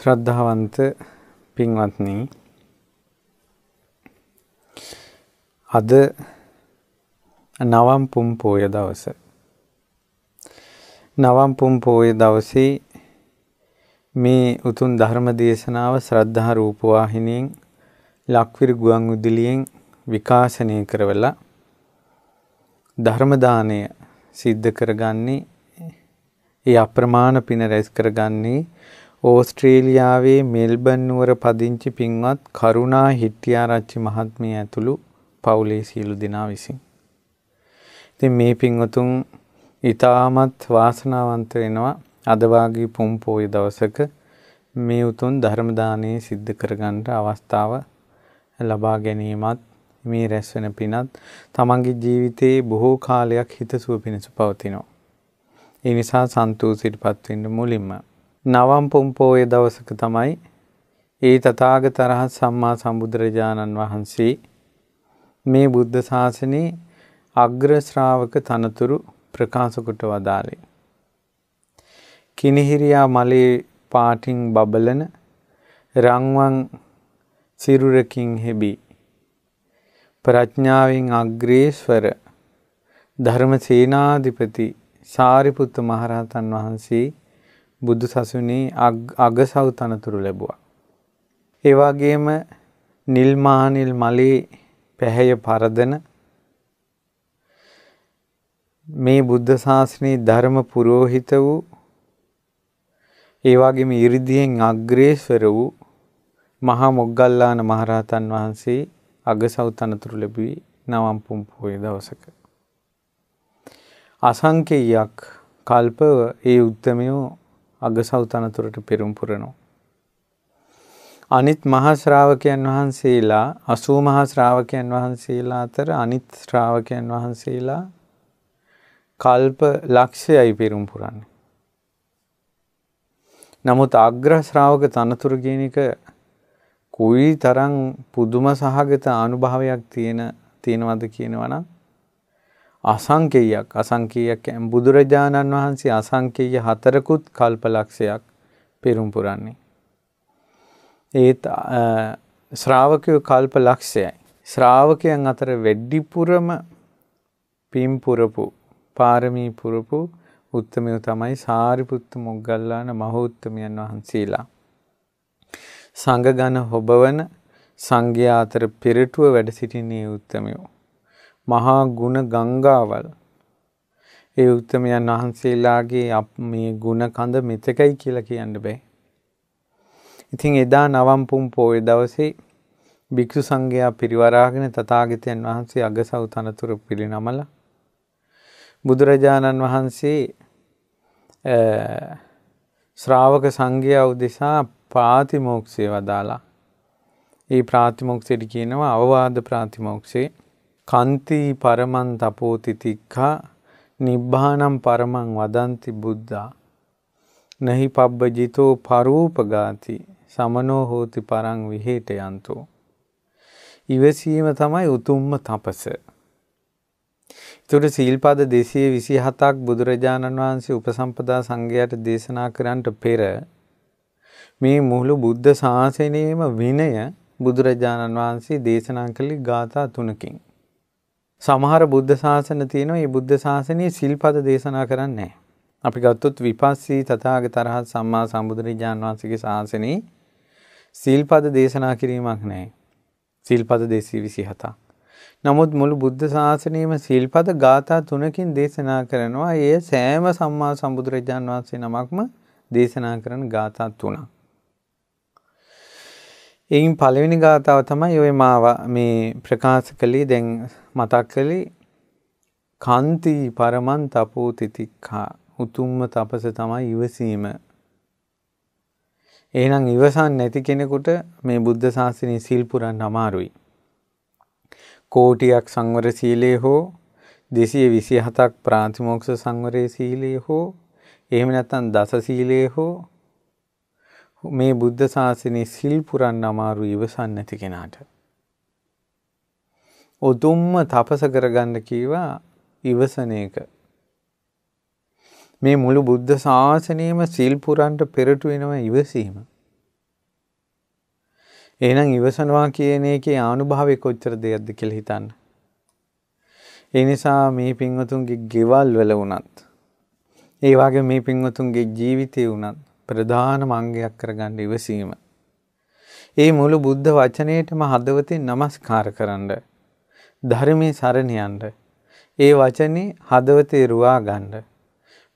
ශ්‍රද්ධාවන්ත පින්වත්නි අද නවම් පුම් පෝය දවස නවම් පුම් පෝය දවසේ මේ උතුම් ධර්ම දේශනාව ශ්‍රද්ධා රූපවාහිනියෙන් ලක්විර ගුවන් විදුලියෙන් විකාශනය කරවලා ධර්ම දාණය සිද්ධ කරගන්නේ ඒ අප්‍රමාණ පින රැස් කරගන්නේ ඕස්ට්‍රේලියාවේ මෙල්බන් නුවර පදිංචි පින්වත් කරුණා හිට්ටිආරච්චි මහත්මිය ඇතුළු පවුලේ සියලු දෙනා විසින්. ඉතින් මේ පින්වතුන් ඊටමත් වාසනාවන්ත වෙනවා අද වාගේ පුම් පොය දවසක මේ උතුම් ධර්ම දානයේ සිද්ධ කරගන්න අවස්ථාව ලබා ගැනීමත් මේ රැස් වෙන පිනත් තමන්ගේ ජීවිතයේ බොහෝ කාලයක් හිතසුව පිණිස පවතිනවා. ඒ නිසා සන්තෝෂයටපත් වෙන්න මුලින්ම නවම්පුම් පෝය දවසක තමයි ඒ තථාගත රහත් සම්මා සම්බුදුරජාණන් වහන්සේ මේ බුද්ධ ශාසනයේ අග්‍ර ශ්‍රාවක තනතුරු ප්‍රකාශ කොට වදාළේ. කිනිහිරියා මලේ පාටින් බබලන රංවන් සිරුරකින් හෙබි ප්‍රඥාවෙන් අග්‍රේස්වර ධර්මසේනාධිපති සාරිපුත්ත මහරහතන් වහන්සේ බුදු සසුනේ අගසව් තනතුරු ලැබුවා. ඒ වගේම නිල්මානිල් මලේ පැහැය පරදන මේ බුද්ධ ශාසනයේ ධර්ම පුරෝහිත වූ ඒ වගේම 이르දියෙන් අග්‍රේස්වර වූ මහා මොග්ගල්ලාන මහරහතන් වහන්සේ අගසව් තනතුරු ලැබුවේ නවම් පුම් පොයේ දවසක. අසංකේයයක් කල්පව ඒ උත්තමයෝ අගසව් තනතුරට පෙරුම් පුරනවා. අනිත් මහා ශ්‍රාවකයන් වහන්සේලා 80 මහා ශ්‍රාවකයන් වහන්සේලා අතර අනිත් ශ්‍රාවකයන් වහන්සේලා කල්ප ලක්ෂයයි පෙරුම් පුරන්නේ. නමුත් අග්‍ර ශ්‍රාවක තනතුරු කියන එක කුයි තරම් පුදුම සහගත අනුභවයක් තියෙන තියෙනවද කියනවනම් අසංකේයයක් අසංකීයක් බුදුරජාණන් වහන්සේ අසංකේය හතරකුත් කල්පලක්ෂයක් පෙරුම් පුරන්නේ. ඒත් ශ්‍රාවකයෝ කල්ප ලක්ෂයයි. ශ්‍රාවකයන් අතර වැඩිපුරම පිම්පුරපු පාරමී පුරපු උත්තමය තමයි සාරිපුත්ත මුගල්ලාන මහෝත්තමයන් වහන්සේලා. සඟ ගන හොබවන සංඝයා අතර පෙරටුව වැඩ සිටින්නේ උත්තමයෝ. මහා ගුණ ගංගාවල්. ඒ උත්තමයන් වහන්සේලාගේ මේ ගුණ කඳ මෙතකයි කියලා කියන්න බෑ. ඉතින් එදා නවම්පුම් පෝය දවසේ භික්ෂු සංඝයා පිරිවරාගෙන තථාගතයන් වහන්සේ අගසව් තනතුරු පිළිනමලා බුදුරජාණන් වහන්සේ ශ්‍රාවක සංඝයා උදෙසා ප්‍රාතිමෝක්ෂය වදාලා. ඒ ප්‍රාතිමෝක්ෂයට කියනවා අවවාද ප්‍රාතිමෝක්ෂේ කන්ති පරමන් තපෝතිතික්කා නිබ්බානම් පරමං වදන්ති බුද්ධා. නැහි පබ්බ ජිතෝ පරූපගාති සමනෝ හෝති පරං විහෙට යන්තෝ. ඉවසීම තමයි උතුම්ම තපස. තුට සීල්පද දෙසය විසි හතක් බුදුරජාණන් වහන්සේ උපසම්පදා සංඝයට දේශනා කරන්නට පෙර මේ මුහුළු බුද්ධ ශාසනයේම විනය බුදුරජාණන් වහන්සේ දේශනා කළි ගාථා තුනකින්. සමහර බුද්ධ ශාසන තියෙනවා මේ බුද්ධ ශාසනයේ සිල්පද දේශනා කරන්නේ අපි ගත්තොත් විපස්සී තථාගත අරහත් සම්මා සම්බුදුරජාන් වහන්සේගේ ශාසනයේ සිල්පද දේශනා කිරීමක් නැහැ. සිල්පද 227ක්. නමුත් මුළු බුද්ධ ශාසනයේම සිල්පද ගාථා තුනකින් දේශනා කරනවා. ඒ සෑම සම්මා සම්බුදුරජාන් වහන්සේ නමක්ම දේශනා කරන ගාථා තුනක්. එයින් පළවෙනි ගාථාව තමයි ඔය මාව මේ ප්‍රකාශ කළේ දැන් මතක් කළේ කන්ති පරමන් තපෝ තිතික්හා උතුම්ම තපස තමයි ඉවසීම. එහෙනම් ඉවසන් නැති කෙනෙකුට මේ බුද්ධ ශාසනය සිල්පුරන් අමාරුයි. කෝටියක් සංවර සීලේ හෝ දෙසිය විසි හතක් ප්‍රාතිමෝක්ෂ සංවරය සීලේ හෝ එහෙම නැත්තන් දස සීලේ හෝ මේ බුද්ධ ශාසනය සිල්පුරන් අමාරු ඉවසන් නැති කෙනාට. උතුම්ම තපස කරගන්න කීවා ඉවසන එක. මේ මුළු බුද්ධ ශාසනයම සිල් පුරන්ට පෙරටු වෙනවා ඉවසීම. එහෙනම් ඉවසනවා කියන එකේ ආනුභාවය කොච්චර දෙයක්ද කියලා හිතන්න. ඒ නිසා මේ පින්වතුන්ගේ ගෙවල් වල වුණත් ඒ වගේ මේ පින්වතුන්ගේ ජීවිතේ වුණත් ප්‍රධානම අංගයක් කරගන්න ඉවසීම. ඒ මුළු බුද්ධ වචනයටම හදවතින් নমස්කාර කරන්නේ ධර්මී සරණයන්ට. ඒ වචනේ හදවතේ රුවා ගණ්ඩ.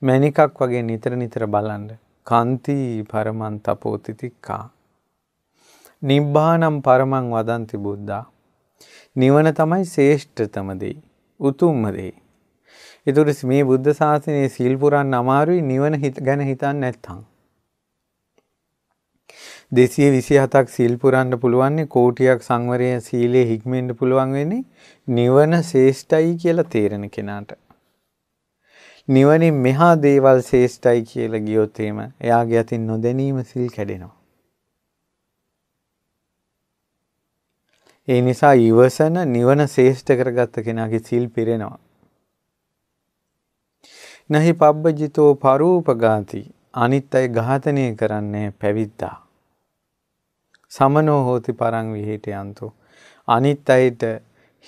මැනිකක් වගේ නිතර නිතර බලන්ඩ. කන්තිී පරමන් තපෝතිතික්කා. නිබ්බානම් පරමං වදන්ති බුද්ධා. නිවන තමයි ශේෂ්ඨතමදේ. උතුම්මදේ. එතුරෙ මේ බුද්ධ ශාසනයේ සිල්පුරන් අමාරුයි නිවන හිත ගැන හිතන්න නැත්තං. දෙසිය විසි හතක් සිල් පුරන්න පුළුවන්නේ කෝටියක් සංවරය සීලේ හික්මෙන්ට පුළුවන් වෙන්නේ නිවන ශේෂ්ඨයි කියලා තේරෙන කෙනාට. නිවනින් මෙහා දේවල් ශේෂ්ඨයි කියලා ගියොත් එහෙම එයාගේ අතින් නොදැනීම සිල් කැඩෙනවා. ඒ නිසා ඉවසන නිවන ශේෂ්ඨ කරගත්ත කෙනාගේ සිල් පිරෙනවා. නහි පබ්බජිතෝ පරූපගාති අනිත් අය ඝාතනය කරන්නේ පැවිද්දා. සමනෝ හෝති පරං විහෙට යන්තෝ. අනිත් අයට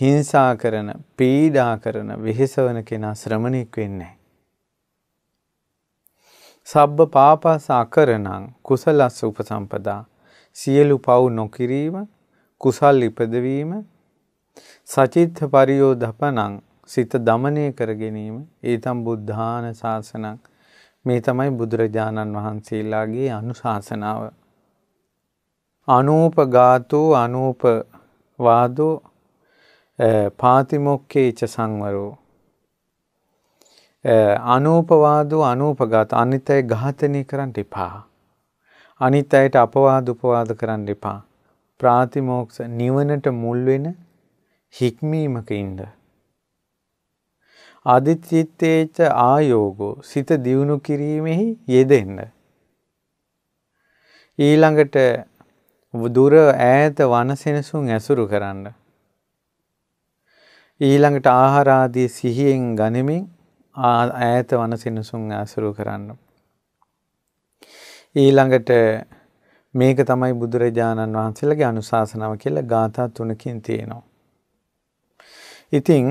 හිංසා කරන, පීඩා කරන, වෙහෙසවන කෙනා ශ්‍රමණෙක් වෙන්නේ සබ්බ පාපස් අකරණං කුසලස්ස උපසම්පදා සියලු පව් නොකිරීම කුසල් ඉපදවීම සචිත්ත පරියෝධපනං සිත දමනය කර ගැනීම ඒතම් බුද්ධාන ශාසනක් මේ තමයි බුදුරජාණන් වහන්සේලාගේ අනුශාසනාව අනූපගාතෝ අනූපවාදෝ පාතිමොක්කේ ච සංවරෝ අනූපවාදෝ අනූපගත අනිතය ඝාතනය කරන්න එපා. අනිතයට අපවාද උපවාද කරන්න එපා. ප්‍රාතිමෝක්ෂ නිවනට මුල් වෙන හික්මීමක ඉන්න. අදිචිත්තේච ආයෝගෝ සිත දියුණු කිරීමෙහි යෙදෙන්න. ඊළඟට දුර ඈත වනසෙනසුන් ඇසුරු කරන්න. ඊළඟට ආහාරාදී සිහියෙන් ගනිමින් ඈත වනසෙනසුන් ඇසුරු කරන්න. ඊළඟට මේක තමයි බුදුරජාණන් වහන්සේලගේ අනුශාසනාව කියලා ගාථා තුනකින් තියෙනවා. ඉතින්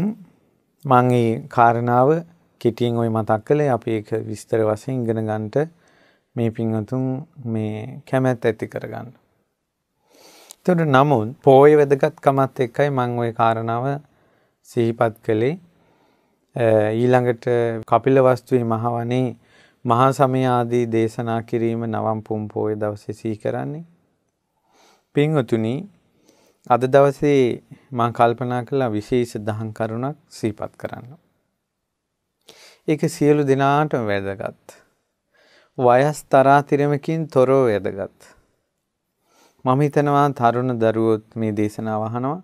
මං ඒ කාරණාව කෙටියෙන් ওই මතක් කළේ අපි ඒක විස්තර වශයෙන් ඉගෙන ගන්නට මේ පින්වතුන් මේ කැමැත්ත ඇති කරගන්න. තොට නමුත් පෝය වැදගත්කමත් එක්කයි මං ඔය කාරණාව සිහිපත් කළේ ඊළඟට කපිල වස්තුවේ මහවනේ මහා සමයාදී දේශනා කිරීම නවම් පුම් පෝය දවසේ සිහි කරන්නේ. පින්වතුනි අද දවසේ මං කල්පනා කළා විශේෂ දහම් කරුණක් සිහිපත් කරන්න. ඒක සියලු දෙනාටම වැදගත්. වයස් තරාතිරමකින් තොරව වැදගත්. මම හිතනවා තරුණ දරුවොත් මේ දේශනාව අහනවා.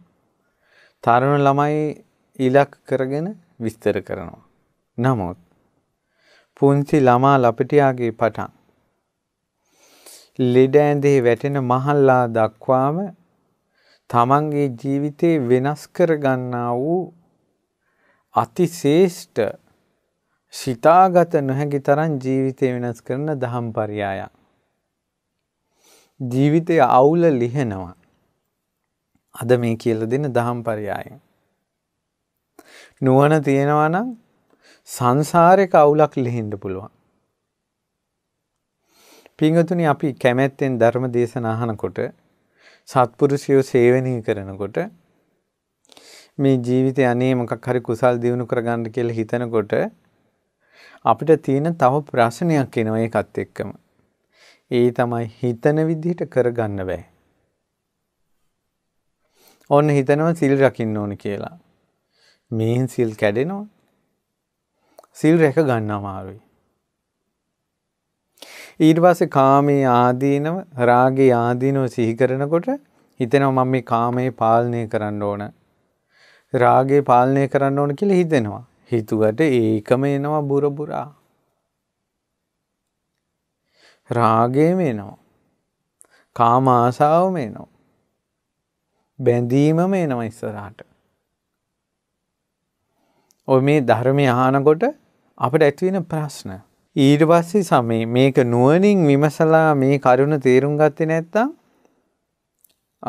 තරුණ ළමයි ඉලක්ක කරගෙන විස්තර කරනවා. නමුත් පුංචි ළමා ලපටියාගේ පටන් ලෙඩ ඇඳේ වැටෙන මහල්ලා දක්වාම තමන්ගේ ජීවිතේ වෙනස් කරගන්නා වූ අතිශේෂ්ඨ සිතාගත නොහැකි තරම් ජීවිතේ වෙනස් කරන දහම් පරයායක්. ජීවිතය අවුල ලිහෙනවා. අද මේ කියල දෙන දහම් පරියායෙන්. නුවන තියෙනවනම් සංසාරය කවුලක් ලිහින්ඩ පුළුවන්. පිංහතුනි අපි කැමැත්තෙන් ධර්ම දේශනාහනකොට සත්පුරුෂයෝ සේවනය කරනකොට මේ ජීවිතය අනේ මොකක් හරි කුසල් දියුණු කරගන්න කියලා හිතනකොට අපිට තියෙන තව ප්‍රශ්නයක් එනවා ඒකත් එක්කම. ඒ තමයි හිතන විදිහට කරගන්න බෑ. ඔන්න හිතනවා සිල් රකින්න ඕන කියලා. මේන් සිල් කැඩෙනවා. සිල් රැක ගන්න අමාරුයි. ඊට පස්සේ කාමයේ ආදීනව රාගේ ආදීනව සිහි කරනකොට හිතෙනවා මම මේ කාමයේ පාලනය කරන්න ඕන. රාගේ පාලනය කරන්න ඕන කියලා හිතෙනවා. හිතුවට ඒකම එනවා බුරබුරා. රාගය මේනවා. කාම ආසාාව මේනවා. බැඳීම මේනව ඉස්සරහට. ඔය මේ ධර්මය ආනකොට අපට ඇත්වෙන ප්‍රශ්න. ඊට පස්සේ සමේ මේක නුවනින් විමසලා මේ කරුණ තේරුම් ගත්තේ නැත්තම්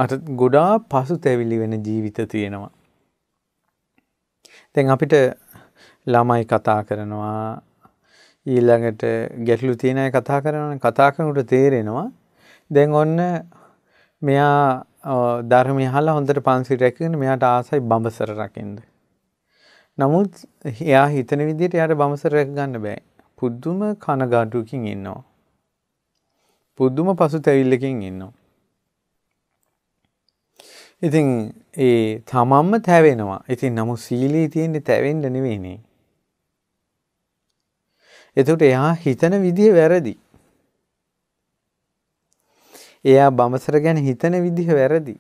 අට ගොඩා පසු තැවිලි වෙන ජීවිත තියෙනවා. තැන් අපිට ළමයි කතා කරනවා ඊළඟට ගැටලු තියෙන අය කතා කරනවනේ කතා කරනකොට තේරෙනවා දැන් ඔන්න මෙයා ධර්මය අහලා හොඳට පන්සිල් රැකගෙන මෙයාට ආසයි බඹසර රකින්න. නමුත් එයා හිතන විදිහට එයාට බඹසර රැක ගන්න බෑ. පුදුම කනගාටුවකින් ඉන්නවා. පුදුම පසුතැවිල්ලකින් ඉන්නවා. ඉතින් ඒ තමන්ම තැවෙනවා. ඉතින් නමුත් සීලී තියෙන්නේ තැවෙන්න නෙවෙයිනේ. එතකොට එයා හිතන විදිහ වැරදි. එයා බඹසර ගැන හිතන විදිහ වැරදි.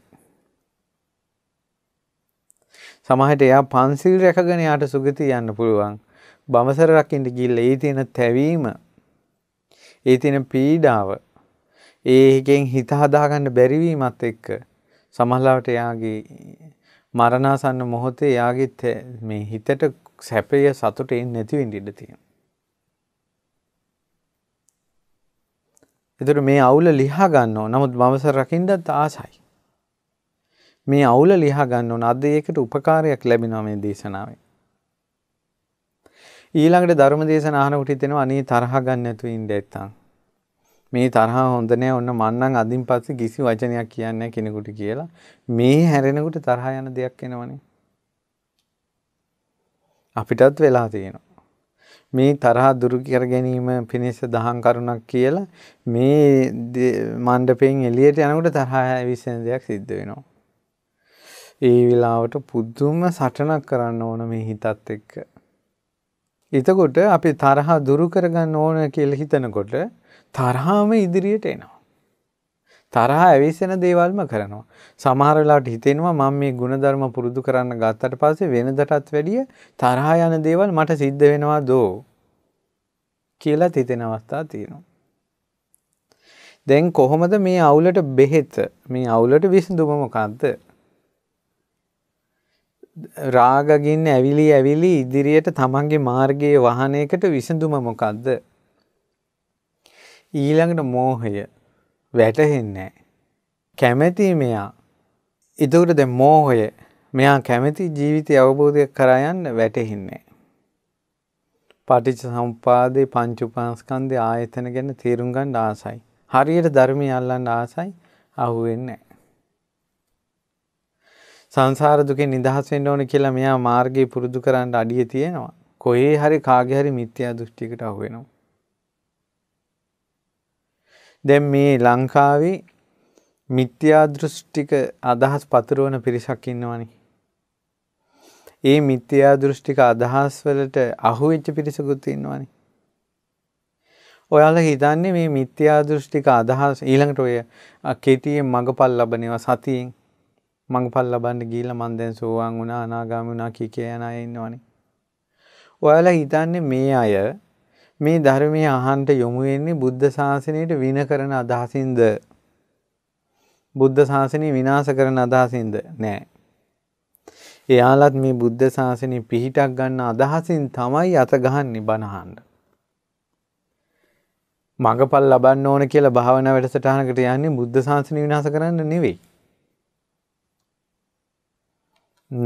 සමහරට එයා පන්සිල් රැකගෙන යාට සුගති යන්න පුළුවන්. බඹසර රකින්න ගිහිල්ලා ඒ තියෙන තැවීම ඒ තියෙන පීඩාව ඒකෙන් හිත හදාගන්න බැරිවීමත් එක්ක සමහරවට එයාගේ මරණාසන්න මොහොතේ එයාගේ මේ හිතට සැපය සතුට එන්නේ නැති වෙන්න ඉඩ තියෙනවා. එතුට මේ අවුල ලිහා ගන්නෝ නමුත් මවස රකිින්දත් ආසයි. මේ අවුල ලිහා ගන්න අද ඒකට උපකාරයක් ලැබිනවා මේ දේශනාවේ. ඊළඟට ධර්ම දේශන අහනකොට හිතෙනවා අනේ තරහ ගන්න නැතුව ඉන්න ඇත්තම්. මේ තරහා හොඳ නෑ ඔන්න මන්නම් අදින් පස්සේ කිසි වචනයක් කියන්නේ කෙනෙකුට කියලා. මේ හැරෙනකොට තරහා යන දෙයක් එනවනේ. අපිටත් වෙලා තියෙනවා. මේ තරහ දුරු කර ගැනීම පිණිස දහම් කරුණක් කියලා මේ මණ්ඩපයෙන් එළියට යනකොට තරහ විශ්ෙන දෙයක් සිද්ධ වෙනවා. ඒ වෙලාවට පුදුම සටනක් කරන්න ඕන මේ හිතත් එක්ක. එතකොට අපි තරහා දුරු කරගන්න ඕන කියලා හිතනකොට තරහාම ඉදිරියට එනවා. තරහා ඇවිස්සෙන දේවල්ම කරනවා. සමහර වෙලාවට හිතෙනවා මම මේ ಗುಣධර්ම පුරුදු කරන්න ගත්තට පස්සේ වෙනදටත් වැඩිය තරහා යන දේවල් මට සිද්ධ වෙනවා දෝ කියලා හිතෙන අවස්ථා තියෙනවා. දැන් කොහොමද මේ අවුලට බෙහෙත? මේ අවුලට විසඳුම මොකද්ද? රාගගින්න ඇවිලි ඇවිලි ඉදිරියට තමන්ගේ මාර්ගයේ වහන එකට විසඳුම මොකද්ද? ඊළඟට මෝහය වැටහෙන්නේ කැමැති මෙයා ඉදකට දැ මෝහය මෙයා කැමැති ජීවිතය අවබෝධයක් කරයන්න වැටහින්නේ. පටිච සම්පාදය පංචුපාස්කන්දය ආයතන ගැන තේරුම්ගන්න ආසයි. හරියට ධර්මය අල්ලන්න ආසයි අහුවෙන්නේ. සංසාරදුකෙන් නිදහසෙන් ඕන කියලා මෙයා මාර්ගය පුරුදු කරන්න අඩිය තියෙනවා. කොහේ හරි කාගෙහරි මිත්‍යා දෘෂ්ටිකට අහුවෙනවා. දැන් මේ ලංකාවේ මිත්‍යා දෘෂ්ටික අදහස් පතුරවන පිරිසක් ඉන්නවනේ. ඒ මිත්‍යා දෘෂ්ටික අදහස් වලට අහුවෙච්ච පිරිසකුත් ඉන්නවනේ. ඔයාලා හිතන්නේ මේ මිත්‍යා දෘෂ්ටික අදහස් ඊළඟට ඔය කෙටියෙන් මඟපල් ලබනවා සතියෙන් මඟපල් ලබන්න ගිහිල්ලා මං දැන් සෝවාන් වුණා අනාගාමී වුණා කී කිය යන අය ඉන්නවනේ. ඔයාලා හිතන්නේ මේ අය මේ ධර්මයේ අහන්ට යොමු වෙන්නේ බුද්ධ ශාසනයට වින කරන අදහසින්ද? බුද්ධ ශාසනය විනාශ කරන අදහසින්ද? නෑ. එයාලත් මේ බුද්ධ ශාසනය පිහිටක් ගන්න අදහසින් තමයි අත ගහන්නේ බණහන්න. මඟපල් ලබන්න ඕන කියලා භාවනා වැඩසටහනකට යන්නේ බුද්ධ ශාසනය විනාශ කරන්න නෙවෙයි.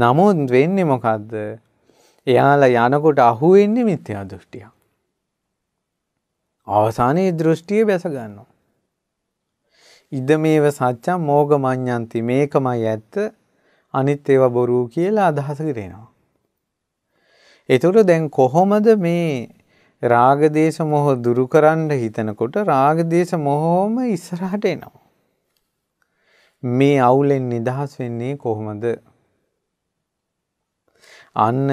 නමුත් වෙන්නේ මොකද්ද? එයාලා යනකොට අහුවෙන්නේ මිත්‍යා දෘෂ්ටියක්. අවසානයේ දෘෂ්ටිය බැස ගන්නවා. ඉද මේව සච්චා මෝග මඤ්ඤන්ති මේකමයි ඇත්ත අනිත් ඒවා බොරු කියලා අදහස කරනවා. එතකොට දැන් කොහොමද මේ රාගදේශ මොහ දුරු කරන්න හිතනකොට රාගදේශ මොහොම ඉස්සරහට එනවා. මේ අවුලෙන් නිදහස් වෙන්නේ කොහොමද? අන්න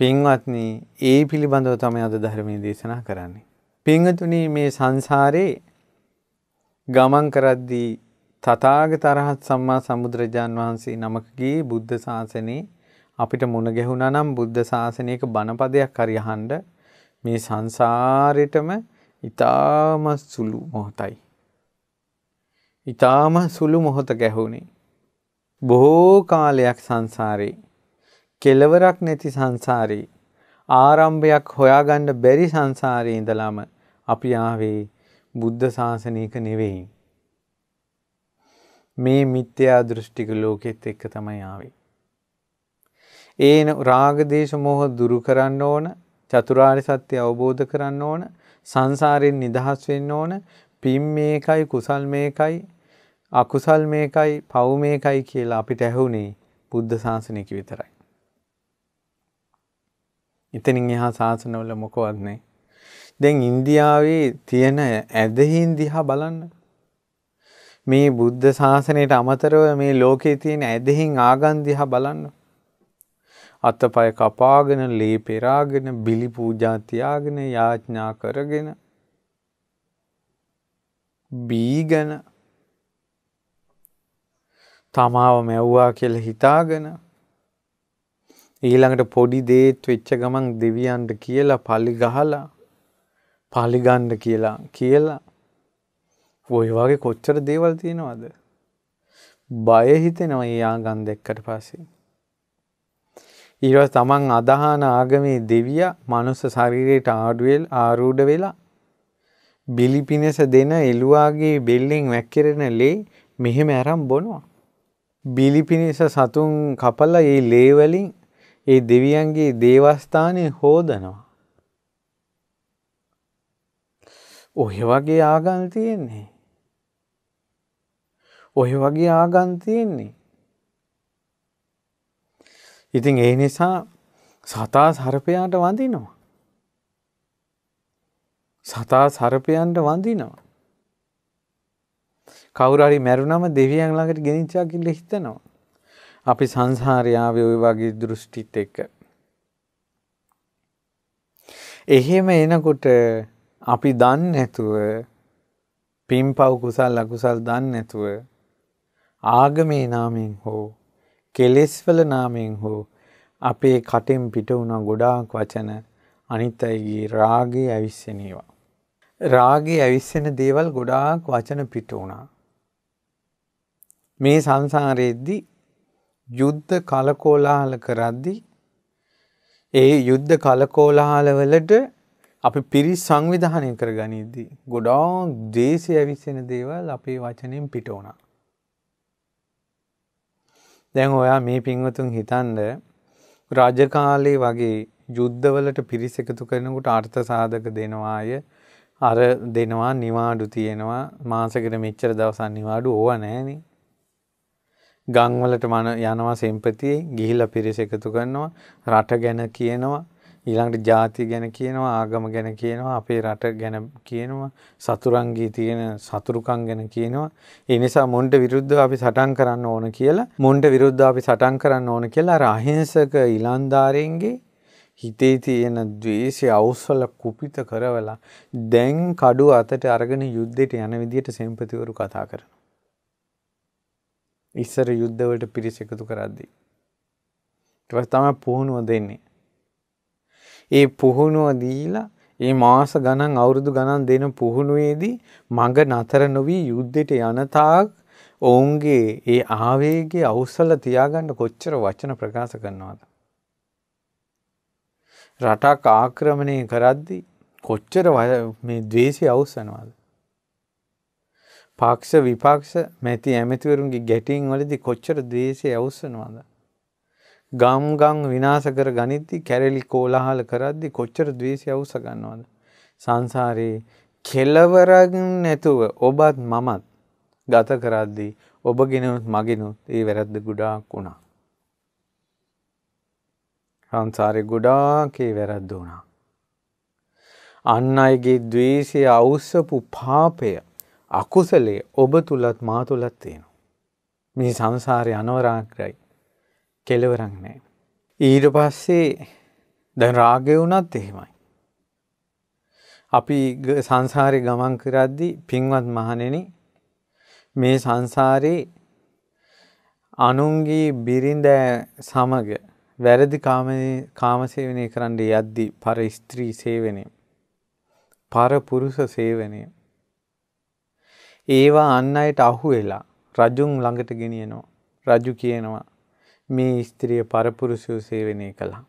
පින්වත්නි ඒ පිළිබඳව තමයි අද ධර්මයේ දේශනා කරන්නේ. පිංහතුනි මේ සංසාරේ ගමන් කරද්දී තථාගතරහත් සම්මා සම්බුදුරජාන් වහන්සේ නමකගේ බුද්ධ ශාසනේ අපිට මුණ ගැහුණා නම් බුද්ධ ශාසනයක බණපදයක් හරි අහන්න මේ සංසාරෙටම ඊටාම සුළු මොහොතයි. ඊටාම සුළු මොහොත ගැහුණේ. බොහෝ කාලයක් සංසාරේ කෙලවරක් නැති සංසාරේ ආරම්භයක් හොයාගන්න බැරි සංසාරේ ඉඳලාම අපි ආවේ බුද්ධ ශාසනයක නෙවෙයි. මේ මිත්‍යා දෘෂ්ටික ලෝකෙත් එක්ක තමයි ආවේ. ඒන රාගදේශ මොහ දුරු කරන්න ඕන චතුරාරි සත්‍යය අවබෝධ කරන්න ඕන සංසාරයෙන් නිදහස් වෙන්න ඕන පින් මේකයි කුසල් මේකයි අකුසල් මේකයි පව් මේකයි කියලා අපිට ඇහුනේ බුද්ධ ශාසනයක විතරයි. ඉතින් එහා ශාසනවල මොකවත් නැහැ. දැන් ඉන්දියාවේ තියෙන ඇදහින් දිහා බලන්න. මේ බුද්ධ ශාසනයට අමතරව මේ ලෝකයේ තියෙන ඇදහින් ආගම් දිහා බලන්න. අතපය කපාගෙන, ලේ පෙරාගෙන, බිලි පූජා තියාගෙන, යාඥා කරගෙන බීගෙන තමාව මැව්වා කියලා හිතාගෙන ඊළඟට පොඩි දේත් වෙච්ච ගමන් දෙවියන්ට කියලා පලි ගහලා පාලිගන්න කියලා කියලා ඔය වගේ කොච්චර දේවල් තියෙනවද බය හිතෙනවා ඒ ආගම් දෙක්කට පස්සේ ඊරස් තමන් අදහාන ආගමේ දෙවිය මනුස්ස ශරීරයට ආඩුවෙල් ආරූඩ වෙලා බිලිපිනස දෙන එළුවාගේ බෙල්ලෙන් වැක්කෙරෙන ලේ මෙහෙම ඇරම් බොනවා. බිලිපිනිස සතුන් කපල ඒ ලේවලින් ඒ දෙවියන්ගේ දේවස්ථානය හෝදනවා. ඔය වගේ ආගන් තියෙන්නේ. ඔය වගේ ආගන් තියෙන්නේ. ඉතින් ඒ නිසා සතා සර්පයාට වඳිනවා. සතා සර්පයන්ට වඳිනවා. කවුරු හරි මැරුණම දෙවියන් ළඟට ගෙනිච්චා කියලා හිතනවා. අපි සංසාරේ ආවේ ওই වගේ දෘෂ්ටිත් එක්ක. එහෙම එනකොට අපි දන් නැතුව පින්පව් කුසල් අකුසල් දන් නැතුව ආගමේ නාමයෙන් හෝ කෙලෙස්වල නාමයෙන් හෝ අපේ කටෙන් පිට වුණ ගොඩාක් වචන අනිත් අයගේ රාගේ ඇවිස්සෙනේවා. රාගේ ඇවිස්සෙන දේවල් ගොඩාක් වචන පිට වුණා. මේ සංසාරයේදී යුද්ධ කලකෝලාහල කරද්දී ඒ යුද්ධ කලකෝලාහලවලට අපි පිරි සංවිධානය කර ගනිද්දී. ගොඩා දේශය ඇවිස්සෙන දේවල් අපේ වචනින් පිට ඕන. දැන් ඔයා මේ පින්වතුන් හිතන්ද රාජකාලේ වගේ යුද්ධවලට පිරිස එකතු කරනකුට අර්ථ සාධක දෙනවාය අර දෙනවා නිවාඩු තියෙනවා මාසකට මෙච්චර දවසන් නිවාඩු ඕව නෑනේ. ගංවලට මන යනවා සෙම්පතියේ ගිහිල පිරිස එකතු කරනවා රට ගැන කියනවා ඊළඟට ජාති ගැන කියනවා ආගම ගැන කියනවා අපේ රට ගැන කියනවා සතුරන්ගේ තියෙන සතුරුකම් ගැන කියනවා ඒ නිසා මොන්ට විරුද්ධව අපි සටන් කරන්න ඕන කියලා මොන්ට විරුද්ධව අපි සටන් කරන්න ඕන කියලා අර අහිංසක ඊලන්දාරයන්ගේ හිතේ තියෙන ද්වේෂය අවසල කුපිත කරවලා දැන් කඩුව අතට අරගෙන යුද්ධයට යන විදිහට සෙන්පතිවරු කතා කරනවා. ඉස්සර යුද්ධවලට පිරිස එකතු කරද්දී. ඊට පස්සේ තමයි පුහුණුව දෙන්නේ. ඒ පුහුණුව දීලා ඒ මාස ගණන් අවුරුදු ගණන් දෙන පුහුණුවේදී මඟ නතර නොවී යුද්ධෙට යනතාක් ඔවුන්ගේ ඒ ආවේගේ අවුස්සල තියාගන්න කොච්චර වචන ප්‍රකාශ කරනවාද. රටක් ආක්‍රමණය කරද්දි කොච්චර මේ දවේශය අවුස්සනවාද. පක්ෂ විපක්ෂ මැති ඇමතිවරුන්ගේ ගැටින් වලදි කොච්චර දේශය අවස්සනවාද. ගම් ගම් විනාශ කර ගනිද්දි කැරලි කෝලාහල කරද්දි කොච්චර ද්වේෂය අවශ්‍ය ගන්නවද සංසාරේ කෙලවරක් නැතුව ඔබත් මමත් ගත කරද්දී ඔබගෙනුත් මගෙනුත් ඒ වැරද්ද ගොඩාක් වුණා සංසාරේ ගොඩාක් ඒ වැරද්ද වුණා අන් අයගේ ද්වේෂය අවශ්‍යපු පාපය අකුසලයේ ඔබ තුලත් මා තුලත් තියෙනවා මේ සංසාරේ අනවරාග්‍රයි කෙලවරක් නෑ. ඊට පස්සේ දැන් රාගය වුණත් එහෙමයි. අපි සංසාරය ගමන් කරද්දි පින්වත් මහණෙනි මේ සංසාරේ අනුන්ගේ බිරිඳ සමග වැරදි කාමසේවනය කරන්න යද්දී පර ස්ත්‍රී සේවනය පර පුරුෂ සේවනය ඒවා අන්න අයට අහු වෙලා රජුන් ළඟට ගෙනියනවා රජු කියනවා මේ ස්ත්‍රිය පරපුරුෂය සේවනය කළා.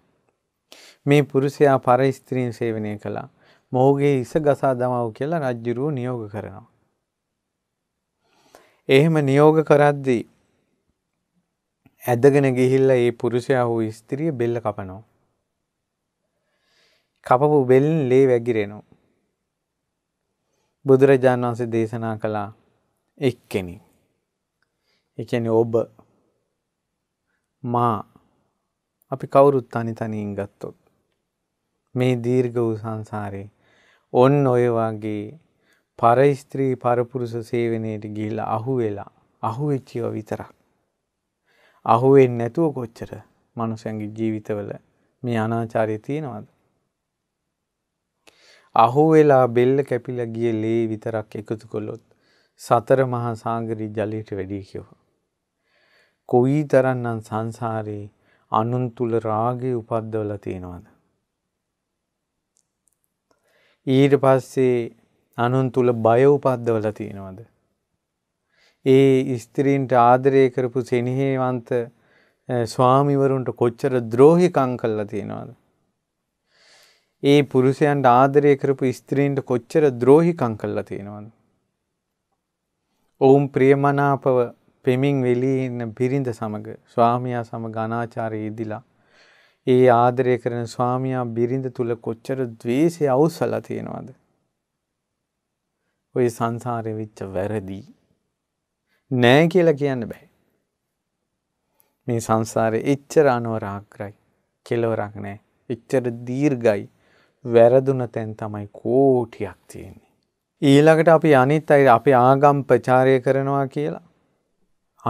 මේ පුරුෂයා පර ස්ත්‍රීන් සේවනය කළා. මොහුගේ ඉස ගසා දමව් කියලා රජ්ජුරුව නියෝග කරනවා. එහෙම නියෝග කරද්දී ඇදගෙන ගිහිල්ලා ඒ පුරුෂයා හෝ ස්ත්‍රිය බෙල්ල කපනවා. කපපු බෙල්ලෙන් ලේ වැගිරෙනවා. බුදුරජාණන් වහන්සේ දේශනා කළා එක්කෙනෙක්. ඒ කියන්නේ ඔබ මා අපි කවුරුත් අනි තනයෙන් ගත්තොත්. මේ දීර්ග වූ සංසාරයේ ඔන්න ඔය වගේ පරයිස්ත්‍රී පරපුරුස සේවනයට ගිල්ල අහු වෙලා අහු වෙච්චිව විතරක්. අහුවෙන් නැතුව කොච්චර මනුසැන්ගේ ජීවිතවල මේ අනාචාරය තියෙනවද. අහු වෙලා බෙල්ල කැපිල ගිය ලේ විතරක් එකතු කොළොත් සතර මහා සාගරී ජලීට වැඩී කියවෝ. කොයි තරන්නම් සංසාරයේ අනුන් තුළ රාගය උපද්දවල තියෙනවද. ඊට පස්සේ අනුන් තුළ බය උපද්දවල තියෙනවද. ඒ ස්ත්‍රීන්ට ආදරය කරපු සෙනහේවන්ත ස්වාමිවරුන්ට කොච්චර ද්‍රෝහිකං කල්ලා තියෙනවද. ඒ පුරුෂයන්ට ආදරය කරපු ස්ත්‍රීන්ට කොච්චර ද්‍රෝහිකං කල්ලා තියෙනවද. ඔවුන් ප්‍රියමනාපව පෙමින් වෙලී ඉන්න බිරිඳ සමග ස්වාමියා සමග අනාචාරය යෙදිලා ඒ ආදරය කරන ස්වාමියා බිරිඳ තුල කොච්චර ද්වේෂය අවසලා තියෙනවද? ඔය සංසාරේ වෙච්ච වැරදි නෑ කියලා කියන්න බෑ. මේ සංසාරේ එච්චර අනවරාග්‍රයි කෙලවරක් නෑ. එච්චර දීර්ඝයි වැරදුන තැන් තමයි කෝටියක් තියෙන්නේ. ඊළඟට අපි අනිත් අය අපි ආගම් ප්‍රචාරය කරනවා කියලා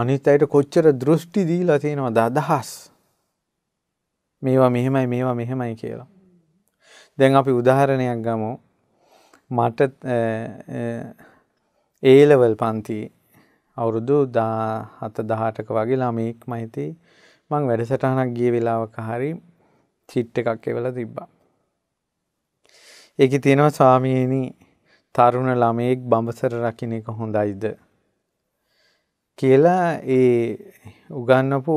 අනිත් අයට කොච්චර දෘෂ්ටි දීලා තියෙනවද අදහස් මේවා මෙහෙමයි මේවා මෙහෙමයි කියලා. දැන් අපි උදාහරණයක් ගමු මට ඒලවල් පන්ති අවුරුදු දා හත දහටක වගේ ළමයෙක් මහිතේ මං වැඩසටහනක් ගිය වෙලාවක හරි චිට්ට එකක් එවල තිබ්බා. ඒක තියෙනවා ස්වාමීණී තරුණ ළමයෙක් බඹසර රකින එක හොඳයිද කියලා ඒ උගන්නපු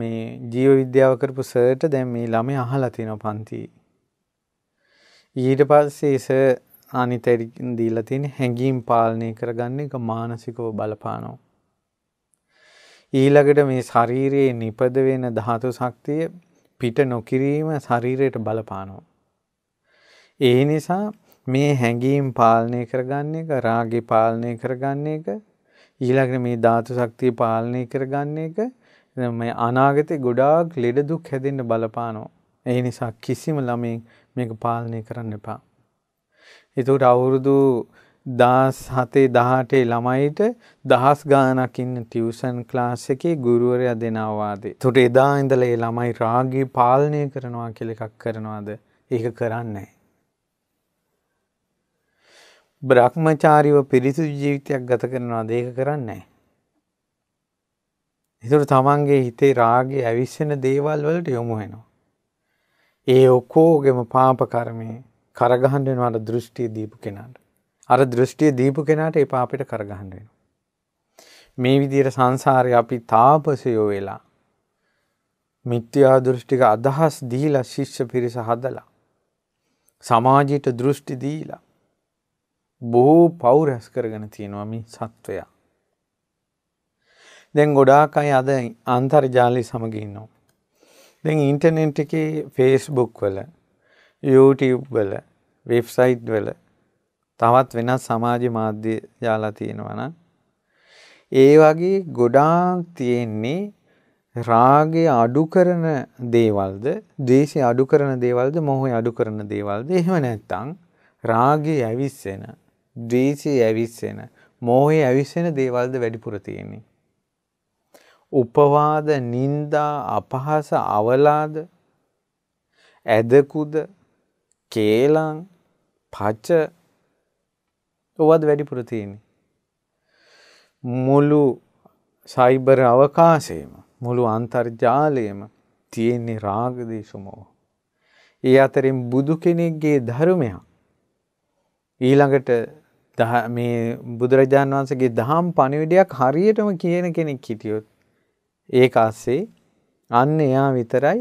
මේ ජීව විද්‍යාව කරපු සර්ට දැන් මේ ළමය අහලා තියෙනවා පන්ති. ඊට පස්සේ ස අනිතර දීලා තියෙන හැඟීම් පාලනය කරගන්න එක මානසිකව බලපානවා. ඊළඟට මේ ශරීරයේ නිපද වෙන ධාතු ශක්තිය පිට නොකිරීම ශරීරයට බලපානවා. ඒ නිසා මේ හැඟීම් පාලනය කරගන්න එක රාගේ පාලනය කරගන්න එක ඊළඟට මේ ධාතු ශක්තිය පාලනය කරගන්න එක මේ අනාගතේ ගොඩාක් ලෙඩ දුක් හැදෙන්න බලපානවා. ඒ නිසා කිසිම ළමෙන් මේක පාලනය කරන්න එපා. ඒතකොට අවුරුදු 17 18 ළමයිට දහස් ගාණක් ඉන්න ටියුෂන් ක්ලාස් එකේ ගුරුවරයා දෙන අවවාදේ. ඒතකොට එදා ඉඳලා ඒ ළමයි රාගය පාලනය කරනවා කියලා එකක් කරනවාද? ඒක කරන්නේ නැහැ. බ්‍රහ්මචාරිව පිරිසිදු ජීවිතයක් ගත කරනවා දේක කරන්නේ. එතුට තමන්ගේ හිතේ රාගේ ඇවිස්සෙන දේවල් වලට යොමු වෙනවා. ඒ ඔක්කෝගෙම පාප කරමය කරගහන්ඩෙන අට දෘෂ්ටිය දීපු කෙනාට. අර දෘෂ්ටිය දීපු කෙනාට ඒ පාපිට කරගහන්ඩෙන. මේ විදියට සංසාරය අපි තාපසයෝ වෙලා මිත්‍යා දෘෂ්ටික අදහස් දීලා ශිෂ්‍ය පිරිස හදලා. සමාජයට දෘෂ්ටි දීලා බොහෝ පවු රැස් කරගෙන තියෙනවා මේ සත්වයා. දැන් ගොඩාක් අය අද අන්තර්ජාලය සමග ඉන්නවා. දැන් ඉන්ටර්නෙට් එකේ ෆේස්බුක් වල YouTube වල වෙබ්සයිට් වල තවත් වෙනත් සමාජ මාධ්‍ය ජාලා තියෙනවා නම් ඒ වගේ ගොඩාක් තියෙන්නේ රාගය අඩු කරන දේවල්ද දේශය අඩු කරන දේවල්ද මොහොය අඩු කරන දේවල්ද එහෙම නැත්තම් රාගය ඇවිස්සෙන ද්වේෂය ඇවිස්සෙන මෝහය ඇවිස්සෙන දේවල්ද වැඩිපුර තියෙන්නේ. උපවාද නින්දා අපහස අවලාද ඇදකුද කේලං පච්ච ඔවත් වැඩිපුර තියෙන්නේ. මුළු සයිබර් අවකාශයේම මුළු අන්තර්ජාලයේම තියෙන්නේ රාගදේශමෝ. ඒ අතරින් බුදු කෙනෙක්ගේ ධර්මයක් ඊළඟට දහ මේ බුදුරජාණන් වහන්සගේ දහම් පණිවිඩයක් හරියටම කියන කෙනෙක් හිටියොත් ඒ අස්සේ අන්න එයා විතරයි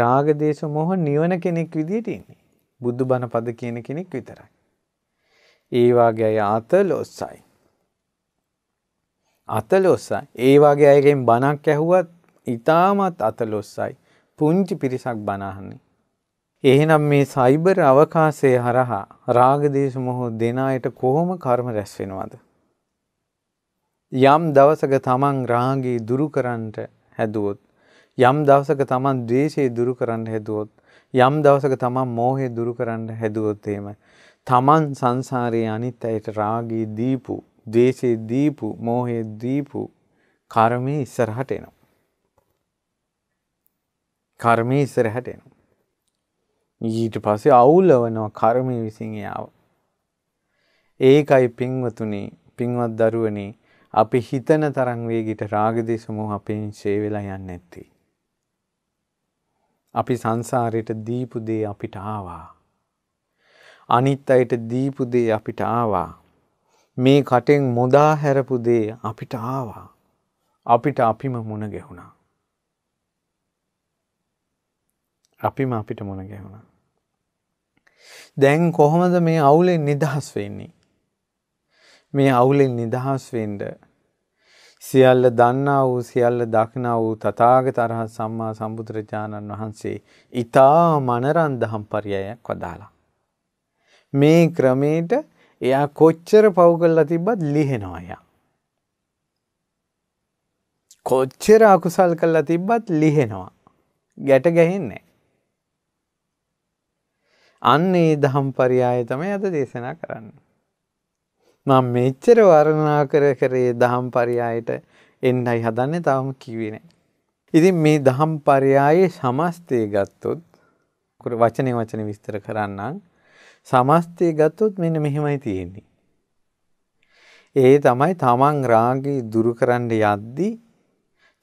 රාගදේශ මොහ නිවන කෙනෙක් විදිහට ඉන්නේ. බුදු බණ පද කියන කෙනෙක් විතරයි. ඒ වාගේ අය අතලොස්සයි. අතලොස්සයි. ඒ වාගේ අයගෙන් බණක් ඇහුවත් ඊටමත් අතලොස්සයි. පුංචි පිරිසක් බණ අහන්නේ. එහෙනම් මේ සයිබර් අවකාශය හරහා රාගදේශ මොහොත් දෙන අයට කොහොම කර්ම රැස් වෙනවද? යම් දවසක තමන් රාගේ දුරු කරන්නට හැදුවොත් යම් දවසක තමන් ද්වේෂය දුරු කරන්න හැදුවොත් යම් දවසක තමන් මෝහය දුරු කරන්න හැදුවොත් එහෙම තමන් සංසාරයේ අනිත් අයට රාගී දීපු ද්වේෂේ දීපු මෝහේ දීපු කර්මයේ ඉස්සරහට එනවා. කර්මයේ ඉස්සරහට එනවා. ඊට පස්සේ අවුලවනවා කර්මය විසින් එයාව. ඒකයි පින්වතුනේ පින්වත් දරුවනේ අපි හිතන තරම් වේගිට රාගදේශ මොහ අපෙන් ෂේ වෙලා යන්නේ නැති. අපි සංසාරයට දීපු දේ අපිට ආවා. අනිත් අයට දීපු දේ අපිට ආවා. මේ කටෙන් මොදා හැරපු දේ අපිට ආවා. අපිට අපිම මුණ ගැහුණා. අපිම අපිට මුණ ගැහුණා. දැන් කොහොමද මේ අවුලෙන් නිදහස් වෙන්නේ. මේ අවුලෙන් නිදහස් වෙන්ඩ. සියල්ල දන්නා වූ සියල්ල දක්නා වූ තතාග තරහ සම්මා සම්බුදුරජාණන් වහන්සේ ඉතා මනරන් දහම් පරියයක් වදාලා. මේ ක්‍රමයට එයා කොච්චර පව්ගල්ලා තිබ්බත් ලිහෙනවායා. කොච්චර අකුසල් කල්ලා තිබ්බත් ලිහෙනවා. ගැට ගැහෙන්නේ. අන්න ඒ දහම් පරියාය තමයි අද දේශනා කරන්න. මම මෙච්චර වර්ණනා කර කරේ දහම් පරියායට එන්නයි හදන්නේ තවම කිව්වේ නැහැ. ඉතින් මේ දහම් පරියායේ සමස්තය ගත්තොත් වචනේ වචන විස්තර කරන්නම්. සමස්තය ගත්තොත් මෙන්න මෙහෙමයි තියෙන්නේ. ඒ තමයි තමන් රාගය දුරු කරන්න යද්දී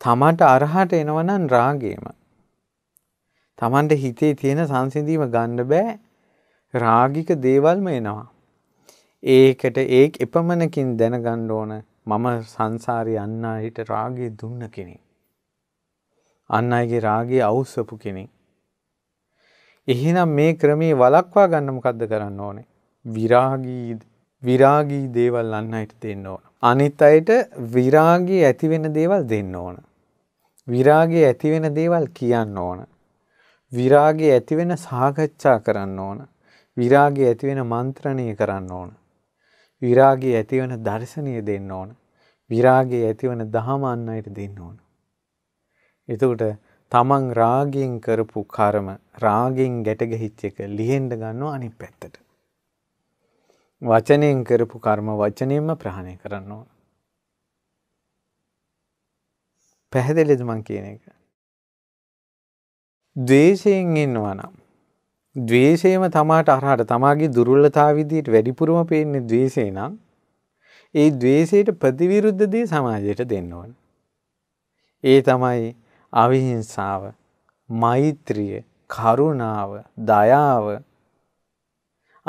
තමන්ට අරහට එනවනම් රාගේම. තමන්ට හිතේ තියෙන සංසිඳීම ගන්න බෑ රාගික දේවල්ම එනවා. ඒකට ඒ එපමණකින් දැනගන්න ඕන මම සංසාරය අන්න හිට රාගේ දුන්න කෙනෙක්. අන්න අයගේ රාගේ අවුස්සපු කෙනෙක්. එහෙනම් මේ ක්‍රමේ වලක්වා ගන්න මොකද්ද කරන්න ඕනේ? විරාගී විරාගී දේවල් අන්න අයට දෙන්න ඕන. අනිත් අයට විරාගී ඇතිවෙන දේවල් දෙන්න ඕන. විරාගේ ඇතිවෙන දේවල් කියන්න ඕන. විරාගේ ඇතිවෙන සාකච්ඡා කරන්න ඕන. විරාගය ඇතිවෙන මන්ත්‍රණය කරන්න ඕන. විරාගය ඇතිවන දර්ශනය දෙන්න ඕන. විරාගේ ඇතිවන දහම අන්නයට දෙන්න ඕන. එතකට තමන් රාගෙන් කරපු කරම රාගෙන් ගැටගහිච්ච එක ලිහෙන්ඩ ගන්නවා අනි පැත්තට. වචනයෙන් කරපු කර්ම වචනයෙන්ම ප්‍රහණය කරන්න ඕන. පැහැදිලිදමන් කියන එක. දේශයෙන් එන්නවනම් ද්වේෂයම තමාට අරහට තමාගේ දුර්වලතාව විදියට වැඩිපුරම පේන්නේ ද්වේෂය නම් ඒ ද්වේෂයට ප්‍රතිවිරුද්ධ දේ සමාජයට දෙන්න ඕන. ඒ තමයි අවිහිංසාව, මෛත්‍රිය, කරුණාව, දයාව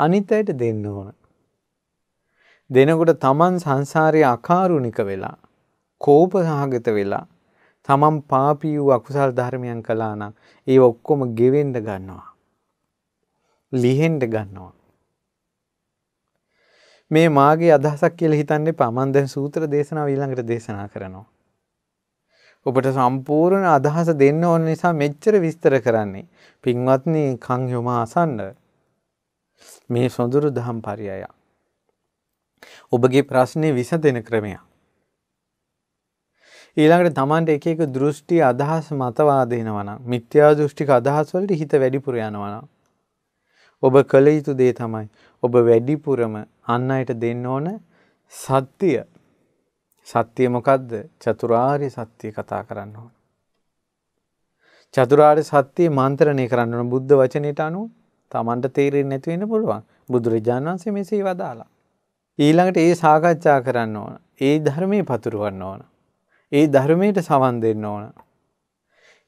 අනිත් අයට දෙන්න ඕන. දෙනකොට තමන් සංසාරයේ අකාරුණික වෙලා, කෝපසහගත වෙලා තමන් පාපී වූ අකුසල් ධර්මයන් කළා නම් ඒ ඔක්කොම ගෙවෙන්න ගන්නවා. ලිහෙන්ට ගන්නවා. මේ මාගේ අදහසක් කියල හිතන්නේ පමන් දැන් සූත්‍ර දේශනාව ඊළඟට දේශනා කරනවා. ඔබට සම්පූර්ණ අදහස දෙන්න ඕන නිසා මෙච්චර විස්තර කරන්නේ. පින්වත්න කං යොම අසන්න මේ සොඳුරු දහම් පරියය. ඔබගේ ප්‍රශ්නය විස දෙන ක්‍රමයක්. ඊළඟට තමන්ට එක එක දෘෂ්ටි අදහස් මතවාදේනවනම් මිත්‍යා දෘෂ්ටික අදහස් වලට හිත වැඩිපුර යනවනම් ඔබ කළ යුතු දේ තමයි ඔබ වැඩිපුරම අන්න අයට දෙන්න ඕන සත්‍යය සත්‍යය මොකක්ද චතුරාර්ය සත්‍යය කතා කරන්න ඕන. චතුරාර්ය සත්‍යය මන්ත්‍රණය කරන්න ඕන බුද්ධ වචනයට අනුව තමන්ට තේරෙන් නැතිවෙන පුළුවන් බුදුරජාණන් වන්සේ මෙසේ වදාලා. ඊළඟට ඒ සාකච්ඡා කරන්න ඕන ඒ ධර්මය පතුරුවන්න ඕන. ඒ ධර්මයට සවන් දෙන්න ඕන.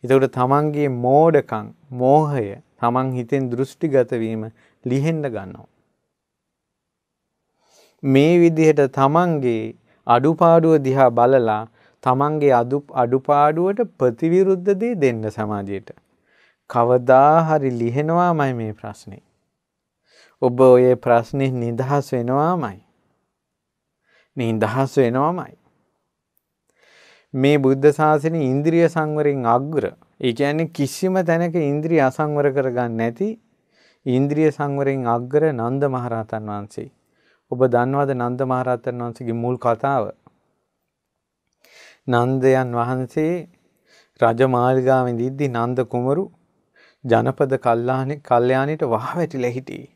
එතකට තමන්ගේ මෝඩකං මෝහය තමන් හිතෙන් දෘෂ්ටිගතවීම ලිහෙන්ඩ ගන්නවා. මේ විදිහට තමන්ගේ අඩුපාඩුව දිහා බලලා තමන්ගේ අඩුපාඩුවට ප්‍රතිවිරුද්ධ දේ දෙන්න සමාජයට. කවදා හරි ලිහෙනවාමයි මේ ප්‍රශ්නේ. ඔබ ඔය ප්‍රශ්නය නිදහස් වෙනවාමයි. නිදහස් වෙනවාමයි. මේ බුද්ධ ශාසන ඉන්ද්‍රිය සංවරෙන් අග්‍ර ඒ කියන්නේ කිසිම තැනක ඉන්ද්‍රිය අසංවර කරගන්න නැති ඉන්ද්‍රිය සංවරයෙන් අග්‍ර නන්ද මහරහතන් වහන්සේ. ඔබ දන්නවද නන්ද මහරහතන් වහන්සේගේ මුල් කතාව? නන්දයන් වහන්සේ රජමාල්ගාවෙන් දිද්දි නන්ද කුමරු ජනපද කල්ලාණි කල්යාණිට වහ වැටිලා හිටියේ.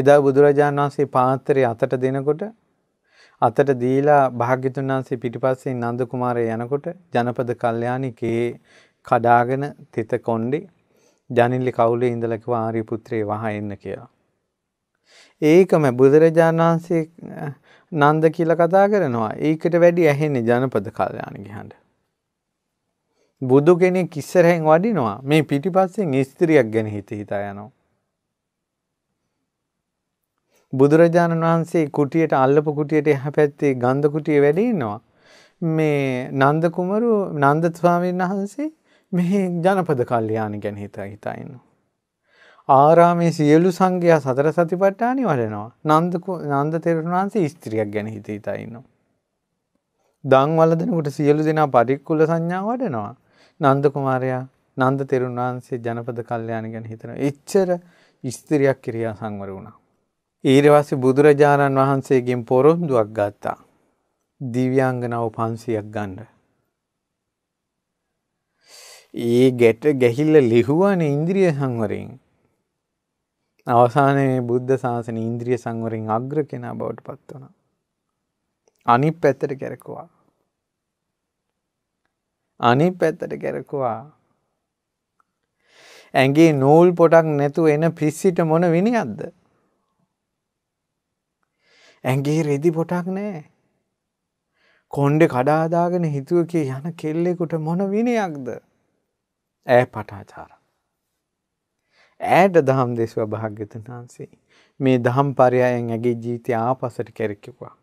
එදා බුදුරජාණන් වහන්සේ පාත්‍රය අතට දෙනකොට අතට දීලා භාග්‍යතුන් වහන්සේ පිටිපස්සේ නන්ද කුමාරය යනකොට ජනපද කල්යාණිකේ කඩාගෙන තිත කොණ්ඩේ ජනිල්ලි කවුලේ ඉඳලා කිව්වා ආර්ය පුත්‍රේ වහා එන්න කියලා. ඒකම බුදුරජාණන් වහන්සේ නන්ද කියලා කතා කරනවා. ඒකට වැඩි ඇහෙන්නේ ජනපද කල්යාණිකේ හඬ. බුදු කෙනෙක් ඉස්සරහෙන් වඩිනවා. මේ පිටිපස්සෙන් ස්ත්‍රියක් ගැන හිත හිතා යනවා. බුදුරජාණන් වහන්සේ කුටියට අල්ලපු කුටියට එහා පැත්තේ ගන්ධ කුටිය වැඩ ඉන්නවා. මේ නන්ද කුමරු නන්ද ස්වාමීන් වහන්සේ මෙහි ජනපද කල්යාණ ගැන හිතා හිතා ඉන්නවා. ආරාමේ සියලු සංඝයා සතර සතිපට්ඨානි වඩනවා. නන්ද නන්ද තෙරුන් වහන්සේ ස්ත්‍රියක් ගැන හිත හිතා ඉන්නවා. දන් වළඳනකොට සියලු දෙනා පරික්කුල සංඥා වඩනවා. නන්ද කුමාරයා නන්ද තෙරුන් වහන්සේ ජනපද කල්යාණ ගැන හිතනවා. එච්චර ස්ත්‍රියක් ක්‍රියා සංවර වුණා. ඊරවස්සේ බුදුරජාණන් වහන්සේගෙන් පොරොන්දුවක් ගත්තා. දිව්‍යාංගනාව 500ක් ගන්න. ඒ ගැට ගැහිල්ල ලිහුවානේ ඉන්ද්‍රිය සංවරයෙන්. අවසානයේ බුද්ධ ශාසනය ඉන්ද්‍රිය සංවරයෙන් අග්‍ර කෙනා බවට පත් වුණා. අනිත් පැත්තට කැරකුවා. අනිත් පැත්තට කැරකුවා. ඇඟේ නූල් පොටක් නැතුව එන පිස්සිට මොන විනියක්ද? ඇගේ රෙදි පොටක් නෑ. කොන්්ඩෙ කඩාදාගෙන හිතුවකේ යන කෙල්ලෙකුට මොන විනයක්ද. ඇ පටාචාර. ඇයට දහම් දෙස්ව භාග්‍යතන් වහන්සේ මේ දහම් පරයායෙන් ඇගේ ජීතය ආපසට කැරකිවා.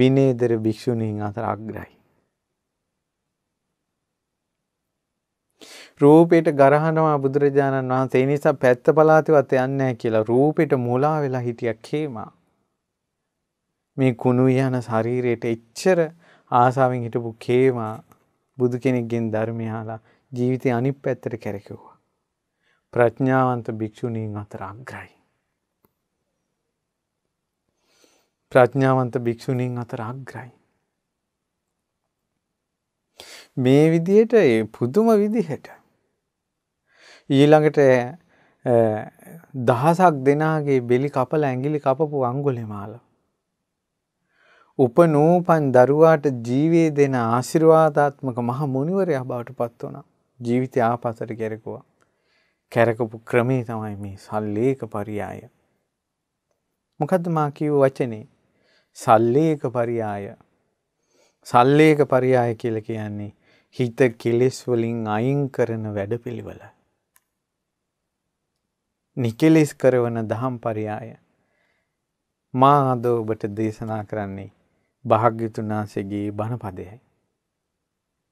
විනේදර භික්‍ෂුණීන් අතර අග්‍රයි. රූපයට ගරහනවා බුදුරජාණන් වහන්සේ නිසා පැත්ත පලාතිවත් යන්න කියලා රූපෙට මුලා වෙලා හිටියක් හේමා. මේ කුණු යන ශරීරයට එච්චර ආසාවෙන් හිටපු කේමා බුදු කෙනෙක්ගෙන් ධර්මය අහලා ජීවිතේ අනිත් පැත්තට කැරකෙව්වා. ප්‍රඥාවන්ත භික්ෂුණීන් අතර අග්‍රයි. ප්‍රඥාවන්ත භික්‍ෂුණීන් අතර අග්‍රයි. මේ විදියට ඒ පුදුම විදිහට. ඊළඟට දහසක් දෙනාගේ බෙලි කපල ඇගිලි කපපු අංගුලෙ මාලා. උපනූපන් දරුවාට ජීවේ දෙන ආශිර්වාදාත්මක මහ මුනිවරයා බවට පත් වුණා. ජීවිතය ආපතට කෙරෙකුවා. කැරකපු ක්‍රමේ තමයි මේ සල්ලේක පරියාය. මොකද්ද මා කියව වචනේ? සල්ලේක පරියාය. සල්ලේක පරියාය කියලා කියන්නේ හිත කෙලෙස් වලින් අයින් කරන වැඩපිළිවෙල. නිකෙලෙස් කරවන දහම් පරියාය. මා අද ඔබට දේශනා කරන්නේ භාග්‍යතුන් වහන්සේගේ බණපදයයි.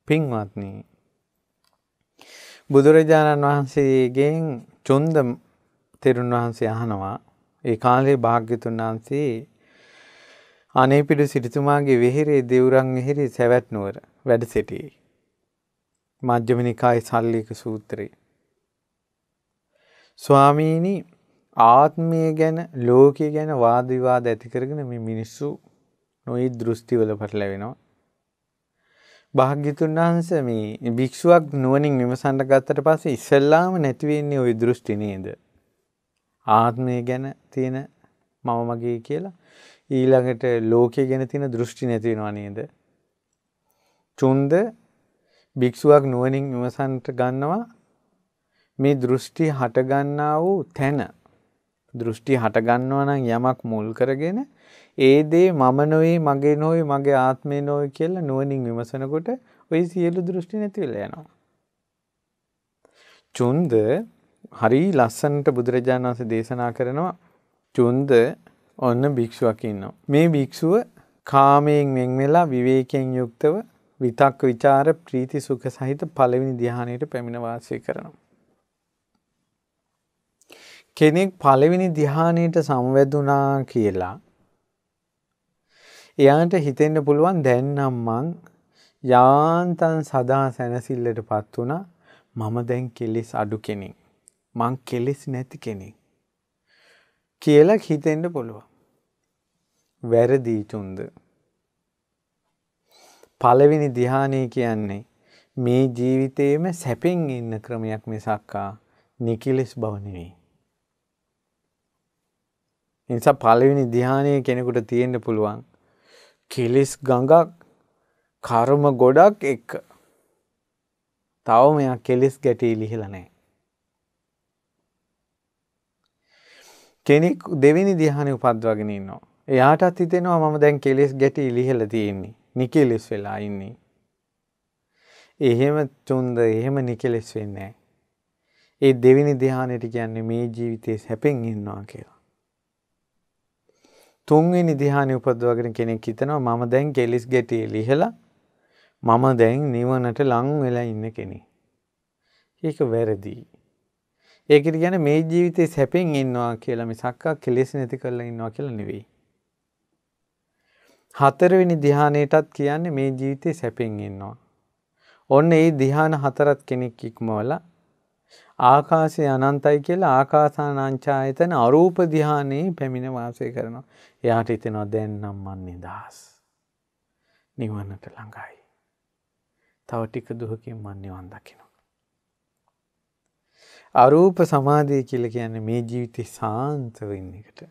පින්වත්නි බුදුරජාණන් වහන්සේගෙන් චොන්ද තෙරුන් වහන්සේ අහනවා ඒ කාලේ භාග්‍යතුන් වහන්සේ අනේපිඩු සිටුතුමාගේ වෙහෙරේ දෙවුරන් වෙහෙරේ සැවැත් නුවර වැඩ සිටියේ. මජ්ක්‍ධිම නිකායේ සල්ලීක සූත්‍රයේ ස්වාමීනි ආත්මය ගැන ලෝකය ගැන වාද විවාද ඇති කරගෙන මේ මිනිස්සු නොයි දෘෂ්ටිවල පටලැවෙනවා. භාග්‍යතුන් වහන්ස මේ භික්ෂුවක් නුවනින් විමසන්ට ගත්තට පස්සේ ඉස්සල්ලාම නැතිවෙන්නේ ඔය දෘෂ්ටි නේද. ආත්මය ගැන තියෙන මම මගේ කියලා ඊළඟට ලෝකය ගැන තියෙන දෘෂ්ටි නැතිවෙනවා නේද. චුන්ද භික්ෂුවක් නුවනින් විමසන්ට ගන්නවා මේ දෘෂ්ටි හටගන්නා වූ තැන දෘෂ්ටි හටගන්නවා නම් යමක් මුල් කරගෙන ඒ දේ මම නොවේ මගේ නොවේ මගේ ආත්මේ නොවේ කියලා නුවණින් විමසනකොට ওই සියලු දෘෂ්ටි නැති වෙලා යනවා. චුන්ද හරි ලස්සනට බුදුරජාණන් වහන්සේ දේශනා කරනවා චුන්ද ඔන්න භික්ෂුවක් ඉන්නවා. මේ භික්ෂුව කාමයෙන් වෙන් වෙලා විවේකයෙන් යුක්තව විතක් ਵਿਚාර ප්‍රීති සුඛ සහිත පළවෙනි ධ්‍යානයට පැමිණ වාසය කරනවා. කෙනෙක් පළවෙනි ධ්‍යානයට සම්වැදුනා කියලා එයාට හිතෙන්න පුළුවන් දැන්නම් මං යාන්තම් සදා සැනසෙල්ලට පත් වුණා. මම දැන් කෙලෙස් අඩු කෙනෙක්. මං කෙලෙස් නැති කෙනෙක්. කියලා හිතෙන්න පුළුවන්. වැරදිීතුන්ද. පළවෙනි දිහානය කියන්නේ මේ ජීවිතයේම සැපෙන් ඉන්න ක්‍රමයක් මිසක්කා නිකිලෙස් බව නෙවෙයි. නිසා පළවෙනි ධ්‍යානය කෙනෙකුට තියෙන්න පුළුවන් කෙලෙස් ගඟක් කර්ම ගොඩක් එක්ක තව මෙයා කෙලෙස් ගැටී ලිහිල නෑ. කෙනෙක් දෙවිනි දිහානය උපද්වගෙන න්නවා. එයාටත් හිතෙනවා මම දැන් කෙලෙස් ගැටී ලිහෙල තියෙන්නේ නිකෙලෙස් වෙලා ඉන්නේ. එහෙම චුන්ද එහෙම නිකෙලෙස් වෙන්නේ. ඒ දෙවිනි දිහානයට කියන්නේ මේ ජීවිතයේ හැපෙන් ඉන්නවා කියලා. තුන්වෙනි ධ්‍යානෙ උපදවගෙන කෙනෙක් හිතනවා මම දැන් කෙලිස් ගැටියේ ලිහලා මම දැන් නිවනට ලං වෙලා ඉන්න කෙනෙක්. ඒක වැරදි. ඒකට කියන්නේ මේ ජීවිතේ සැපෙන් ඉන්නවා කියලා මිසක් කෙලෙස් නැති කරලා ඉන්නවා කියලා නෙවෙයි. හතරවෙනි ධ්‍යානෙටත් කියන්නේ මේ ජීවිතේ සැපෙන් ඉන්නවා. ඔන්න ඒ ධ්‍යාන හතරත් කෙනෙක් ඉක්මවලා ආකාශය අනන්තයි කියලා ආකාසානංචායතන අරූප ධානයේ පැමිණ වාසය කරනවා. එයාට හිතෙනවා දැන් නම් මන් නිදහස්. නිවනට ළඟයි. තව ටික දුහකින් මන් නිවන් දකිනවා. අරූප සමාධිය කියලා කියන්නේ මේ ජීවිතේ සාන්ත වෙන්න එකට.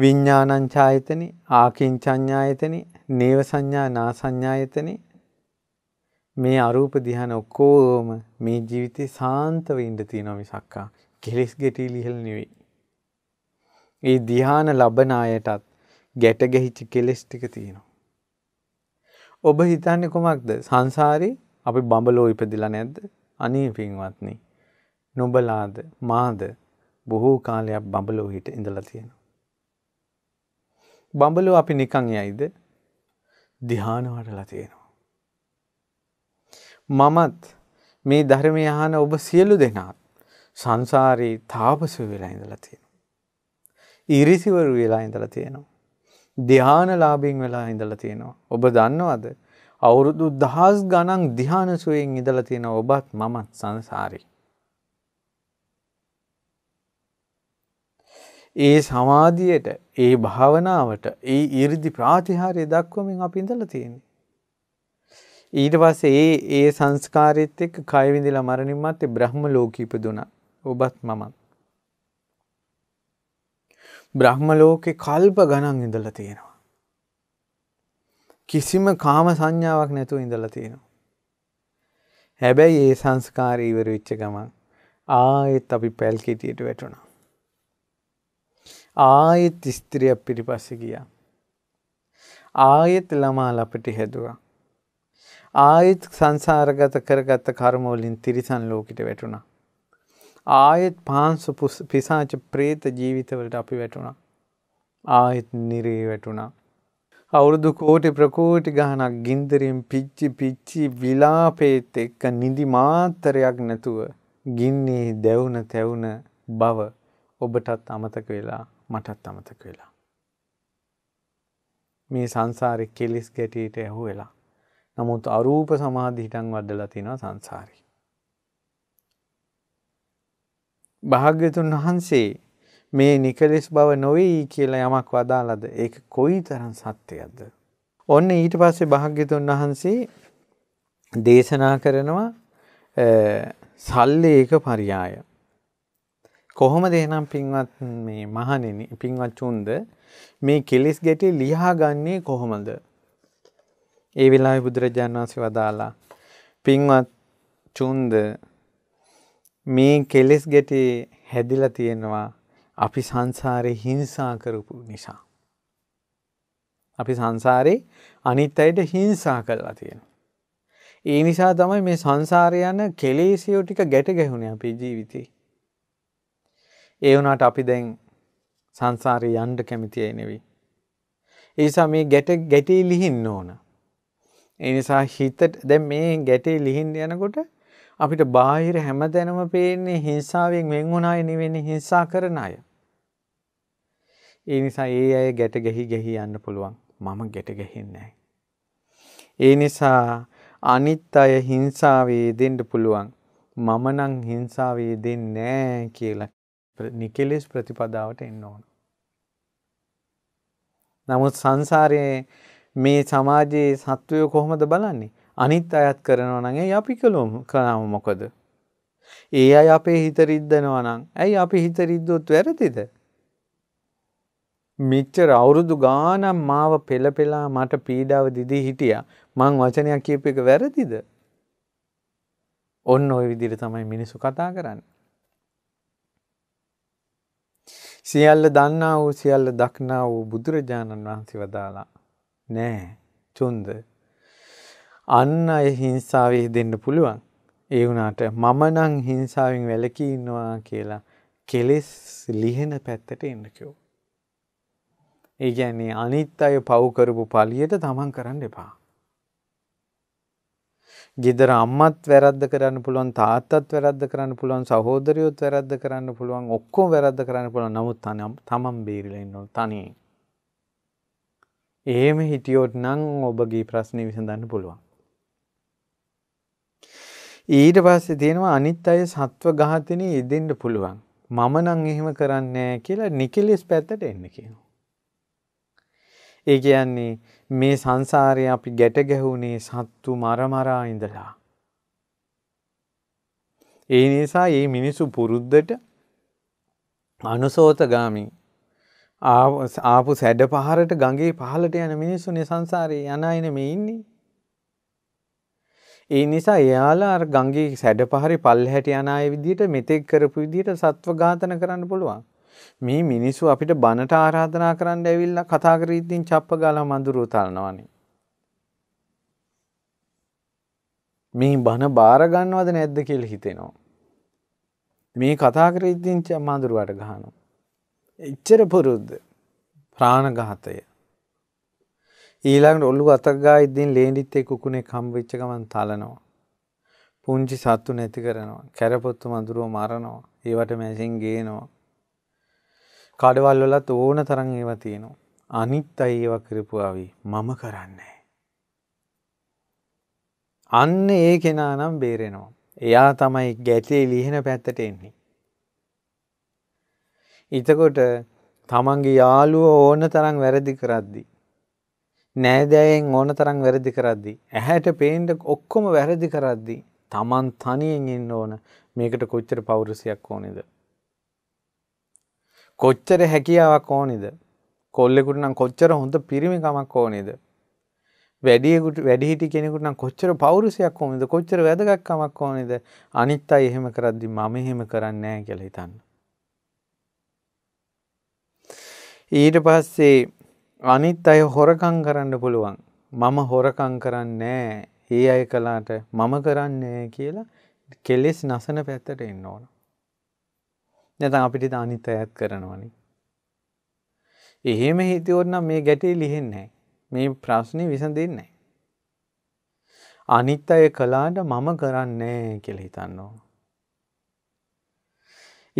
විඤ්ඤාණං ඡායතනෙ, ආකින්චඤ්ඤායතනෙ, නේව සංඥා නා සංඥායතනෙ මේ අරූප ධ්‍යාන ඔක්කොම මේ ජීවිතේ සාන්තව ඉඳ තියෙනවා මිසක්කා කෙලෙස් ගැටිලි ඉහළ නෙවෙයි. ඒ ධ්‍යාන ලබන අයටත් ගැට ගැහිච්ච කෙලෙස් ටික තියෙනවා. ඔබ හිතන්නේ කොමක්ද? සංසාරේ අපි බඹලෝ ඉපදිලා නැද්ද? අනේ පින්වත්නි. නොබලාද මාද බොහෝ කාලයක් බඹලෝ හිට ඉඳලා තියෙනවා. බඹලෝ අපි නිකන් යයිද? ධ්‍යාන වඩලා තියෙනවා. මමත් මේ ධර්මය අහන ඔබ සියලු දෙනාත් සංසාරයේ තාපසව වෙලා ඉඳලා තියෙනවා. ඉරිසිවරු වෙලා ඉඳලා තියෙනවා. ධ්‍යානලාභයෙන් වෙලා ඉඳලා තියෙනවා. ඔබ දන්නවද? අවුරුදු දහස් ගණන් ධ්‍යාන සුවයෙන් ඉඳලා තියෙනවා ඔබත් මමත් සංසාරේ. ඒ සමාධියට ඒ භාවනාවට ඒ ඉරිදි ප්‍රාතිහාරය දක්වමින් අපි ඉඳලා තියෙන්නේ. ඊට පස්සේ ඒ ඒ සංස්කාරයත් එක්ක කය විඳලා මරණින් මත්තේ බ්‍රහ්ම ලෝකෙ ඉපදුණා. ඔබත් මමත්. බ්‍රහ්ම ලෝකේ කල්ප ගණන් ඉඳලා තියෙනවා. කිසිම කාම සංඥාවක් නැතුව ඉඳලා තියෙනවා. හැබැයි ඒ සංස්කාරය ඉවර වෙච්ච ගමන් ආයෙත් අපි පැල්කිටියට වැටුණා. ආයෙත් ස්ත්‍රියක් පිටිපස්සේ ගියා. ආයෙත් ළමා ලපටි හැදුවා. ආයෙත් සංසාරගත කරගත්ත කර්මවලින් තිරිසන් ලෝකෙට වැටුණා. ආයෙත් පාන්සු පිසාච ප්‍රේත ජීවිතවලට අපි වැටුණා. ආයෙත් නිරේ වැටුණා. අවුරුදු කෝටි ප්‍රකෝටි ගහනක් ගින්දරින් පිච්චි පිච්චි විලාපේත් එක්ක නිදි මාතරයක් නැතුව ගින්නේ දැවුන තැවුන බව ඔබටත් අමතක වෙලා මටත් අමතක වෙලා. මේ සංසාරි කෙලිස් ගැටියට ඇහු වෙලා. නමුත් අරූප සමාධිහිටන් වඩලා තිනවා සංසාරි. භාග්‍යතුන් වහන්සේ මේ නිකලෙස් බව නොවෙයි කියලා යමක් වදාලද ඒ කොයි තරන් සත්‍යයක්ද. ඔන්න ඊට පස්සේ භාග්‍යතුන් වහන්සේ දේශනා කරනවා සල්ලි ඒක පරියාය. කොහොම දෙනම් පින්වත් මේ මහනෙන පින්වත් චුන්ද මේ කෙලෙස් ගැටේ ලියා ගන්නේ කොහොමද ඒ වෙලාවේ බුදුරජාණන් වහන්සේ වදාලා පින්වත් චුන්ද මේ කෙලෙස් ගැටේ හැදිලා තියෙනවා අපි සංසාරේ හිංසා කරපු නිසා. අපි සංසාරේ අනිත් අයට හිංසා කරලා තියෙනවා. ඒ නිසා තමයි මේ සංසාරය යන කෙලෙසියෝ ටික ගැට ගැහුණේ අපේ ජීවිතේ. ඒ වුණාට අපි දැන් සංසාරේ යන්න කැමති අය නෙවෙයි. ඒ නිසා මේ ගැට ගැටේ ලිහින්න ඕන. එනිසා හිතට දැ මේ ගැටේ ලිහින් යනකොට අපිට බාහිර හැම දැනම පේන්නේ හිංසාාවෙන් වෙන්වුනාය නිවෙන්නේ හිංසා කරන අය. ඒ නිසා ඒ අය ගැට ගැහි ගැහි යන්න පුළුවන් මම ගැට ගැහෙන්නෑ. ඒ නිසා අනිත් අය හිංසාවේ දෙන්ඩ පුළුවන් මම නං හිංසාවේ දෙන්න නෑ කියලා නිකෙලෙස් ප්‍රතිපදාවට එන්න ඕන. නමුත් සංසාරයේ මේ සමාජයේ සත්වය කොහොමද බලන්නේ අනිත් අයත් කරනවනගේ අපි කළොම් කනාව මොකද. ඒ අයි අපේ හිතරිද්දනවනම් ඇයි අපි හිතරිද්දොත් වැරදිද. මිච්චර අවුරුදු ගානම් මාව පෙළපෙලා මට පීඩාව දිදී හිටිය මං වචනයක් කියප එක වැරදිද. ඔන්න ඔය විදිර තමයි මිනිසු කතා කරන්න. සියල්ල දන්නා වූ සියල්ල දක්නා වූ බුදුරජාණන් වහන්සි වදාලා නෑ චුන්ද. අන්න අය හිංසාවේ දෙන්න පුළුවන්. ඒ වුණාට මම නම් හිංසාවෙන් වැලකී ඉන්නවා කියලා කෙලෙස් ලිහෙන පැත්තට එන්න කිව්වා. ඒ කියන්නේ අනිත් අය පව් කරපු පළියට තමන් කරන්න එපා. ගෙදර අම්මත් වැරද්ද කරන්න පුළුවන් තාත්තත් වැරද්ද කරන්න පුළුවන් සහෝදරයොත් වැරද්ද කරන්න පුළුවන් ඔක්කොම වැරද්ද කරන්න පුළුවන් නමුත් තමන් බේරිලා ඉන්න ඕන තනියෙන්. එහෙම හිටියොත් නං ඔබගේ ප්‍රශ්නය විසඳන්න පුළුවන්. ඊට පස්සේ තියෙනවා අනිත් අය සත්ව ඝාතනය යෙදෙන්න පුළුවන්. මම නම් එහෙම කරන්නේ කියලා නිකෙලෙස් පැත්තට එන්න කියනවා. ඒ කියන්නේ මේ සංසාරය අපි ගැට ගැහුනේ සත්තු මරමරා ඉඳලා. ඒ නිසා මේ මිනිසු පුරුද්දට අනුසෝතගාමී ආපු සැඩ පහරට ගඟේ පහලට යන මිනිස්සු නිසංසාරයේ යන අය නෙමෙයි ඉන්නේ. ඒ නිසා එයාලා අර ගඟේ සැඩ පහරේ පල්හැට යන අය විදිහට මෙතෙක් කරපු විදිහට සත්ව ඝාතන කරන්න පුළුවන්. මේ මිනිස්සු අපිට බනට ආරාධනා කරන්න ඇවිල්ලා කතා කර ඉදින් චප්ප ගාලා මඳුරු තලනවනේ. මේ බන බාර ගන්නවද නැද්ද කියලා හිතෙනවා. මේ කතා කර ඉදින් මඳුරුවට ගහනවා. එච්චර පුරුද්ද ප්‍රාණඝාතය. ඊළඟට ඔල්ලු අතගා ඉදින් ලේන්ඩිත් ඒ කුකුණේ කම්බිච්ච ගමන් තලනවා. පුංචි සත්තු නැති කරනවා. කැරපොත්තු මඳුරව මරනවා. ඒවට මැසින් ගේනවා. කඩවල් වලත් ඕන තරම් ඒවා තියෙනවා. අනිත් අය ඒවා කරපුවාවි. මම කරන්නේ. අන්න ඒ කෙනා නම් බේරෙනවා. එයා තමයි ගැටේ ලිහෙන පැත්තට එන්නේ. එතකොට තමන්ගේ යාළුව ඕන තරම් වැරදි කරද්දි. නෑදෑයෙන් ඕන තරම් වැරදි කරද්දි. ඇහැට පේන්ට ඔක්කොම වැරදි කරද්දි. තමන් තනියෙන් ඉන්න ඕන මේකට කොච්චර පෞරුසියක් ඕනෙද. කොච්චර හැකියාවක් ඕනෙද. කොල්ලෙකුට නම් කොච්චර හොඳ පිරිමිකමක් ඕනෙද. වැඩියකුට වැඩිහිටි කෙනෙකුට නම් කොච්චර පෞරුසියක් ඕනෙද කොච්චර වැදගත්කමක් ඕනෙද අනිත් අය එහෙම කරද්දි මම එහෙම කරන්නේ නැහැ කියලා හිතන්න. ඊට පස්සේ අනිත් අය හොරකං කරන්න පුළුවන්. මම හොරකං කරන්නේ ඒ අය කලාට මම කරන්නේ කියලා කෙලෙස් නසන පැත්තට එන්න ඕන. නැත අපිට අනිත් අයත් කරනවනි. එහෙම හිතවරනම් මේ ගැටේ ලිහෙන්නේ මේ ප්‍රශ්නය විසඳන්නේ. අනිත් අය කලාට මම කරන්නේ කෙළ හිතන්න ඕන.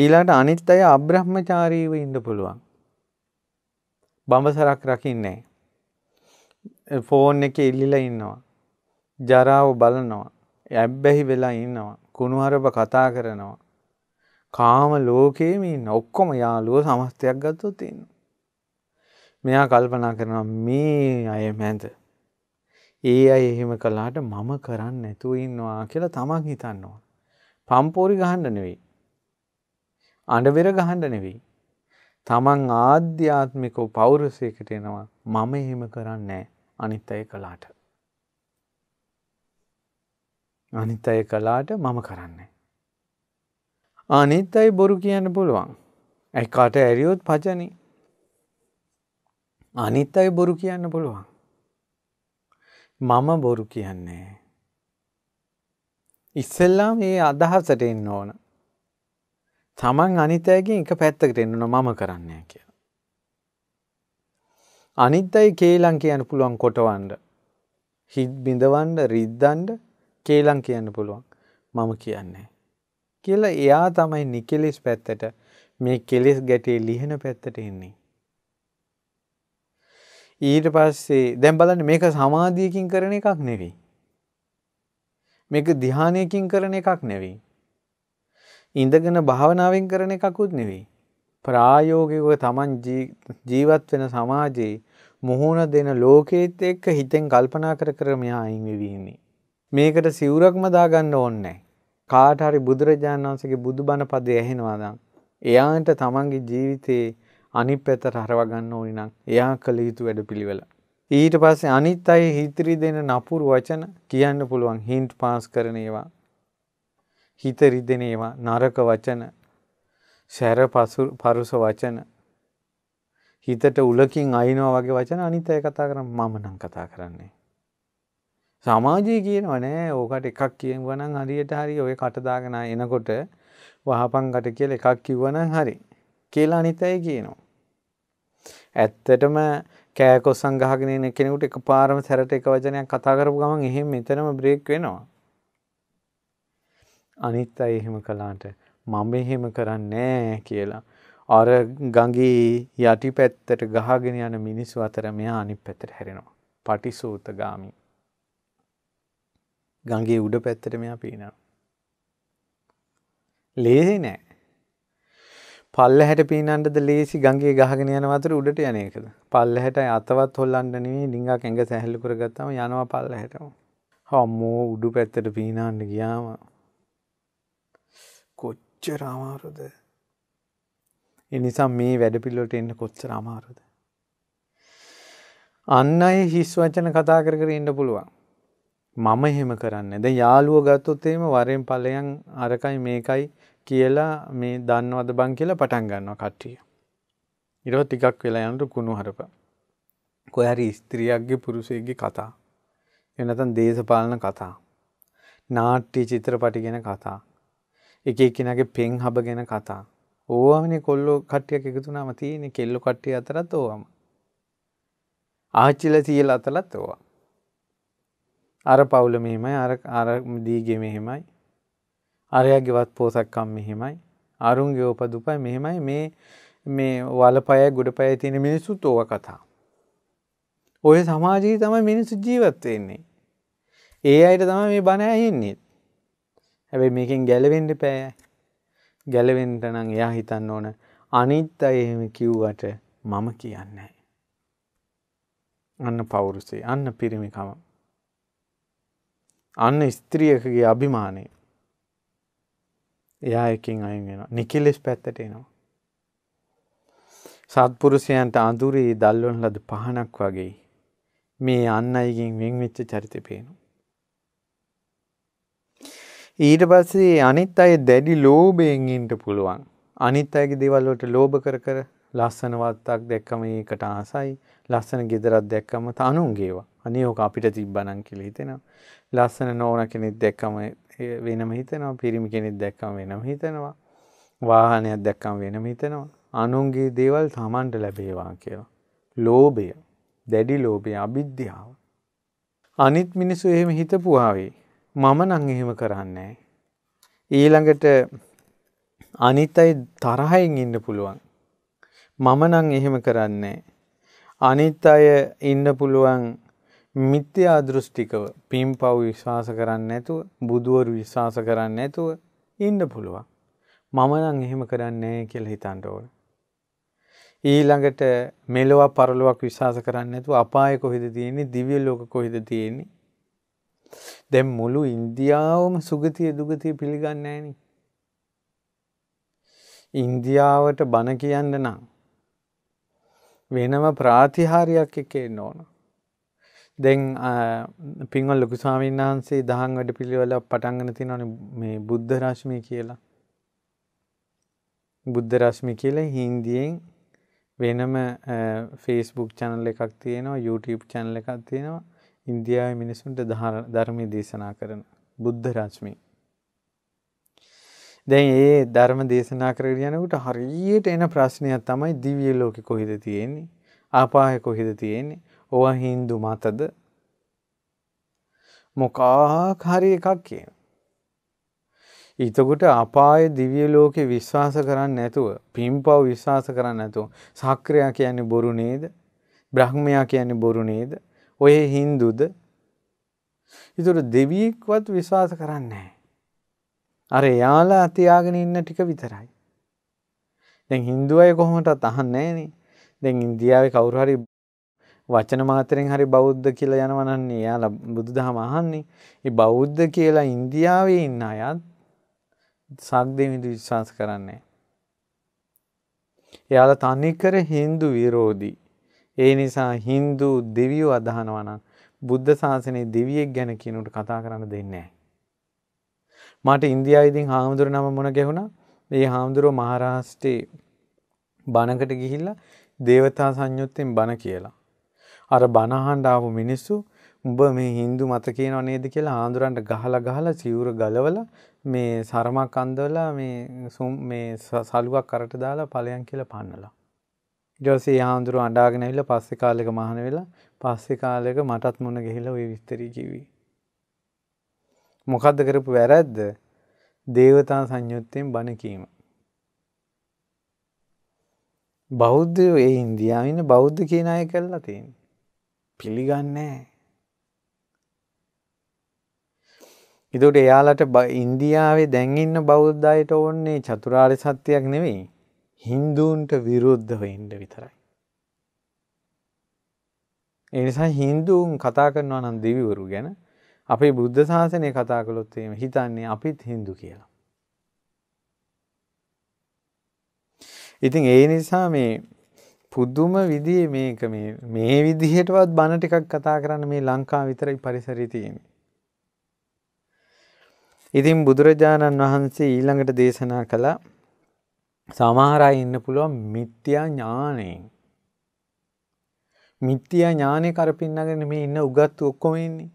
ඊලාට අනිත් අය අබ්‍රහ්මචාරීව ඉන්න පුළුවන්. බඹසරක් රකින්නේ ෆෝන් එක ඉල්ලිලා ඉන්නවා. ජරාව බලනවා. ඇබ්බැහි වෙලා ඉන්නවා. කුණුහරප කතා කරනවා. කාම ලෝකයේම ඉන්න ඔක්කොම යාළුවෝ සමස්තයක් ගත්තොත් ඉන්නවා. මෙයා කල්පනා කරනවා මේ අය මැද. ඒ අය එහෙම කළාට මම කරන්න නැතුව ඉන්නවා කියලා තමන් හිතන්නවා. පම්පෝරි ගහන්න නෙවෙයි. අඬවෙර ගහන්න නෙවෙයි. තමන් ආධ්‍යාත්මිකව පෞරුසයකට එනවා මම එහෙම කරන්නේ අනිත් අය කළාට. අනිත් අය කළාට මම කරන්නේ. අනිත් අයි බොරු කියන්න පුළුවන්. ඇකාට ඇරියොත් පචන අනිත් අයි බොරු කියන්න පුළුවන්. මම බොරු කියන්නේ. ඉස්සෙල්ලා මේ අදහසට එන්න ඕන. තමන් අනිතයගෙන් එක පැත්තකට එන්නන මම කරන්නේ කිය. අනිත්දයි කේලං කියන්න පුළුවන් කොටවන්ඩ. හිත් බිඳවන්ඩ රිද්දන්ඩ කේලං කියන්න පුළුවන් මම කියන්නේ. කියලා එයා තමයි නිකෙලෙස් පැත්තට මේ කෙලෙස් ගැටේ ලිහෙන පැත්තට එන්නේ. ඊට පස්සේ දැම් බලන්න මේක සමාධියකින් කරන එකක් නෙවී. මේක දිහානයකින් කරන එකක් නෙවී. ඉඳගෙන භාවනාවෙන් කරන එකකුත් නෙවෙයි. ප්‍රායෝගිකව තමන් ජීවත් වෙන සමාජයේ මුහුණ දෙන ලෝකයේත් එක්ක හිතෙන් කල්පනා කර කර මෙයා අයින් වෙවි ඉන්නේ. මේකට සිවුරක්ම දාගන්න ඕනේ නැහැ. කාට හරි බුදුරජාණන් වහන්සේගේ බුදුබණ පදේ ඇහෙනවා නම් එයාට තමන්ගේ ජීවිතේ අනිත් පැත්තට හරව ගන්න ඕනි නම් එයා කළ යුතු වැඩපිළිවෙල. ඊට පස්සේ අනිත් අය හිතරි දෙන නපුරු වචන කියන්න පුළුවන් හින්ට් පාස් කරන ඒවා හිත රිදෙන ඒවා නරක වචන සැර පරුස වචන හිතට උලකින් අයිනවා වගේ වචන අනිත් අය කතා කරන් මම නම් කතා කරන්නේ. සමාජයේ කියනවා නෑ ඕකට එකක් කියනවා නම් හරියට හරි ඔය කට දාගෙන එනකොට වහපන් කට කියලා එකක් කිව්වනම් හරි කියලා අනිත් අය කියනවා. ඇත්තටම කෑකොස්සන් ගහගෙන එන කෙනෙකුට එකපාරම සැරට එක වචනයක් කතා කරපු ගමන් එහෙම මෙතනම බ්‍රේක් වෙනවා. අනිත් අය එහෙම කළාට මම එහෙම කරන්නේ කියලා. අර ගඟේ යටි පැත්තට ගහගෙන යන මිනිස්සු අතර මෙයා අනිත් පැත්තට හැරෙනවා. පටිසූතගාමි. ගඟේ උඩ පැත්තට මෙයා පීනවා. ලේසි නෑ. පල්ලහැට පීනන්නද ලේසි ගඟේ ගහගෙන යන වතුර උඩට යන එකද? පල්ලහැට අතවත් හොල්ලන්න නෙවෙයි ඩිංගක් ඇඟ සැහැල්ලු කරගත්තාම යනවා පල්ලහැටම. හම්මෝ උඩු පැත්තට පීනන්න ගියාම කොච්චර අමාරුද. ඒ නිසා මේ වැඩපිළිවෙලට එන්න කොච්චර අමාරුද. අන්න අය හිස් වචන කතා කර කර ඉන්න පුළුවන්. මම එහෙම කරන්න ද යාළුව ගත්තොත් එහෙම වරෙන් ඵලයන් අරකයි මේකයි කියලා මේ දන්නවද බං කියලා පටන් ගන්නවා කට්ටිය. ඉරව ටිකක් වෙලා යනට කුණු හරප. කොහැරි ස්ත්‍රියක්ගේ පුරුසයගේ කතා. එනතන් දේශපාලන කතා. නාට්‍ය චිත්‍රපටි ගැන කතා. එක එකනගේ පෙන් හබ ගැන කතා ඕවමනි කොල්ලෝ කට්ටියක් එකතුනාම තියෙන කෙල්ලු කට්ටිය අතරත් ඕවම ආච්චිල තියල අතලත් ඕවා අර පවුල මෙහෙමයි අර අර දීගෙ මෙහෙමයි අරයගෙවත් පෝසක්කම් මෙහෙමයි අරුන්ගේ ඕපදුපයි මෙහෙමයි මේ මේ වලපය ගොඩ පය තියෙන මිනිස්සුත් ඕව කතා ඔය සමාජයේ තමයි මිනිස්සු ජීවත් වෙන්නේ ඒ අයට තමයි මේ බණ ඇහෙන්නේ හැබැයි මේකෙන් ගැලවෙන්න පෑ ගැලවෙන්ට නම් එයා හිතන්න ඕන අනිත් අය එහෙම කිව්වට මම කියන්නේ. අන්න පවුරුසේ අන්න පිරිමිකම. අන්න ස්ත්‍රියකගේ අභිමානය. එයා එකින් අයින් වෙන නිකිලෙස් පැත්තට එනවා. සත්පුරුෂයන්ට අඳුරේ දල්වන ලද පහනක් වගේ මේ අන්න අයගෙන් වෙන්වෙච්ච චරිත පේනවා. ඊට පස්සේ අනිත් අය දැඩි ලෝභයෙන් ඉන්න පුළුවන්. අනිත් අයගේ දේවල් වලට ලෝභ කර කර ලස්සන වත්තක් දැක්කම ඒකට ආසයි. ලස්සන ගෙදරක් දැක්කම තනුන්ගේවා. අනේ ඕක අපිට තිබ්බනම් කියලා හිතෙනවා. ලස්සන නෝන කෙනෙක් දැක්කම වෙනම හිතනවා. පිරිමි කෙනෙක් දැක්කම වෙනම හිතනවා. වාහනයක් දැක්කම වෙනම හිතනවා. අනුන්ගේ දේවල් තමන්ට ලැබේවා කියලා. ලෝභය, දැඩි ලෝභය, අවිද්‍යාව. අනිත් මිනිස්සු එහෙම හිතපුවාවේ මම නං එහෙම කරන්නේ. ඊළඟට අනිත් අයි තරහයින් ඉන්න පුළුවන්. මම නං එහෙම කරන්නේ. අනිත් අය ඉන්න පුළුවන් මිත්‍යා දෘෂ්ටිකව පින් පව් විශ්වාස කරන්න ඇතුව බුදුවරු විශ්වාස කරන්න ඇතුව ඉන්න පුළුවන්. මම නම් එහෙම කරන්නේ කියල හිතන්ට ඕන. ඊළඟට මෙලොව පරලුවක් විශවාස කරන්න ඇතු අපාය කොහෙද තියෙන්නේ දිවිය ලෝක කොහෙද තියෙන්නේ දැම් මුළු ඉන්දියාවම සුගතිය දුගතිය පිළිගන්න ෑන. ඉන්දියාවට බණ කියන්න නම්. වෙනම ප්‍රාතිහාරයක් එකේ නෝන. දැන් පිංවල් ලොකුස්වාමීන් වහන්සේ දහන් වැඩ පිළිවල පටන්ගන තින ඕන මේ බුද්ධ රශ්මි කියලා. බුද්ධ රශ්මි කියලා හින්දියෙන් වෙනම ෆේස්බුක් චැනල් එකක් තියෙනවා YouTube චැනල එකක් තියෙනවා ඉන්දියාවේ මිනිසුන්ට ධර්මයේ දේශනා කරන බුද්ධ රශ්මි. දැන් ඒ ධර්ම දේශනා කරගෙන යනකොට හරියට එන ප්‍රශ්නයක් තමයි දිව්‍ය ලෝකෙ කොහෙද තියෙන්නේ? ආපාය කොහෙද තියෙන්නේ? ඕවා Hindu මතද? මොකක් හරි එකක් කියන. එතකොට අපාය දිව්‍ය ලෝකේ විශ්වාස කරන්නේ නැතුව පින්පව් විශ්වාස කරන්නේ නැතුව සක්‍රයා කියන්නේ බොරු නේද? බ්‍රහ්මයා කියන්නේ බොරු නේද? ඔය හින්දුද ඉතුර දෙවියෙක්වත් විශ්වාස කරන්නේ. අර යාලා අතියාගෙන ඉන්න ටික විතරයි. දැන් හින්දු අය කොහොමටත් අහන්නේ නෑනේ. දැන් ඉන්දියාවේ කවුරු හරි වචන මාතරෙන් හරි බෞද්ධ කියලා යනවනන්නේ යාලා බුදුදහම අහන්නේ. ඒ බෞද්ධ කියලා ඉන්දියාවේ ඉන්න අයත් සක්දෙවිඳු විශ්වාස කරන්නේ. එයාලා තනිකර හින්දු විරෝධී. ඒ නිසා Hindu දෙවියෝ අදහනවා නම් බුද්ධ ශාසනයේ දෙවියෙක් ගැන කියනකට කතා කරන්න දෙන්නේ නැහැ. මට ඉන්දියාවේ ඉඳන් හාමුදුරුවෝ නම මොන ගැහුණා? මේ හාමුදුරුවෝ මහරාष्ट्रයේ බණකට ගිහිල්ලා දේවතා සංයුත්තෙන් බණ කියලා. අර බණ අහන්න ආපු මිනිස්සු උඹ මේ Hindu මත කියනව නේද කියලා හාමුදුරන්ට ගහලා ගහලා සිවුර ගලවලා මේ සරමක් අන්දවලා මේ මේ සලුවක් කරට දාලා ඵලයන් කියලා පන්නලා. ඉටෝසේ හාමුදුරු අඩාගෙනවිල පස්සෙ කාලෙක මහන වෙලා පස්සෙ කාලෙක මටත් මුණ ගෙහිලා ඔය විස්තරී කිවී. මොකක්ද කරපු වැරැද්ද දේවතා සංයුත්තයෙන් බණකීම. බෞද්ධයෝ ඒ ඉන්දියාවන්න බෞද්ධ කියන අය කරලා තියෙන. පිළිගන්නේ. ඉදට එයාලට ඉන්දියාවේ දැන්ඉන්න බෞද්ධයට ඕන්නේ චතුරාරි සත්‍යයක් නෙවෙයි හින්දුන්ට විරුද්ධව ඉන්ඩ විතරයි. එනිසා හින්දුන් කතා කරනවා නම් දෙවිවරු ගැන අපේ බුද්ධ ශාසනය කතා කළොත්තේම හිතන්නේ අපිත් හින්දු කියලා. ඉතින් ඒ නිසා මේ පුද්දුම විදිහ මේක මේ විදිහටවත් බණ ටිකක් කතා කරන්න මේ ලංකා විතරයි පරිසරිතියෙන්. ඉතින් බුදුරජාණන් වහන්සේ ඊළඟට දේශනා කළා සමහරයි ඉන්න පුළුවන් මිත්‍යා ඥානයෙන්. මිත්‍යා ඥානය කරපින්නගෙන මේ ඉන්න උගත්තු ඔක්කොම ඉන්නේ.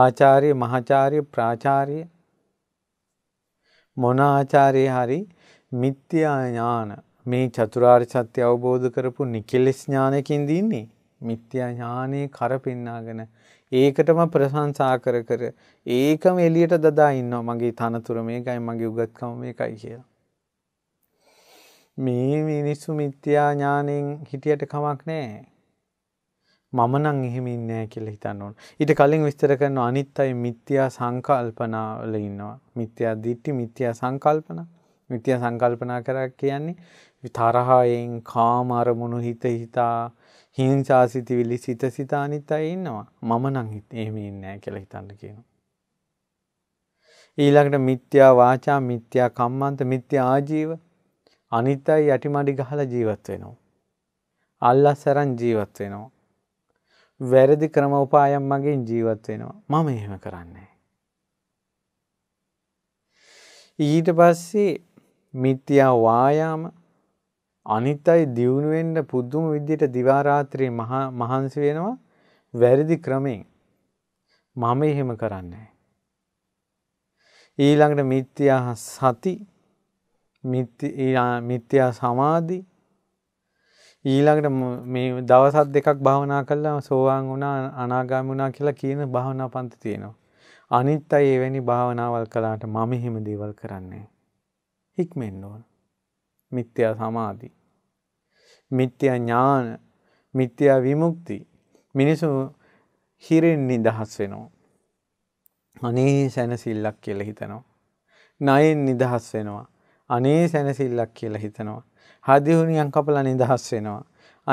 ආචාර්ය මහාචාර්ය ප්‍රාචාර්ය මොන ආචාර්ය හරි මිත්‍යා ඥාන මේ චතුරාර් සත්‍ය අවබෝධ කරපු නිකෙලෙස් ඥානයකින් දන්නේ මිත්‍යා ඥානයේ කරපෙන්නාගෙන ඒකටම ප්‍රශංසා කර කර ඒකම එලියට දදා ඉන්නවා මගේ තනතුර මේකයි මගේ උගත්කම මේකයි කියලා. මේ මිනිස්සු මිත්‍යා ඥානෙන් හිටියට කමක් නෑ. මම නම් එහෙම ඉන්නේ කියලා හිතන්න ඕන. ඊට කලින් විස්තර කරන අනිත් අය මිත්‍යා සංකල්පනාවල ඉන්නවා. මිත්‍යා දිට්ඨි, මිත්‍යා සංකල්පන. මිත්‍යා සංකල්පනා කරා කියන්නේ විතරහයෙන් කාම අරමුණු හිත හිතා හිංසා සිතිවිලි සිත සිත අනිත් අය ඉන්නවා. මම නම් එහෙම ඉන්නේ කියලා හිතන්න කියනවා. ඊළඟට මිත්‍යා වාචා, මිත්‍යා කම්මන්ත, මිත්‍යා ආජීව අනිත් අය යටිමඩි ගහලා ජීවත් වෙනවා. අල්ලස් අරන් ජීවත් වෙනවා. වැරදි ක්‍රම උපායම් මගින් ජීවත් වෙනවා. මම එහෙම කරන්නේ. ඊට පස්සේ මිත්‍යා වායාම අනිත් අය දියුණු වෙන්න පුදුම විදිහට දිවා රාත්‍රියේ මහන්සි වෙනවා වැරදි ක්‍රමෙන්. මම එහෙම කරන්නේ. ඊළඟට මිත්‍යා සති මිත්‍යා සමාධී ඊළඟට මේ දවසත් දෙකක් භාවනා කළා සෝවාන් වුණා අනාගාමී වුණා කියලා කියන භාවනා පන්ති තියෙනවා. අනිත් අය එවැනි භාවනාවල් කළාට මම එහෙම දේවල් කරන්නේ. හික්මෙන්න ඕන. මිත්‍යා සමාධි. මිත්‍යා ඥාන, මිත්‍යා විමුක්ති. මිනිසු හිරෙන් නිදහස් වෙනවා. අනේ සැනසෙල්ලක් කියලා හිතනවා. ණයෙන් නිදහස් වෙනවා. අනේ සැනසිල්ලක් කියලා හිතනවා. හදිහුණියන් කපලා නිදහස් වෙනවා.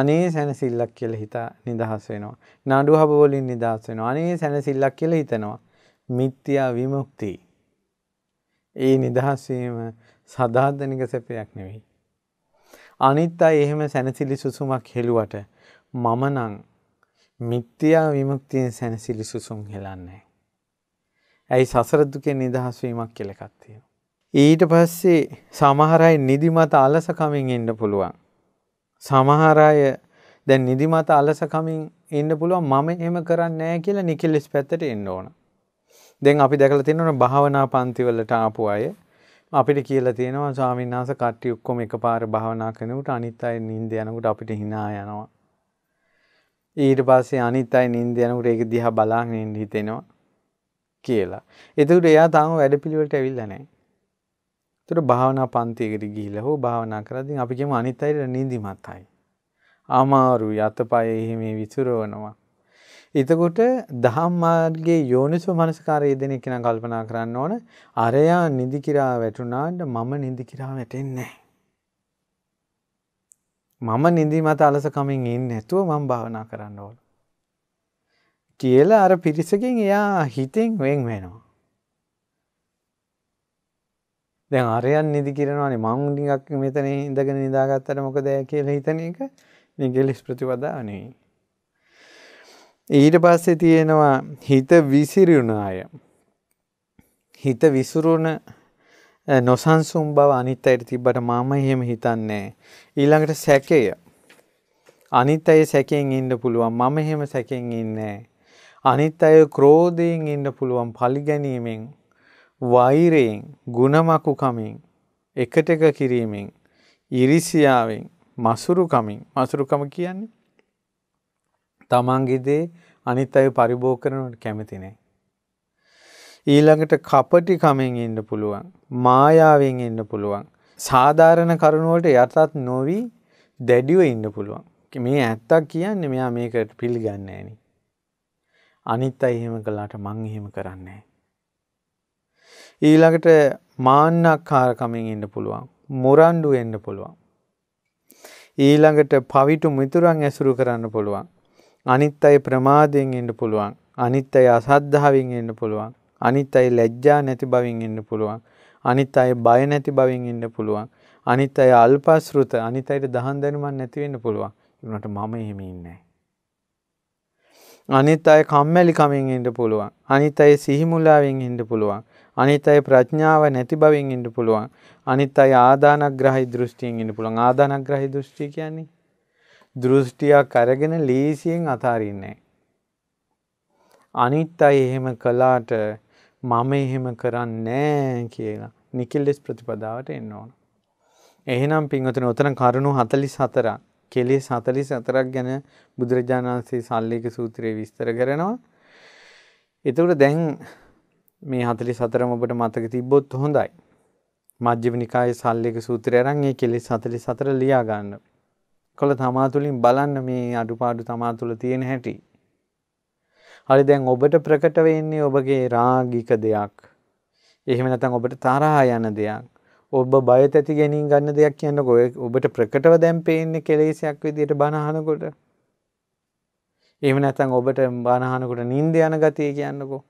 අනේ සැනසිල්ලක් කියලා හිතා නිදහස් වෙනවා. නඩුහබ වලින් නිදහස් වෙනවා. අනේ සැනසිල්ලක් කියලා හිතනවා. මිත්‍යා විමුක්ති. ඒ නිදහස් වීම සදාතනික සැපයක් නෙවෙයි. අනිත් අය එහෙම සැනසිලි සුසුමක් හෙළුවට මම නම් මිත්‍යා විමුක්තියෙන් සැනසිලි සුසුම් හෙලන්නේ. ඇයි සසර දුකෙන් නිදහස් වීමක් කියලා එකක් තියෙනවා. ඊට පස්සේ සමහර අය නිදිමත අලසකමින් ඉන්න පුළුවන්. සමහර අය දැන් නිදිමත අලසකමින් ඉන්න පුළුවන් මම එහෙම කරන්නේ නැහැ කියලා නිකලස් පැත්තට එන්න ඕන. දැන් අපි දැකලා තියෙනවනේ භාවනා පන්තිවලට ආපු අය අපිට කියලා තියෙනවා ස්වාමීන් වහන්සේ කට්ටිය ඔක්කොම එකපාර භාවනා කරනකොට අනිත් අය නිින්ද යනකොට අපිට hina යනවා. ඊට පස්සේ අනිත් අය නිින්ද යනකොට ඒක දිහා බලාගෙන ඉන්න හිතෙනවා කියලා. එතකොට එයා තාම වැඩපිළිවෙලට ඇවිල්ලා නැහැ. එතකොට භාවනා පන්තියකට ගිහිල්ලා හෝ භාවනා කරද්දී අපි කියමු අනිත් අයට නිදිමතයි. අමාරුයි අතපය එහෙම විසිරවනවා. එතකොට දහම් මාර්ගයේ යෝනිසෝ මනසකාරය දෙන එක නම් කල්පනා කරන්න ඕන. අරයා නිදි කිරා වැටුණාට මම නිදි කිරා වැටෙන්නේ මම නිදිමත අලසකමින් ඉන්නේ නැතුව මම භාවනා කරන්න ඕන. කියලා අර පිරිසකින් එයා හිතෙන් වෙන් වෙනවා. දැන් අරයන් නිදි කිරනවානේ මං ටිකක් මෙතන ඉඳගෙන නිදාගත්තට මොකද කියලා හිතන එක නිගලිස් ප්‍රතිපදාව නෙවෙයි. ඊට පස්සේ තියෙනවා හිත විසිරුණ අය. හිත විසිරුණ නොසන්සුන් බව අනිත් අයට තිබ්බට මම එහෙම හිතන්නේ ඊළඟට සැකය අනිත් අය සැකෙන් ඉන්න පුළුවන් මම එහෙම සැකෙන් ඉන්නේ අනිත් අය ක්‍රෝධයෙන් ඉන්න පුළුවන් පරිගැනීමෙන් වෛරයෙන් ගුණමකුකමින් එකට එක කිරීමෙන් ඉරිසියාවෙන් මසුරුකමින් මසුරුකම කියන්නේ තමන්ගේදේ අනිත් අය පරිභෝග කරනට කැමති නෑ. ඊළඟට කපටිකමෙන් ඉන්න පුළුවන් මායාවෙන් ඉන්න පුළුවන් සාධාරණ කරුණුවට යටත් නොවී දැඩිව ඉන්න පුළුවන් මේ ඇත්තක් කියන්නේ මෙයා මේකට පිළිගන්න ඇනි. අනිත් අයි එහෙම කලාට මං එහෙම කරන්නේ. ඊළඟට මාන්නක්කාරකමින් ඉන්න පුළුවන්. මුරණ්ඩු වෙන්න පුළුවන්. ඊළඟට පවිටු මිතුරන් ඇසුරු කරන්න පුළුවන්. අනිත් අය ප්‍රමාදයෙන් ඉන්න පුළුවන්. අනිත් අය අසද්ධාවෙන් ඉන්න පුළුවන්. අනිත් අය ලැජ්ජා නැති බවින් ඉන්න පුළුවන්. අනිත් අය බය නැති බවින් ඉන්න පුළුවන්. අනිත් අය අල්පස්ෘත අනිත් අයට දහන් දැනුමක් නැති වෙන්න පුළුවන්. ඒකට මම එහෙම ඉන්නේ අනිත් අය කම්මැලි කමින් ඉන්න පුළුවන්. අනිත් අය සිහිමුලාවෙන් ඉන්න පුළුවන්. අනිත් අය ප්‍රඥාව නැති බවින් ඉන්න පුළුවන්. අනිත් අය ආදානග්‍රහී දෘෂ්ටියෙන් ඉන්න පුළුවන්. ආදානග්‍රහී දෘෂ්ටි කියන්නේ දෘෂ්ටියක් අරගෙන ලීසියෙන් අතාරින්නේ අනිත් අය එහෙම කළාට මම එහෙම කරන්නේ කියලා නිකෙල්ලෙස් ප්‍රතිපදාවට එන්න ඕන. එහෙනම් පින්වතුනි උතන කරුණු 44ක් කෙලෙස් 44ක් ගැන බුදුරජාණන් වහන්සේ සල්ලේක සූත්‍රයේ විස්තර කරනවා. එතකොට දැන් මේ හතලි සතරම ඔබට මතක තිබ්බොත් හොඳයි. මජ්‍යවනිකාය සල්ලක සූත්‍රය අරන්ගේ කෙලෙ සතලි සතර ලියාගන්න. කොළ තමාතුලින් බලන්න මේ අඩුපාඩු තමා තුළ තියෙන හැටි. හරි දැන් ඔබට ප්‍රකට වෙන්නේ ඔබගේ රාගික දෙයක්. එහෙම නැතන් ඔබට තරහා යන දෙයක්. ඔබ බය ඇති ගැනින් ගන්න දෙයක් කියන්න ගොය ඔබට ප්‍රකටව දැම් පේන්නේ කෙලෙසයක් විදියට බණහනකොට. එහෙම නැතන් ඔබට බණහනකොට නින්ද යන ගතිය කියන්නකෝ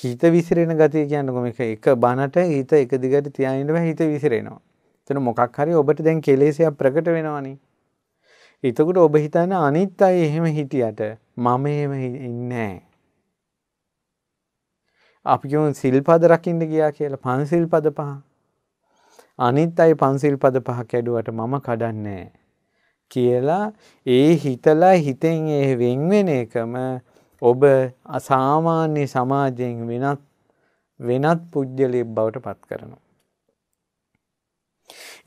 හිත විසිරෙන ගතිය කියන්නකො එක එක බණට හිත එක දිගට තියානිටම හිත විසිරෙනවා. තන මොකක් හරි ඔබට දැන් කෙලෙසයක් ප්‍රකට වෙනවානි. එතකුට ඔබ හිතන්න අනිත් අයි එහෙම හිටියට මම එහෙම ඉන්නෑ. අපිකම සිල්පද රකිින්ට ගියා කියලා පන්සිල් පද පහ. අනිත් අයි පන්සිල් පද පහ කැඩුවට මම කඩන්නේ. කියලා ඒ හිතලා හිතෙන් ඒ වෙන්වෙන එකම ඔබ අසාමාන්‍ය සමාජයෙන් වෙනත් වෙනත් පුද්ගලයෙක් බවට පත් කරනවා.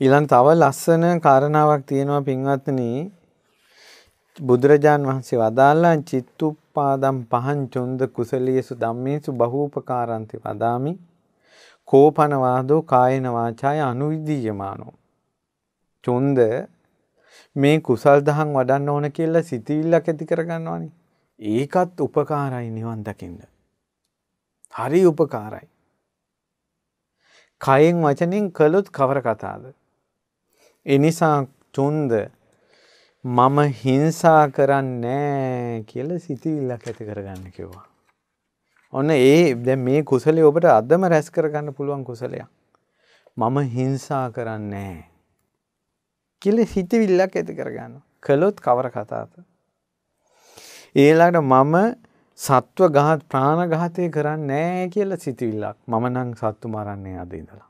ඊළඟ තව ලස්සන කාරණාවක් තියෙනවා පින්වත්නි බුදුරජාන් වහන්සේ වදාළා චිත්තුප්පාදම් පහන් චොන්ද කුසලියසු ධම්මේසු බහූපකාරන්ති වදාමි කෝපන වාදෝ කායන වාචාය අනුවිදීයමානෝ චොන්ද මේ කුසල් දහම් වඩන්න ඕන කියලා සිතවිල්ලක් ඇති කරගන්නවනේ ඒකත් උපකාරයි නිවන් දකින්න. හරි උපකාරයි. කයෙන් වචනින් කළොත් කවර කතාද. එනිසා චුන්ද මම හිංසා කරන්නෑ කියල සිතිවිල්ලක් ඇති කරගන්න කිව්වා. ඔන්න ඒ දැ මේ කුසලේ ඔබට අදම රැස් කරගන්න පුළුවන් කුසලයක්. මම හිංසා කරන්නෑ. කියල හිතවිල්ලක් ඇති කරගන්න. කළොත් කවර කතාත. ඊළඟට මම සත්ව ඝාත ප්‍රාණඝාතය කරන්නේ නැහැ කියලා සිතවිල්ලක්. මම නම් සත්තු මරන්නේ අද ඉඳලා.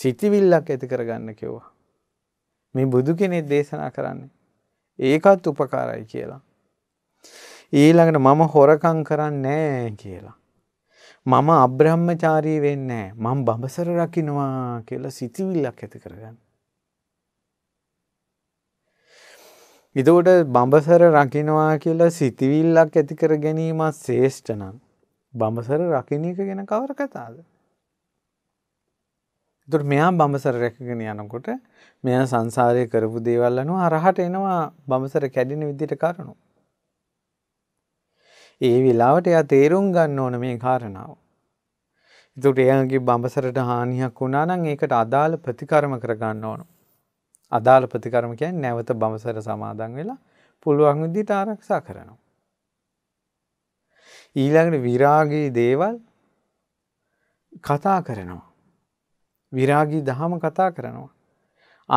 සිතවිල්ලක් ඇති කරගන්න කිව්වා. මේ බුදු කෙනෙක් දේශනා කරන්නේ. ඒකත් උපකාරයි කියලා. ඊළඟට මම හොරකම් කරන්නේ නැහැ කියලා. මම අබ්‍රහ්මචාරී වෙන්නේ නැහැ. මම බඹසර රකින්නවා කියලා සිතවිල්ලක් ඇති කරගන්න. එතකොට බඹසර රකිනවා කියලා සිතිවිල්ලක් ඇතිකර ගැනීමත් ශේෂ්ඨනම් බඹසර රකිනක ගැන කවර කතාද. දුට මෙයා බඹසර රැකගෙන යනකොට මෙයා සංසාරය කරපු දේවල්ලනු අරහට එනවා බඹසර කැඩින විදිට කරනු. ඒ වෙලාවට එයා තේරුම් ගන්න ඕන මේ කාරණාව. එතුට එයාගේ බඹසරට හානියක් වුණා නම් ඒකට අදාළ ප්‍රතිකරම කරගන්න ඕනු. අදාළ ප්‍රතිකරමකයන් නැවත බමසර සමාදන් වෙලා පුළුවන් විදිට ආරක්ෂා කරනවා. ඊළඟට විරාගී දේවල් කතා කරනවා. විරාගී දහම කතා කරනවා.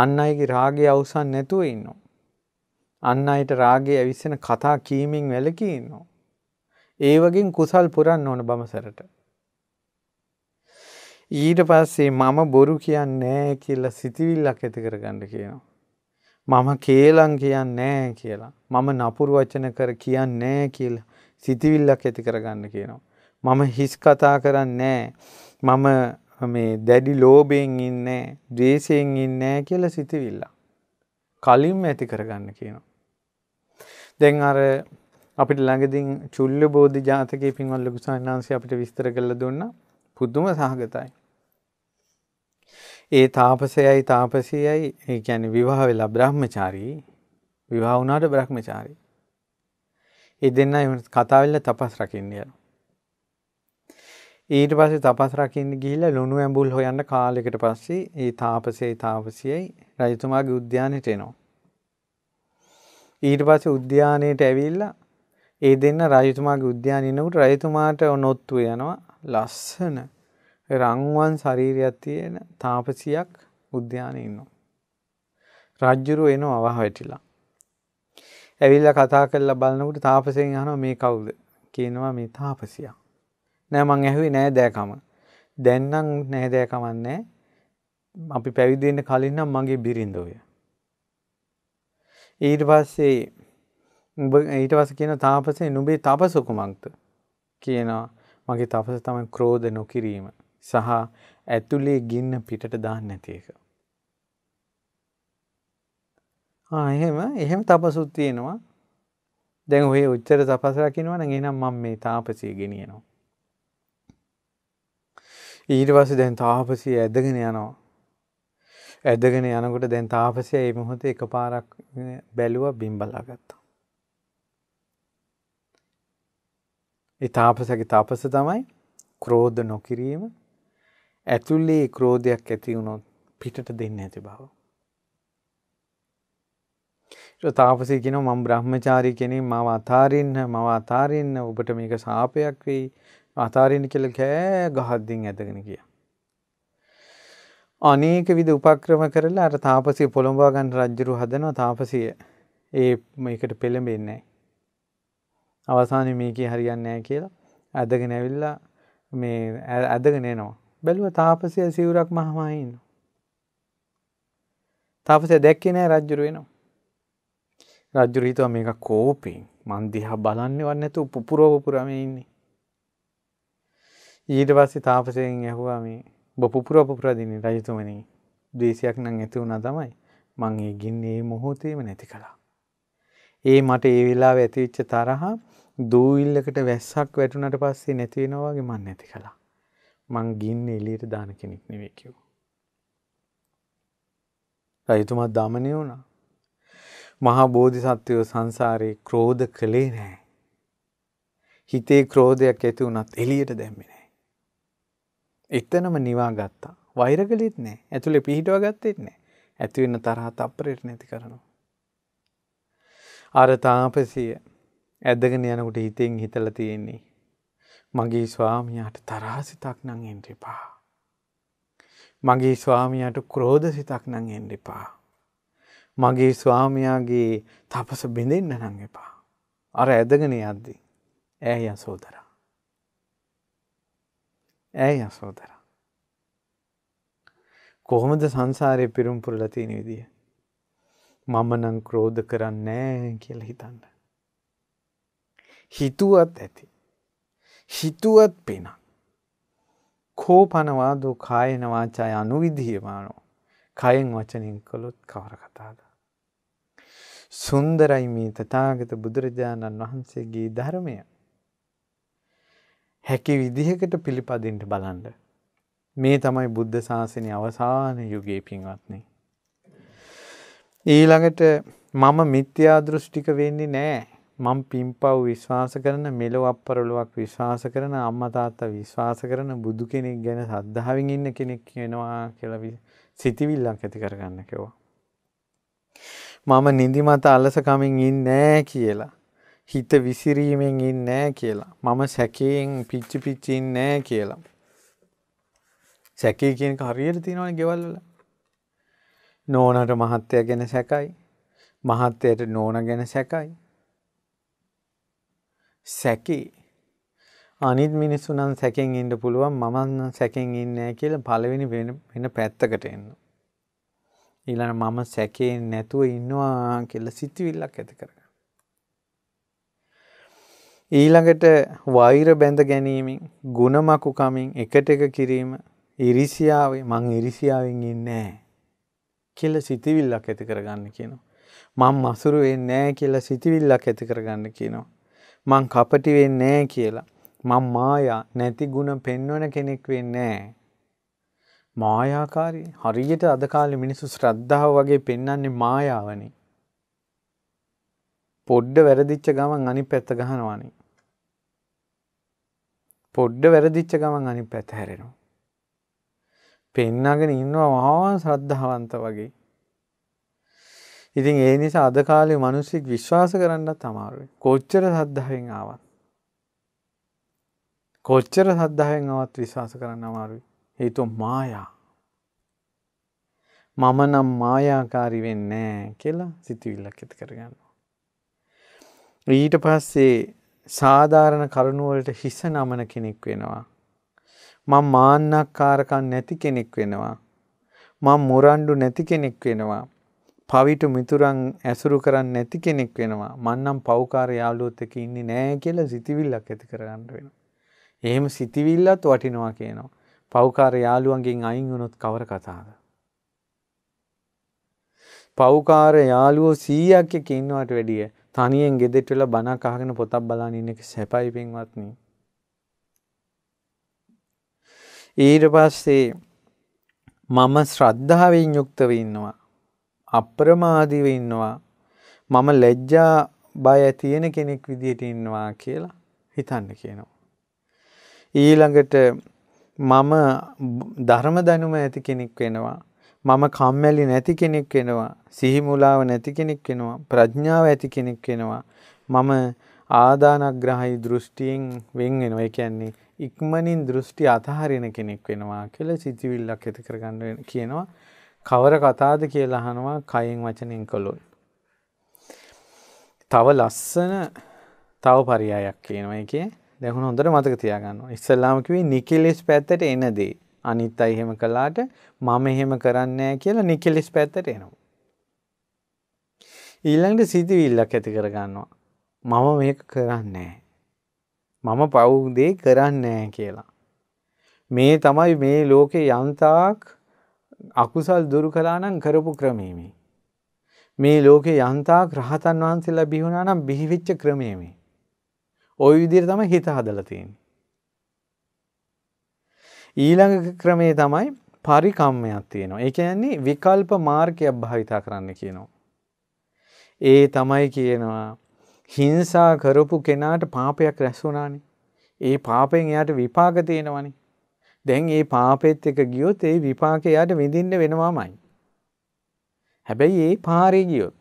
අන්න අයගේ රාගය අවසන් නැතුව ඉන්නවා. අන්න අයට රාගය ඇවිස්සෙන කතා කීමින් වැලකී ඉන්නවා. ඒ වගේ කුසල් පුරන්න ඕන බමසරට. ඊට පස්සේ මම බොරු කියන්නේ කියලා සිතිවිල්ලක් ඇති කරගන්න කියනවා. මම කේලම් කියන්නේ කියලා. මම නපුරු වචන කර කියන්නේ කියලා සිතිවිල්ලක් ඇති කරගන්න කියනවා. මම හිස් කතා කරන්නේ මම මේ දැඩි ලෝභයෙන් ඉන්නේ ද්වේෂයෙන් ඉන්නේ කියලා සිතිවිල්ල. කලින්ම ඇති කරගන්න කියනවා. දැන් අර අපිට ළඟදින් චුල්ල බෝධි ජාතකයේ පින්වත් ලොකු සාන්නාංශය අපිට විස්තර කරලා දුන්නා. පුදුම සහගතයි. ඒ තාපසයයි තාපසයයි ඒ කියන්නේ විවාහ වෙලා බ්‍රහ්මචාරී විවාහ වුණාට බ්‍රහ්මචාරී. ඒ දෙන්න කතා වෙලා තපස් රකින්න යනවා. ඊට පස්සේ තපස් රකින්න ගිහිල්ලා ලුණු ඇඹුල් හොයන්න කාලයකට පස්සේ ඒ තාපසයයි තාපසියයි රජතුමාගේ උද්‍යානෙට එනවා. ඊට පස්සේ උද්‍යානයට ඇවිල්ලා ඒ දෙන්න රජතුමාගේ උද්‍යානෙ ඉන්නකොට රජතුමාට ඔනොත්තු වෙනවා ලස්සන රංවන් ශරීරයක් තියෙන තාපසියක් උද්‍යානයේ ඉන්නවා. රජ්ජුරු එනවා අවහවැටිලා. ඇවිල්ලා කතා කරලා බලනකොට තාපසයෙන් අහනවා මේ කවුද? කියනවා මේ තාපසියා. නෑ මං ඇහුවේ නෑ දෑකම. දැන් නම් නෑ දෑකමක් නෑ. අපි පැවිදි වෙන්න කලින් නම් මගේ බිරිඳ ඔය. ඊට පස්සේ උඹ ඊට පස්සේ කියන තාපසේ නුඹේ තපස කුමක්ද? කියනවා මගේ තපස තමයි ක්‍රෝධ නොකිරීම. සහ ඇතුලේ ගින්න පිටට දාන්න නැති එක. එහෙම එහෙම තපසුත් තියෙනවා දැන් ඔහේ උච්චර තපස රකින්නවන එනම් මම මේ තාපසය ගෙනියනවා. ඊට පස්සේ දැන් තාපසය ඇදගෙන යනවා. ඇදගෙන යනකොට දැන් තාපසය ඒ මොහොතේ එකපාරක් බැලුවා බිම්බලා ගත්තා. ඒ තාපසගේ තපස තමයි ක්‍රෝධ නොකිරීම ඇතුල්ලේ ක්‍රෝධයක් ඇති වුණොත් පිටට දෙන්න ඇති බව. තාපසය කෙන මං බ්‍රහ්මචාරී කෙනෙ මව අතාරන්න මව අතාරන්න ඔබට මේක සාපයක් වෙයි අතාරණ කෙල කෑ ගහද්දිින් ඇතගෙන කිය. අනේක විද උපක්‍රම කරලා අර තාපසය පොළොඹාගන් රජ්ජරු හදනවා තාපසය ඒ මේකට පෙළඹෙන්නේ. අවසාන මේක හරියන්නෑ කියලා ඇදගෙන ඇවිල්ලා මේ ඇදගෙනනවා බැලුව තාපසය සිවුරක් මහමයින්න. තාපසය දැක්කේ නෑ රජ්ජුර වෙනවා. රජ්ජුරීතුව මේක කෝපින් මන්දිහා බලන්න වන්නතු පුපුරෝපුරම ඉන්නේ. ඊට පස්සෙ තාපසයෙන් ඇහුවා මේ බොපුපුරෝපුරදින රජතුමනී දේශයක් නං ඇති වුණ තමයි මං ඒ ගින්න ඒ මොහොතේම නැති කළා. ඒ මට ඒ වෙලා ඇතිවිච්ච තරහා දූවිල්ලකට වැස්සක් වැටුනට පස්සේ නැතිවෙනවාගේ මන් නැති කලා. මං ගින්න එලියට දාන කෙනෙක් නෙවෙයි කිව්වා. රජතුමා දමනය වුණා. මහා බෝධිසත්වයෝ සංසාරේ ක්‍රෝධ කළේ නෑ. හිතේ ක්‍රෝධයක් ඇති වුණත් එලියට දැම්මේ නෑ. එතනම නිවා ගත්තා. වෛර කළෙත් නෑ. ඇතුලේ පිහිටව ගත්තෙත් නෑ. ඇති වෙන තරහ තප්පරයට නැති කරනවා. අර තාපසිය ඇදගෙන යනකොට හිතෙන් හිතලා තියෙන්නේ මගේ ස්වාමියයාට තරාසිතක් නං එන්ඩිපා. මගේ ස්වාමියයාට ක්‍රෝධ සිතක් නං එන්ඩිපා. මගේ ස්වාමයාගේ තපස බිඳෙන්න්න නං එපා. අර ඇදගෙන යද්දි. ඇයි අසෝදර. ඇයි අසෝදර. කොහොමද සංසාරය පිරුම් පුරලතියෙන විදිිය. මම නං ක්‍රෝධ කරන්න නෑ කියල හිතන්න. හිතුවත් ඇති. හිතුවත් පෙනක්. කෝපනවාදු කායනවාචාය අනුවිදිහමානෝ කයෙන් වචනින් කළොත් කවර කතාද. සුන්දරයි මේ තතාගත බුදුරජාණන් වහන්සේගේ ධර්මය. හැකි විදිහකට පිළිපදින්ට බලන්ඩ. මේ තමයි බුද්ධ ශාසනය අවසාන යුගේ පින්වත්නේ. ඊළඟට මම මිත්‍යා දෘෂ්ටික වෙන්නේ නෑ මම පින්පව් විශ්වාස කරන මෙලොව අපරලොවක් විශ්වාස කරන අම්මා තාත්තා විශ්වාස කරන බුදු කෙනෙක් ගැන සද්ධාවෙන් ඉන්න කෙනෙක් කියනවා කියලා සිතවිල්ලක් ඇති කරගන්න කිව්වා. මම නිදිමත අලසකමින් ඉන්නේ නැහැ කියලා. හිත විසිරීමෙන් ඉන්නේ නැහැ කියලා. මම සැකයෙන් පිච්චි පිච්චි ඉන්නේ නැහැ කියලා. සැකේ කියන එක හරියට තියෙනවනේ ගෙවල් වල. නෝනට මහත්තයා ගැන සැකයි. මහත්තයාට නෝන ගැන සැකයි. සැකේ අනිත් මිනිස්සුනම් සැකෙන් ඉන්න පුළුවන් මමන්න සැකෙන් ඉන්නෑ කියල පලවෙනි වෙන පැත්තකට එන්න. ඊලන මම සැකෙන් නැතුව ඉන්නවා කියල සිතිවිල්ලක් ඇති කරග. ඊළඟට වෛර බැඳ ගැනීමෙන් ගුණමකුකමින් එකට එක කිරීම ඉරිසියාවේ මං ඉරිසියාවෙන් ඉන්නෑ කියල සිතිවිල්ලක් ඇති කරගන්න කියනවා. මං මසුරුවෙන් නෑ කියලා සිතිවිල්ලක් ඇති කරගන්න කියනවා. මං කපටි වෙන්නේ නැහැ කියලා. මං මායා නැති ಗುಣ පෙන්වන කෙනෙක් වෙන්නේ නැහැ. මායාකාරී හරියට අද කාලේ මිනිස්සු ශ්‍රද්ධාව වගේ පෙන්වන්නේ මායාවනේ. පොඩ්ඩ වැරදිච්ච ගමන් අනිත් පැත්ත ගහනවානේ. පොඩ්ඩ වැරදිච්ච ගමන් අනිත් පැත්ත හැරෙනවා. පෙන්නගෙන ඉන්නවා මහා ශ්‍රද්ධාවන්ත වගේ. ඉතින් ඒ නිසා අද කාලේ මිනිස්සුක් විශ්වාස කරන්නත් අමාරුයි. කොච්චර සද්ධාවෙන් ආවත්. කොච්චර සද්ධාවෙන් ආවත් විශ්වාස කරන්න අමාරුයි. හේතුව මායා. මම නම් මායාකාරී වෙන්නේ නැහැ කියලා සිතුවිල්ලක් ඇති කරගන්නවා. ඊට පස්සේ සාධාරණ කරුණුවලට හිස නමන කෙනෙක් වෙනවා. මං මාන්නක්කාරකම් නැති කෙනෙක් වෙනවා. මං මොරණ්ඩු නැති කෙනෙක් වෙනවා. පවිට මිතුරන් ඇසුරු කරන්න නැති කෙනෙක් වෙනවා මන්නම් පව්කාර යාලුවොත් එක ඉන්නේ නෑ කියලා සිතිවිල්ලක් ඇති කරගන්න වෙනවා. එහෙම සිතිවිල්ලත් වටිනවා කියනවා. පව්කාර යාළුවන්ගෙන් අයින් වුණොත් කවර කතාද? පව්කාර යාළුවෝ 100ක් එක ඉන්නවට වැඩිය තනියෙන් ගෙදෙට් වෙලා බණක් අහගෙන පොතක් බලන ඉන්න එක සැපයි පින්වත්නි. ඊට පස්සේ මම ශ්‍රද්ධාවෙන් යුක්තව ඉන්නවා. අප්‍රමාදීව ඉන්නවා මම ලැජ්ජා බය තියෙන කෙනෙක් විදිහට ඉන්නවා කියලා හිතන්න කියනවා. ඊළඟට මම ධර්ම දැනුම ඇති කෙනෙක් වෙනවා මම කම්මැලි නැති කෙනෙක් වෙනවා සිහිමුලාව නැති කෙනෙක් වෙනවා ප්‍රඥාව ඇති කෙනෙක් වෙනවා මම ආදානග්‍රහයි දෘෂ්ටියෙන් වෙන් වෙනවා ඒ කියන්නේ ඉක්මනින් දෘෂ්ටි අතහරින කෙනෙක් වෙනවා කියලා සිතිවිල්ලක් ඇති කරගන්න කියනවා කවර කතාද කියලා අහනවා කයින් වචනෙන් කළොත්. තව ලස්සන තව පරියායක් කියනවා එකේ දැහුණ හොඳට මතක තියාගන්න. ඉස්සල්ලාම කිව්වේ නිකෙලිස් පැත්තට එන දේ. අනිත් අය එහෙම කළාට මම එහෙම කරන්නේ නැහැ කියලා නිකෙලිස් පැත්තට එනවා. ඊළඟට සිතිවිල්ලක් ඇති කරගන්නවා. මම මේක කරන්නේ මම පවුදේ කරන්නේ කියලා. මේ තමයි මේ ලෝකේ යන්තාක් අකුසල් දුරු කලානම් කරපු ක්‍රමේමේ. මේ ලෝකේ යන්තාක් රහතන් වහන්සේලා බිහුණා නම් බිහිවෙච්ච ක්‍රමේමේ. ඔය විදිහට තමයි හිත හදලා තියෙන්නේ. ඊළඟ ක්‍රමේ තමයි පරිකම්මයක් තියෙනවා. ඒ කියන්නේ විකල්ප මාර්ගයක් භාවිතා කරන්න කියනවා. ඒ තමයි කියනවා හිංසා කරපු කෙනාට පාපයක් රැස් වුණානේ. ඒ පාපයෙන් එයාට විපාක තියෙනවනේ. දැන් ඒ පාපෙත් එක ගියොත් ඒ විපාකේ යාට විඳින්න වෙනවාමයි. හැබැයි ඒ පාරේ ගියොත්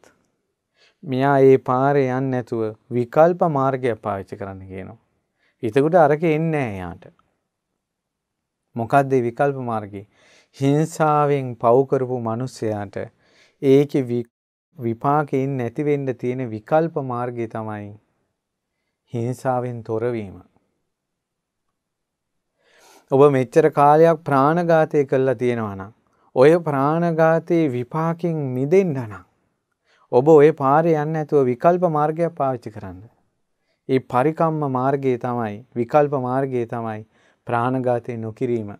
මෙයා ඒ පාරේ යන්නේ නැතුව විකල්ප මාර්ගයක් පාවිච්චි කරන්න කියනවා. එතකොට අරක එන්නේ නැහැ යාට. මොකද්ද විකල්ප මාර්ගේ? හිංසාවෙන් පව් කරපු මිනිස්සයාට ඒකේ විපාකයෙන් නැති වෙන්න තියෙන විකල්ප මාර්ගය තමයි හිංසාවෙන් තොරවීම. ඔබ මෙච්චර කාලයක් ප්‍රාණඝාතය කළා තියෙනවා නම් ඔය ප්‍රාණඝාතයේ විපාකෙන් මිදෙන්න නම් ඔබ ওই පාරේ යන්න නැතුව විකල්ප මාර්ගයක් පාවිච්චි කරන්න. ඒ පරිකම්ම මාර්ගය තමයි විකල්ප මාර්ගය තමයි ප්‍රාණඝාතය නොකිරීම.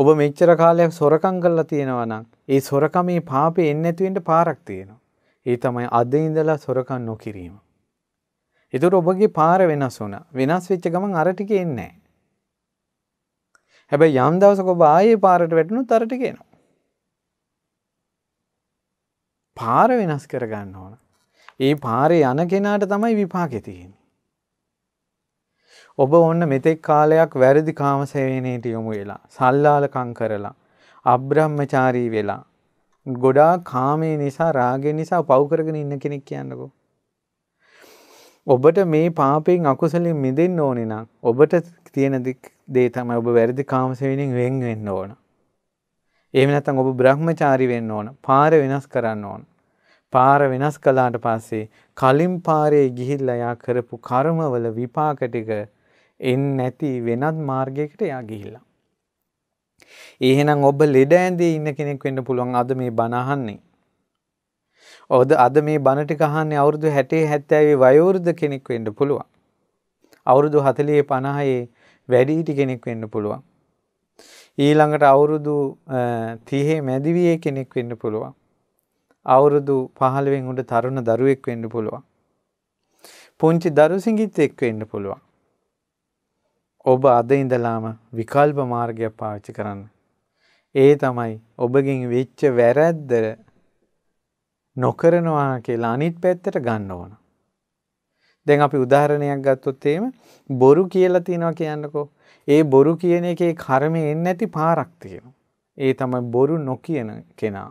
ඔබ මෙච්චර කාලයක් සොරකම් කළා තියෙනවා නම් ඒ සොරකමේ පාපේ එන්නේ නැති වෙන්න පාරක් තියෙනවා. ඒ තමයි අද ඉඳලා සොරකම් නොකිරීම. එතුර ඔබගේ පාර වෙනස් වුන වෙනස් වෙච්ච ගමන් අරටික එන්නේ. හැබැ යම් දවසක ඔබ ආයේ පාරට වැටනු තරටිකෙනවා. පාර වෙනස් කරගන්න ඕන. ඒ පාරේ යන කෙනාට තමයි විපාකෙතියෙන්. ඔබ ඔන්න මෙතෙක් කාලයක් වැරදි කාමසේවනයට යොමු වෙලා සල්ලාලකං කරලා අබ්‍රහ්මචාරී වෙලා ගොඩා කාමේ නිසා රාගෙන් නිසා පව්කරගෙන ඉන්න කෙනෙක් කියන්නකෝ ඔබට මේ පාපයෙන් අකුසලින් මිදෙන්න ඕනේ නම් ඔබට තියෙන දේ තමයි ඔබ වැරදි කාමසේවණින් වෙන් වෙන්න ඕන. එහෙම නැත්නම් ඔබ බ්‍රහ්මචාරි වෙන්න ඕන. පාර වෙනස් කරන්න ඕන. පාර වෙනස් කළාට පස්සේ කලින් පාරේ ගිහිල්ලා යා කරපු කර්මවල විපාක ටික එන්නේ නැති වෙනත් මාර්ගයකට යා ගිහිල්ලා. එහෙනම් ඔබ ලෙඩ ඇඳේ ඉන්න කෙනෙක් වෙන්න පුළුවන් අද මේ බණ අහන්නේ. ඔහුද අද මේ බණ ටික අහන්නේ අවුරුදු 60 70 වයෝවෘද්ධ කෙනෙක් වෙන්න පුළුවන්. අවුරුදු 40 50 වැඩිහිටි කෙනෙක් වෙන්න පුළුවන්. ඊළඟට අවුරුදු 30 මැදිවියේ කෙනෙක් වෙන්න පුළුවන්. අවුරුදු 15න් උඩ තරුණ දරුවෙක් වෙන්න පුළුවන්. පුංචි දරුසිඟිත්තෙක් වෙන්න පුළුවන්. ඔබ අද ඉඳලාම විකල්ප මාර්ගයක් පාවිච්චි කරන්න. ඒ තමයි ඔබගෙන් වෙච්ච වැරැද්ද නොකරනවා කියලා අනිත් පැත්තට ගන්න ඕන. දැන් අපි උදාහරණයක් ගත්තොත් එහෙම බොරු කියලා තියනවා කියන්නකෝ. ඒ බොරු කියන එකේ කර්මය එන්නේ නැති පාරක් තියෙනවා. ඒ තමයි බොරු නොකියන කෙනා.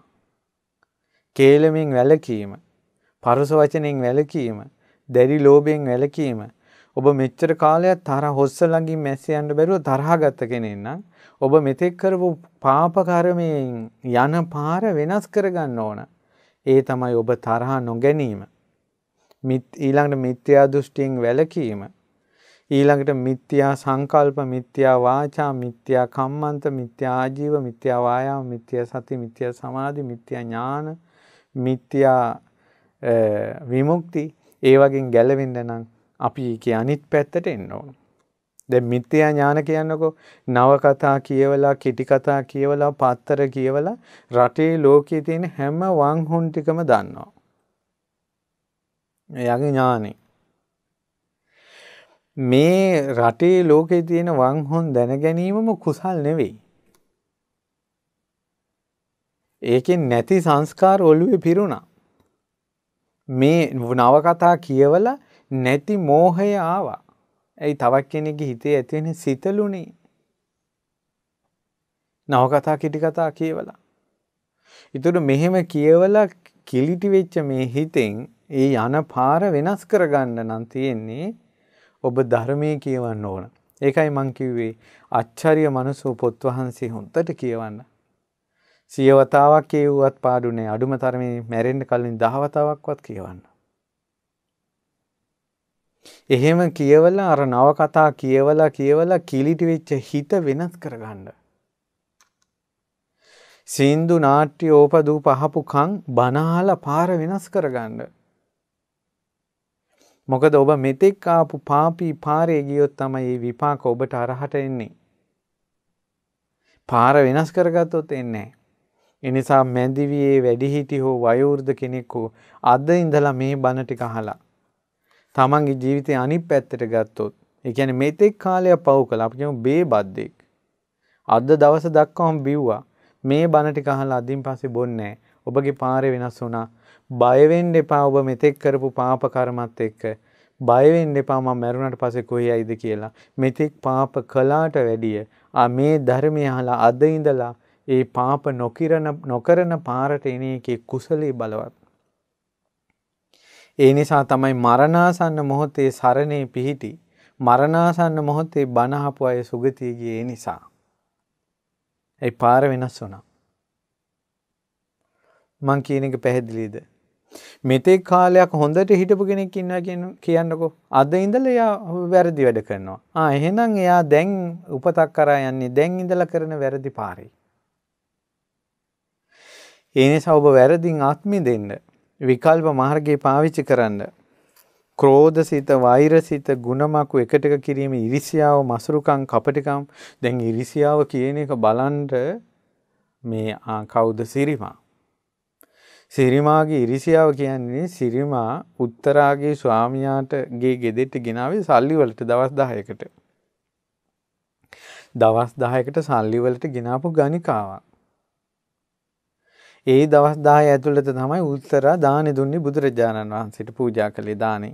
කේලමෙන් වැළකීම, පරස වචනෙන් වැළකීම, දැඩි ලෝභයෙන් වැළකීම. ඔබ මෙච්චර කාලයක් තරහ හොස්ස ළඟින් මැස්ස යන්න බැරුව තරහ ගත්ත කෙනෙක් නම් ඔබ මෙතෙක් කරපු පාප කර්මයෙන් යන පාර වෙනස් කරගන්න ඕන. ඒ තමයි ඔබ තරහා නොගැනීම. ඊළඟට මිත්‍යා දෘෂ්ටියෙන් වැළකීම. ඊළඟට මිත්‍යා සංකල්ප, මිත්‍යා වාචා, මිත්‍යා කම්මන්ත, මිත්‍යා ආජීව, මිත්‍යා වායාම, මිත්‍යා සති, මිත්‍යා සමාධි, මිත්‍යා ඥාන, මිත්‍යා විමුක්ති ඒ වගේ ගැලවෙන්න නම් අපි ඒකේ අනිත් පැත්තට එන්න ඕන. දැන් මිත්‍යා ඥාන කියන්නකෝ නවකතා කියවලා කිටි කතා කියවලා පත්තර කියවලා රටේ ලෝකයේ තියෙන හැම වංහුන් ටිකම දන්නවා. එයාගේ ඥානෙ. මේ රටේ ලෝකයේ තියෙන වංහුන් දැන ගැනීමම කුසල් නෙවෙයි. ඒකෙන් නැති සංස්කාර ඔළුවේ පිරුණා. මේ නවකතා කියවලා නැති මෝහය ආවා. ඇයි තවක් කෙනෙගේ හිතේ ඇතිවෙන සිතලුනේ නවකතා කිටිකතා කියවලා. ඉතුරු මෙහෙම කියවලා කිලිටි වෙච්ච මේ හිතෙන් ඒ යන පාර වෙනස් කරගන්න නම් තියෙන්නේ ඔබ ධර්මය කියවන්න ඕන. ඒකයි මං කිව්වේ අච්චරිය මනුස්සෝ පොත් වහන්සේ හොන්තට කියවන්න. සියවතාවක් කියවුවත් පාඩුනේ අඩුම තරමේ මැරෙන්න කලින් දහවතාවක්වත් කියවන්න. එහෙම කියවලා අර නවකතා කියවලා කියවලා කිලිටි වෙච්ච හිත වෙනස් කරගන්න. සින්දු නාට්‍ය ඕපදූ පහපු කං බනහලා පාර වෙනස් කරගන්න. මොකද ඔබ මෙතෙක් ආපු පාපී පාරේ ගියොත් තමයි මේ විපාක ඔබට අරහට එන්නේ. පාර වෙනස් කරගත්තොත් එන්නේ එනිසා මැදිවියේ වැඩිහිටි හෝ වයෝර්ධ කෙනෙක්කු අද ඉඳලා මේ බණ ටික අහලා තමන්ගේ ජීවිතය අනි පැත්තට ගත්තොත් එකැන මෙතෙක් කාලයක් පව් කළ අපිම බේ බද්දෙක්. අද දවස දක්කොම් බිව්වා මේ බණටි කහල අදින් පසේ බොන්නෑ ඔබගේ පාරය වෙනස් වුණා බයවෙන්ඩ එපා ඔබ මෙතෙක් කරපු පාපකරමත් එක්ක බයවෙන්ඩ එපාම මැරුණට පසෙ කොහි අයිද කියලා මෙතෙක් පාප කලාට වැඩිය මේ ධර්මය හලා අද ඉඳලා ඒ පාප නොකිරන නොකරන පාරට එන එකේ කුසලේ බලවත්. ඒ නිසා තමයි මරණාසන්න මොහොතේ සරණේ පිහිටි මරණාසන්න මොහොතේ බණහපු අය සුගතිය ගියේ නිසා. ඒ පාර වෙනස් වුණා. මං කියන එක පැහැදිලිද? මෙතෙක් කාලයක් හොඳට හිටපු කෙනෙක් ඉන්න කියන්නකෝ අද ඉඳල එයා වැරදි වැඩ කරනවා. ආ එහෙනම් එයා දැන් උපතක් කරා යන්නේ දැන් ඉඳල කරන වැරදි පාරේ. ඒ නිසා ඔබ වැරදිින් ආත්මි දෙන්න විකල්ප මාර්ගයේ පාවිච්චි කරන්න. ක්‍රෝධසිත, වෛරසිත, ಗುಣමකු එකට කිරීම ඉරිසියාව, මසුරුකම්, කපටිකම් දැන් ඉරිසියාව කියන එක බලන්න මේ කවුද සිරිමා? සිරිමාගේ ඉරිසියාව කියන්නේ සිරිමා උත්තරාගේ ස්වාමියාට ගේ ගෙදෙට්ට ගෙනාවේ සල්ලි වලට දවස් 10කට. දවස් 10කට සල්ලි වලට ගෙනාපු ගණිකාවක්. ඒ දවස් 10 ඇතුළත තමයි උත්තරා දානෙ දුන්නේ බුදුරජාණන් වහන්සේට පූජා කළේ දානේ.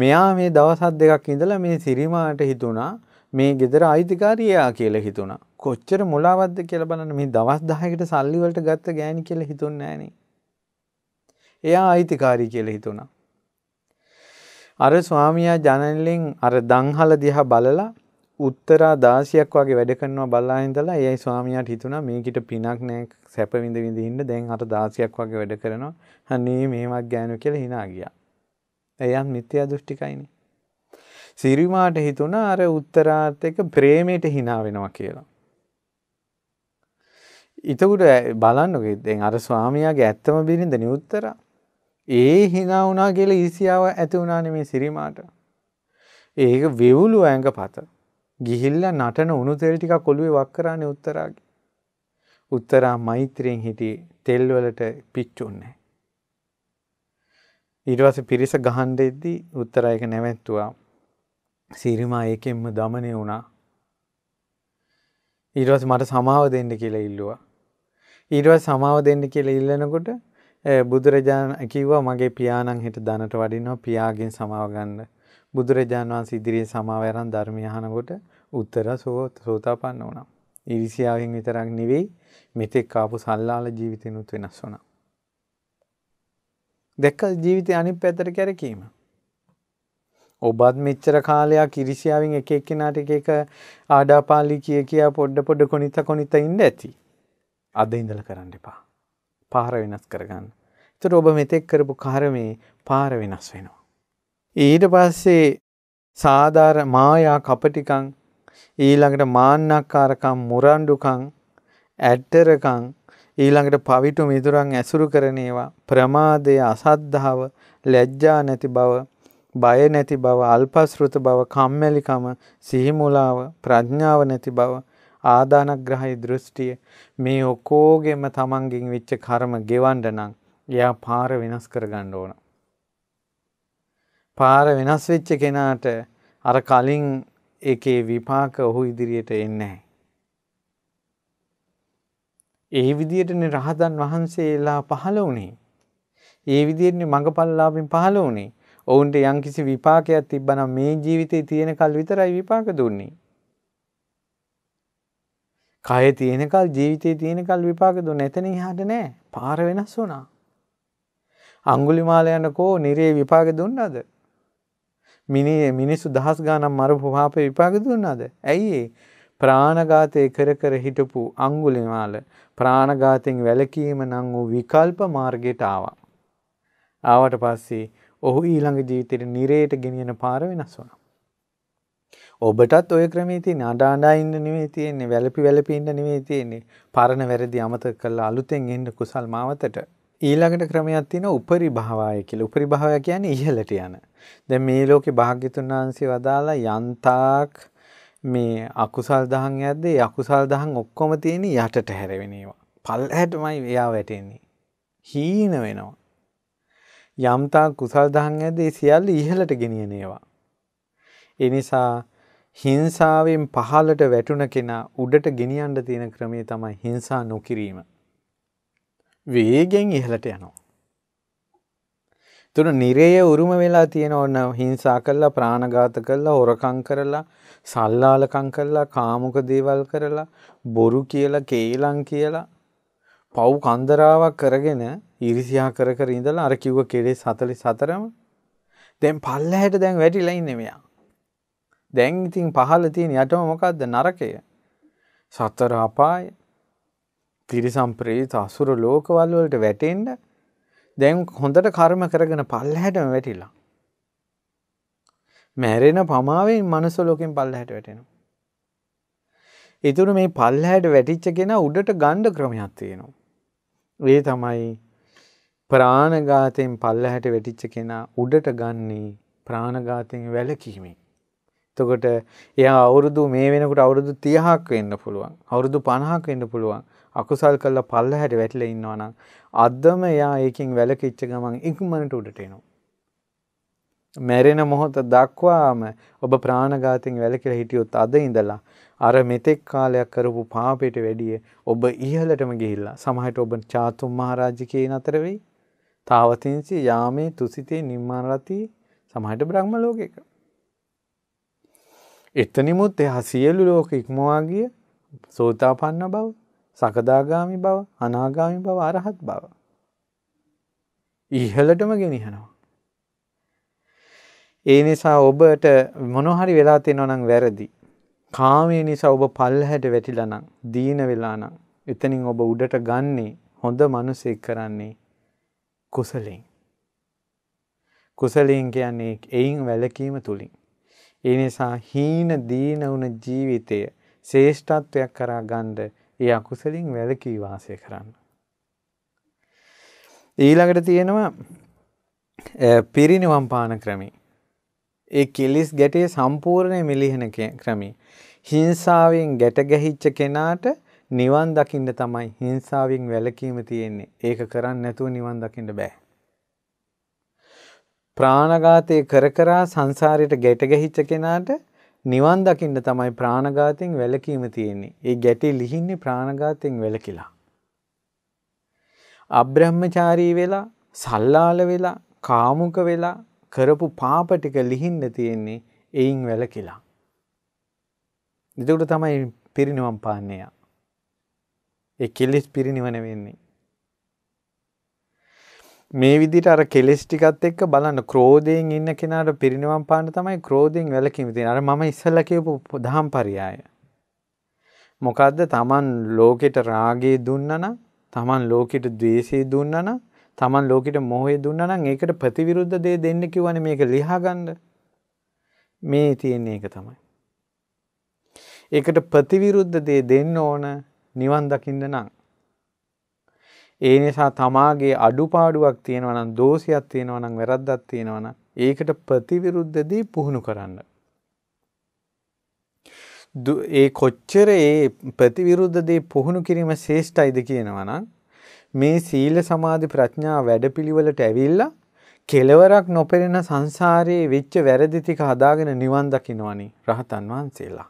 මෙයා මේ දවස් දෙකක් ඉඳලා මේ සිරිමාට හිතුණා මේ ගෙදර අයිතිකාරයා කියලා හිතුණා. කොච්චර මුලාවක්ද කියලා බලන්න මේ දවස් 10කට සල්ලි වලට ගත්ත ගෑණි කියලා හිතුන්නේ නැහනේ. එයා අයිතිකාරී කියලා හිතුණා. අර ස්වාමියා ජනලෙන් අර දංහල දිහා බලලා උත්තරා දාසියක් වගේ වැඩ කරනවා බල්ලා ඉඳලා එයයි ස්වාමියාට හිතුණා මේකිට පිනක් නැහැ සැප විඳ විඳ ඉන්න දැන් අර දාසියක් වගේ වැඩ කරනවා අනේ මේවත් ගෑනු කියලා hina ගියා. එයන් මිත්‍යා දෘෂ්ටිකයිනේ. සිරිමාට හිතුණා අර උත්තරාත් එක්ක ප්‍රේමයට hina වෙනවා කියලා. ඉතකුට බලන්නක දැන් අර ස්වාමියාගේ ඇත්තම බිරිඳ නිඋත්තරා ඒ හිනා වුණා කියලා ඊසියාව ඇති වුණානේ මේ සිරිමාට. ඒක වෙවුලු ඇඟ පත. ගිහිල්ලා නටන උණු තෙල් ටිකක් ඔළුවේ වක් කරානේ උත්තරාගේ. උත්තරා මෛත්‍රියෙන් හිටියේ තෙල් වලට පිච්චුන්නේ. ඊට පස්සේ පිරිස ගහන් දෙද්දී උත්තරා එක නැවැත්තුවා. සීරිමා ඒකෙන්ම দমনේ වුණා. ඊට පස්සේ මට සමාව දෙන්න කියලා ඉල්ලුවා. ඊට පස්සේ සමාව දෙන්න කියලා ඉල්ලනකොට බුදුරජාණන් කිව්වා මගේ පියාණන් හිට දනට වඩිනවා පියාගෙන් සමාව ගන්න. බුදුරජාණන් වහන්සේ ඉදිරියේ සමාව ආරන් ධර්මය අහනකොට උත්තර සෝතාපන්න වුණා. ඉරිසියාවෙන් විතරක් නෙවෙයි මෙතෙක් ආපු සල්ලාල ජීවිතෙනුත් වෙනස් වුණා. දැක්ක ජීවිතය අනිත් පැත්තට කැරකීම. ඔබත් මෙච්චර කාලයක් ඉරිසියාවෙන් එක එක්කෙනාට එක එක ආඩාපාලි කිය කියා පොඩ පොඩ කොනිත කොනිත ඉන්න ඇති. අද ඉඳලා කරන්න එපා. පාර වෙනස් කරගන්න. ඒතර ඔබ මෙතෙක් කරපු කර්මේ පාර වෙනස් වෙනවා. ඊට පස්සේ සාධාර මායා කපටිකම් ඊළඟට මාන්නක්කාරකම් මුරණ්ඩුකම් ඇට්ටරකම් ඊළඟට පවිටු මිතුරන් ඇසුරු කරන ඒවා ප්‍රමාදය අසද්ධාව ලැජ්ජා නැති බව බය නැති බව අල්පස්ෘත බව කම්මැලිකම සිහිමුලාව ප්‍රඥාව නැති බව ආදානග්‍රහයි දෘෂ්ටිය මේ ඔකෝගෙම තමන්ගෙන් විච්ච කර්ම ගෙවන්න නම් එයා පාර වෙනස් කරගන්න ඕන. පාර වෙනස් වෙච්ච කෙනාට අර කලින් එකේ විපාක ඔහු ඉදිරියට එන්නේ ඒ විදියටනේ රහතන් වහන්සේලා පහළ වුණේ. ඒ විදියටනේ මඟපල්ලාපෙන් පහළ වුණේ. ඔවුන්ට යම්කිසි විපාකයක් තිබ්බනම් මේ ජීවිතේ තියෙනකල් විතරයි විපාක දුන්නේ. කය තියෙනකල් ජීවිතේ තියෙනකල් විපාක දුන්න එතන එහාට නෑ. පාර වෙනස් වුණා. අඟුලිමාල යනකෝ නිරේ විපාක දුන්නාද? මිනි මිනිස්සු දහස් ගානම් මරපු පාපේ විපාක දුන්නාද? ඇයි ඒ? ප්‍රාණඝාතය කර කර හිටපු අඟුලිමාල ප්‍රාණඝාතයෙන් වැළකීම නම් වූ විකල්ප මාර්ගයට ආවා. ආවට පස්සේ ඔහු ඊළඟ ජීවිතේ නිරේට ගෙනියන පාර වෙනස් වුණා. ඔබටත් ඔය ක්‍රමේ තියෙන අඬා අඬා ඉන්න නෙවෙයි තියෙන්නේ වැළපි වැළපි ඉන්න නෙවෙයි තියෙන්නේ පරණ වැරදි අමතක කරලා අලුතෙන් එන්න කුසල් මාවතට ඊළඟට ක්‍රමයක් තියෙන උපරි භාවය කියලා. උපරි භාවය කියන්නේ ඉහළට යන. දැන් මේ ලෝකේ භාග්‍යතුන් වහන්සේ වදාලා යන්තාක් මේ අකුසල් දහන් යද්දී අකුසල් දහන් ඔක්කොම තියෙන යටට හැරෙවෙන ඒවා. පල්හැටමයි එයා වැටෙන්නේ. හීන වෙනවා. යම්තා කුසල් දහන් ඇද ඒ සියල්ල ඉහළට ගෙනියන ඒවා. එනිසා හිංසාවෙන් පහළට වැටුණ කෙනා උඩට ගෙනියන්න තියෙන ක්‍රමේ තමයි හිංසා නොකිරීම. වේගෙන් ඉහළට යනවා. තුර නිරය උරුම වෙලා තියෙන ඔන්න හිංසා කරලා ප්‍රාණඝාත කරලා හොරකං කරලා සල්ලාලකං කරලා කාමුක දේවල් කරලා බොරු කියලා කේලං කියලා පව් කන්දරාවක් කරගෙන ඉරිසියා කර කර ඉඳලා අර කිව්ව කෙලෙස් 44ම දැන් පල්ලහැට දැන් වැටිලා ඉන්නේ මෙයා. දැන් ඉතින් පහළ තියෙන යටම මොකද්ද නරකය. සතර අපාය. තිරිසම් ප්‍රේත අසුර ලෝකවල වලට වැටෙන්න දැන් හොඳට කර්ම කරගෙන පල්ලහැටම වැටිලා. මැරෙන පමාවෙන් මනස ලෝකෙන් පල්ලහැට වැටෙනවා. ඉතුරු මේ පල්ලහැට වැටිච්ච කෙන උඩට ගණ්ඩ ක්‍රමයක් තියෙනවා. ඒ තමයි ප්‍රාණඝාතයෙන් පල්ලහැට වැටිච්ච කෙනා උඩට ගන්නේ ප්‍රාණඝාතයෙන් වැළකීමෙන්. එතකොට එයා අවුරුදු මේ වෙනකොට අවුරුදු 30ක් වෙන්න පුළුවන්. අවුරුදු 50ක් වෙන්න පුළුවන්. අකුසල් කල්ලා පල්ල හැට වැටල ඉන්නවනම් අදම එයා ඒකින් වැලකිච්ච ගමන් ඉක්මනට උඩට එනවා. මැරෙන මොහොත දක්වාම ඔබ ප්‍රාණඝාතයෙන් වැළකීලා හිටියොත් අද ඉඳලා අර මෙතෙක් කාලයක් කරපු පාපයට වැඩිය ඔබ ඉහළටම ගිහිල්ලා සමහරට ඔබ චාතුම් මහරජ කියන අතර වෙයි. තාවතින්සි යාමේ තුසිතේ නිම්මාන රති සමහරට බ්‍රහ්ම ලෝකයක. එතනිමුත් එහා සියලු ලෝක ඉක්මවා ගිය සෝතාපන්න බව සකදාගාමි බව අනාගාමි බව අරහත් බව. ඉහලටම ගෙනහනවා. ඒ නිසා ඔබට මොනොහරි වෙලා තියෙනවනම් වැරදි. කාමය නිසා ඔබ පල්හැට වැටිලනම් දීන වෙලානම් එතනින් ඔබ උඩට ගන්නේ හොඳ මනුසෙක් කරන්නේ කුසලෙන්. කුසලෙන් කියන්නේ එයින් වැලකීම තුළින්. ඒ නිසා හීන දීන වුණ ජීවිතය ශේෂ්ඨත්වයක් කරා ගන්ඩ ඒ අකුසලින් වැලකී වාසය කරන්න. ඊළඟට තියෙනවා පිරිනිවම් පාන ක්‍රමී. ඒ කෙලිස් ගැටේ සම්පූර්ණය මිලිහෙන ක්‍රමී. හිංසාවෙන් ගැට ගැහිච්ච කෙනාට නිවන් දකිින්ට තමයි හිංසාවෙන් වැලකීම තියෙන්නේ ඒක කරන්න නැතුව නිවන් දකිට බෑ. ප්‍රාණගාතය කර කරා සංසාරයට ගැට ගැහිච්ච කෙනාට නිවන් දකින්න තමයි ප්‍රාණඝාතයෙන් වැළකීම තියෙන්නේ. ඒ ගැටි ලිහින්නේ ප්‍රාණඝාතයෙන් වැළකිලා. අබ්‍රහ්මචාරී වෙලා, සල්ලාල වෙලා, කාමුක වෙලා කරපු පාප ටික ලිහින්න තියෙන්නේ එයින් වැළකිලා. එතකොට තමයි පිරිනිවන් පාන්නේ. ඒ කෙලෙස් පිරිනිවන වෙන්නේ. මේ විදිහට අර කෙලෙස් ටිකත් එක්ක බලන්න ක්‍රෝධයෙන් ඉන්න කෙනාට පිරිනිවන් පාන්න තමයි ක්‍රෝධයෙන් වැළකීම තියෙන්නේ. අර මම ඉස්සෙල්ලා කියපු දහම් පරයය. මොකද්ද? Taman ලෝකෙට රාගේ දුන්නා තමන් ලෝකෙට ද්වේෂය දුන්නා නම් තමන් ලෝකෙට මෝහය දුන්නා නම් ඒකට ප්‍රතිවිරුද්ධ දේ දෙන්න කිව්වනේ මේක ලියාගන්න මේ තියෙන එක තමයි ඒකට ප්‍රතිවිරුද්ධ දේ දෙන්න ඕන නිවන් දකින්න නම් ඒ නිසා තමාගේ අඩුපාඩුවක් තියෙනවා නම් දෝෂයක් තියෙනවා නම් වැරද්දක් තියෙනවා නම් ඒකට ප්‍රතිවිරුද්ධදී පුහුණු කරන්න. ඒ කොච්චර ඒ ප්‍රතිවිරුද්ධ දේ පුහුණු කිරීම ශේෂ්ඨයිද කියනවා නම් මේ සීල සමාධි ප්‍රඥා වැඩපිළිවෙලට ඇවිල්ලා කෙලවරක් නොපෙරෙන සංසාරයේ වෙච්ච වැරදි ටික හදාගෙන නිවන් දකින්නවනේ රහතන් වහන්සේලා.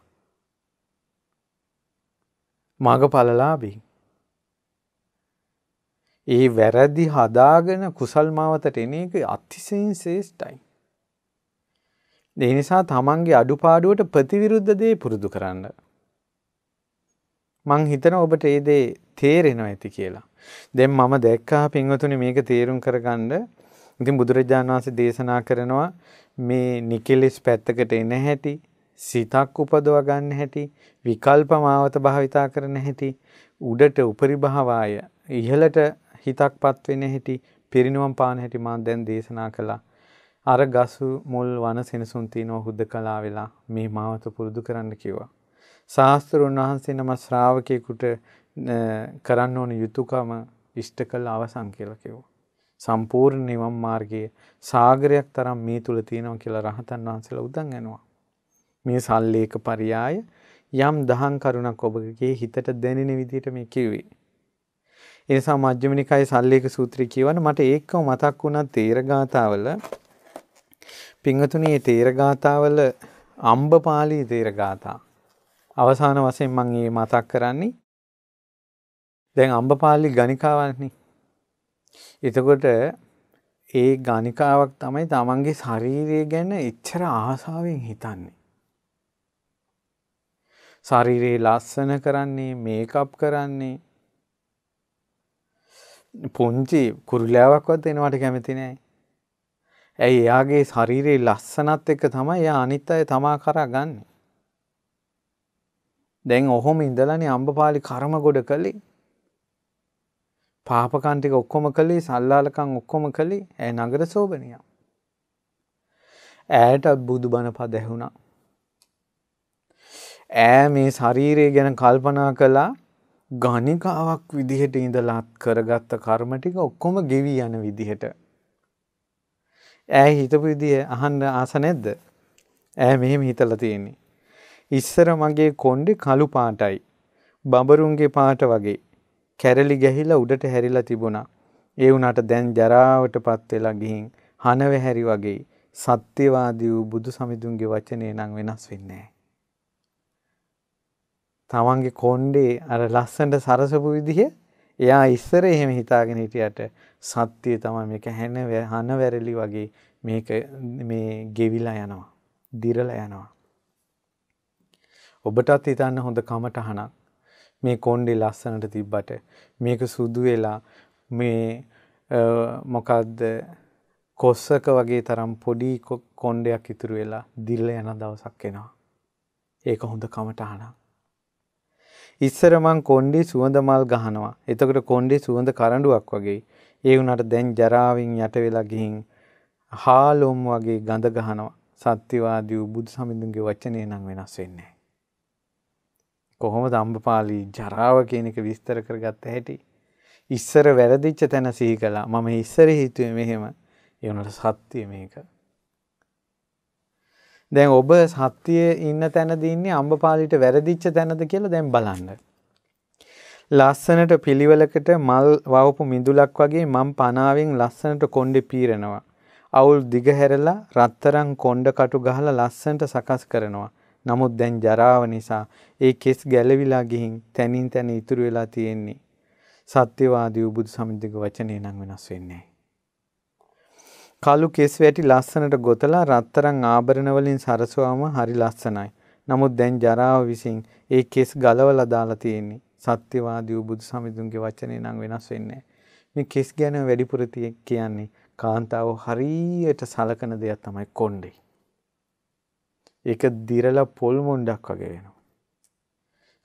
මාගඵලලාභී ඒ වැරදි හදාගෙන කුසල් මාවතට එන එක අතිශයින් ශේෂ්ඨයි. ඒ නිසා තමන්ගේ අඩුපාඩුවට ප්‍රතිවිරුද්ධ දේ පුරුදු කරන්න. මං හිතන ඔබට ඒ දේ තේරෙනවා ඇති කියලා. දැන් මම දැක්කා පින්වතුනි මේක තේරුම් කරගන්න. ඉතින් බුදුරජාණන් වහන්සේ දේශනා කරනවා මේ නිකෙලස් පැත්තකට එන හැටි, සිතක් උපදව ගන්න හැටි, විකල්ප මාවත භාවිතා කරන හැටි, උඩට උපරිභාවය, ඉහළට හිතක් පත්වෙන හැටි පිරිනුවම් පාන හැටි මා දැන් දේශනා කළා. අර ගසු මුල් වන සෙනසුන් තියෙන හුද්ද කලා වෙලා මේ මාවත පුරුදු කරන්න කිව්වා. ශාස්ත්‍රෝන් වහන්සේ නම ශ්‍රාවකයෙකුට කරන්න ඕන යුතුයකම ඉෂ්ට කළ අවසන් කියලා කිව්වා. සම්පූර්ණ නිවන් මාර්ගයේ සාගරයක් තරම් මේ තුල තියෙනවා කියලා රහතන් වහන්සේලා උදන් යනවා. මේ සල්ලේක පරියාය යම් දහම් කරුණක් ඔබගේ හිතට දැනෙන විදිහට මේ කිව්වේ. එනිසා මජ්ක්‍ධිම නිකායේ සල්ලේක සූත්‍රය කියවන මට ඒකම මතක් වුණා තේරගාතාවල පිංගතුණී තේරගාතාවල අම්බපාලි තේරගාතා අවසාන වශයෙන් මම මේ මතක් කරන්නේ දැන් අම්බපාලි ගණිකාවන්නේ එතකොට ඒ ගණිකාවක් තමයි තමන්ගේ ශරීරය ගැන එච්චර ආසාවෙන් හිතන්නේ ශරීරේ ලස්සන කරන්නේ මේකප් කරන්නේ පුංචි කුරුලෑවක්වත් දෙනවට කැමති නෑ. ඇයි එයාගේ ශරීරයේ ලස්සනත් එක්ක තමයි යා අනිත් අය තමා කරා ගන්න. දැන් ඔහොම ඉඳලනි අම්බපාලි කරම ගොඩ කළේ. පාපකන්ටික ඔක්කොම කළේ සල්ලාලකං ඔක්කොම කළේ ඇ නගර සෝභනය. ඇයට බුදු බණ පදැහුණා. ඈ මේ ශරීරය ගැන කල්පනා කලා ගණිකාවක් විදිහට ඉඳලාත් කරගත්ත කර්ම ටික ඔක්කොම ගෙවි යන විදිහට. ඈ හිතපු විදිහ අහන්න ආස නැද්ද? ඈ මෙහෙම හිතලා තියෙන්නේ. ඉස්සර මගේ කොණ්ඩේ කළු පාටයි. බඹරුන්ගේ පාට වගේ. කැරලි ගැහිලා උඩට හැරිලා තිබුණා. ඒ වුණාට දැන් ජරාවටපත් වෙලා ගිහින් හනව හැරි වගේ සත්‍යවාදී වූ බුදු සමිඳුන්ගේ වචනේ නම් වෙනස් වෙන්නේ නැහැ. තමන්ගේ කොන්්ඩේ අර ලස්සන්ට සරසපු විදිහ එයා ඉස්සර එහෙම හිතාගෙන හිටියට සත්‍යය තමයි මේක හැන හන වැරලි වගේ මේක මේ ගෙවිලා යනවා. දිරල යනවා. ඔබටත් හිතන්න හොඳ කමටහනක් මේ කොන්්ඩේ ලස්සනට තිබ්බට මේක සුදු වෙලා මේ මොකක්ද කොස්සක වගේ තරම් පොඩි කොන්්ඩයක් ඉතුරු වෙලා දිල්ල යන දවසක් එෙනවා. ඒක හොඳ කමටහනක්. ඉස්සර මං කොණ්ඩේ සුවඳ මල් ගහනවා. එතකොට කොණ්ඩේ සුවඳ කරඬුවක් වගේ. ඒ වුණාට දැන් ජරාවෙන් යට වෙලා ගිහින් හාලොම් වගේ ගඳ ගහනවා. සත්‍යවාදී වූ බුදු සමිඳුන්ගේ වචනේ නම් වෙනස් වෙන්නේ නැහැ. කොහොමද අම්බපාලි ජරාව කියන එක විස්තර කරගත්ත හැටි ඉස්සර වැරදිච්ච තැන සිහි කළා මම ඉස්සර හිතුවේ මෙහෙම ඒ උනට සත්‍ය මේක දැන් ඔබ සත්‍යයේ ඉන්න තැනද ඉන්නේ අම්බපාලිට වැරදිච්ච තැනද කියලා දැන් බලන්න. ලස්සනට පිළිවෙලකට මල් වවපු මිදුලක් වගේ මම් පනාවෙන් ලස්සනට කොණ්ඩේ පීරනවා. අවුල් දිග හැරලා රත්තරන් කොණ්ඩ කටු ගහලා ලස්සනට සකස් කරනවා. නමුත් දැන් ජරාව නිසා ඒ කෙස් ගැලවිලා ගිහින් තැනින් තැන ඉතුරු වෙලා තියෙන්නේ. සත්‍යවාදී බුදු සමිඳුගේ වචනේ නම් වෙනස් වෙන්නේ කළු කෙස් වැටි ලස්සනට ගොතලා රත්තරන් ආභරණ වලින් සරසවම හරි ලස්සනයි. නමුත් දැන් ජරාව විසින් ඒ කෙස් ගලවලා දාලා තියෙන්නේ. සත්‍යවාදී වූ බුදු සමිඳුන්ගේ වචනේ නම් වෙනස් වෙන්නේ මේ කෙස් ගැන වැඩිපුර කියන්නේ කාන්තාව හරියට සලකන දෙයක් තමයි කොණ්ඩේ. ඒක දිරලා පොල් මොණ්ඩක් වගේ වෙනවා.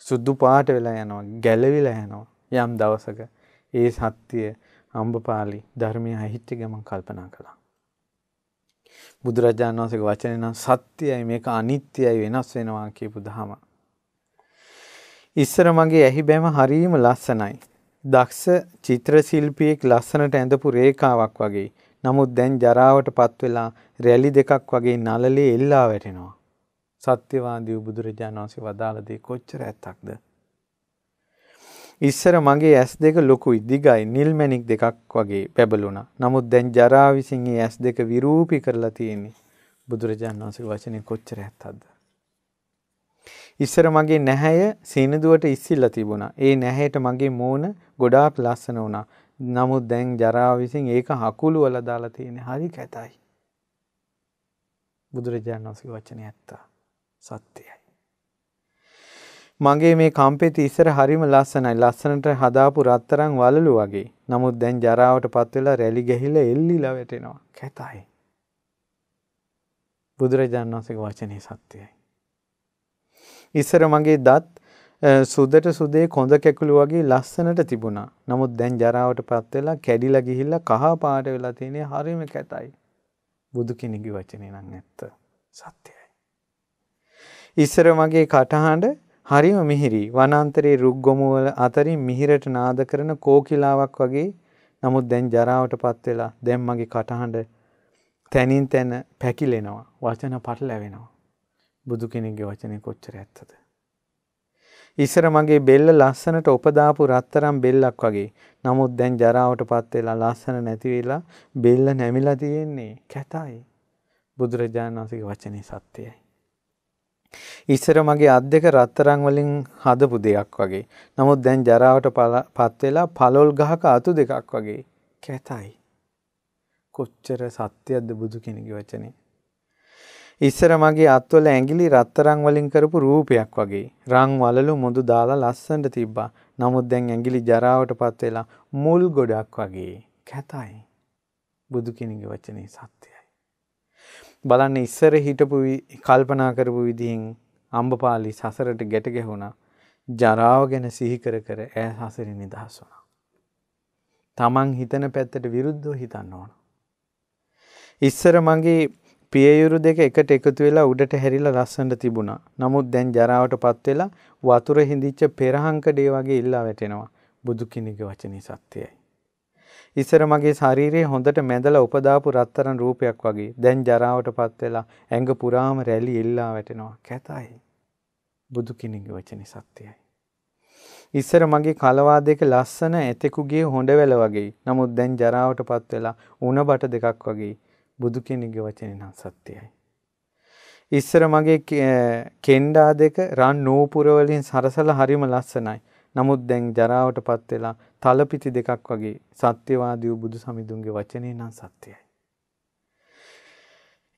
සුදු පාට වෙලා යනවා, ගැලවිලා යනවා. යම් දවසක ඒ සත්‍ය අම්බපාලි ධර්මයේ අහිත්‍ය ගමන් කල්පනා කළා. බුදුරජාණන් වහන්සේගේ වචනේ නම් සත්‍යයි මේක අනිත්‍යයි වෙනස් වෙනවා කියපු දහම. ඉස්සර මගේ ඇහි බැම හරීම ලස්සනයි. දක්ෂ චිත්‍ර ශිල්පියෙක් ලස්සනට ඇඳපු රේඛාවක් වගේ. නමුත් දැන් ජරාවටපත් වෙලා රැලි දෙකක් වගේ නලලේ එල්ලා වැටෙනවා. සත්‍යවාදී බුදුරජාණන් වහන්සේ වදාළ දේ කොච්චර ඇත්තක්ද? ඉස්සර මගේ ඇස් දෙක ලොකුයි දිගයි නිල්මැණික් දෙකක් වගේ පැබළුණා. නමුත් දැන් ජරා විසින් මේ ඇස් දෙක විරූපී කරලා තියෙන්නේ. බුදුරජාණන් වහන්සේගේ වචනේ කොච්චර ඇත්තක්ද? ඉස්සර මගේ නැහැය සීනදුවට ඉස්සිල්ලා තිබුණා. ඒ නැහැයට මගේ මූණ ගොඩාක් ලස්සන වුණා. නමුත් දැන් ජරා විසින් ඒක හකුළු වල දාලා තියෙන්නේ. හරි කැතයි. බුදුරජාණන් වහන්සේගේ වචනේ ඇත්ත. සත්‍යයි. මගේ මේ කම්පෙති ඉස්සර හරිම ලස්සනයි. ලස්සනට හදාපු රත්තරන් වලලු වගේ. නමුත් දැන් ජරාවට පත් වෙලා රැලි ගහිලා එල්ලිලා වැටෙනවා. කැතයි. බුදුරජාණන් වහන්සේගේ වචනේ සත්‍යයි. ඉස්සර මගේ දත් සුදට සුදේ කොඳ කැකුළු වගේ ලස්සනට තිබුණා. නමුත් දැන් ජරාවට පත් වෙලා කැඩිලා ගිහිල්ලා කහ පාට වෙලා තියෙනේ හරිම කැතයි. බුදු කෙනෙකුගේ වචනේ නම් ඇත්ත. සත්‍යයි. ඉස්සර මගේ කටහඬ හරිම මිහිරි වනාන්තරයේ රුක්ගොමුවල අතරින් මිහිරට නාද කරන කෝකිලාවක් වගේ නමුත් දැන් ජරාවටපත් වෙලා දැන් මගේ කටහඬ තැනින් තැන පැකිලෙනවා වචන පටලැවෙනවා බුදු කෙනෙක්ගේ වචනේ කොච්චර ඇත්තද ඉස්සර මගේ බෙල්ල ලස්සනට උපදාපු රත්තරම් බෙල්ලක් වගේ නමුත් දැන් ජරාවටපත් වෙලා ලස්සන නැති වෙලා බෙල්ල නැමිලා තියෙන්නේ කැතයි බුදුරජාණන් වහන්සේගේ වචනේ සත්‍යයි ඉස්සර මගේ අත් දෙක රත්තරන් වලින් හදපු දෙයක් වගේ. නමුත් දැන් ජරාවට පත් වෙලා පළොල් ගහක අතු දෙකක් වගේ කැතයි. කොච්චර සත්‍යයක්ද බුදු කෙනෙකුගේ වචනේ. ඉස්සර මගේ අත්වල ඇඟිලි රත්තරන් වලින් කරපු රූපයක් වගේ. රන් වලලු මුදු දාලා ලස්සනට තිබ්බා. නමුත් දැන් ඇඟිලි ජරාවට පත් වෙලා මුල් ගොඩක් වගේ. කැතයි. බුදු කෙනෙකුගේ වචනේ සත්‍යය. බලන්න ඉස්සර හිටපු කල්පනා කරපු විදිහෙන් අම්බපාලි සසරට ගැට ගැහුණා. ජරාව ගැන සිහි කර කර ඈ හසරින් නිදහස් වුණා. තමන් හිතන පැත්තට විරුද්ධව හිතන්න ඕන. ඉස්සර මගේ පියයුරු දෙක එකට එකතු වෙලා උඩට හැරිලා ලස්සනට තිබුණා. නමුත් දැන් ජරාවටපත් වෙලා වතුර හිඳිච්ච පෙරහංකඩේ වගේ ඉල්ලා වැටෙනවා. බුදු කෙනෙකුගේ වචනේ සත්‍යයි. ඉස්සර මගේ ශරීරයේ හොඳට මැදලා උපදාපු රත්තරන් රූපයක් වගේ. දැන් ජරාවටපත් වෙලා ඇඟ පුරාම රැලි එල්ලා වැටෙනවා. කැතයි. බුදු කෙනෙකුගේ වචනේ සත්‍යයි. ඉස්සර මගේ කලවාදයක ලස්සන ඇතෙකුගේ හොඬවැල වගේ. නමුත් දැන් ජරාවටපත් වෙලා උණ බට දෙකක් වගේ. බුදු කෙනෙකුගේ වචනේ නම් සත්‍යයි. ඉස්සර මගේ කෙන්ඩා දෙක රන් නූපුර වලින් සරසලා හරිම ලස්සනයි. නමුත් දැන් ජරාවටපත් වෙලා තලපිති දෙකක් වගේ සත්‍යවාදී බුදු සමිඳුන්ගේ වචනේ නම් සත්‍යයි.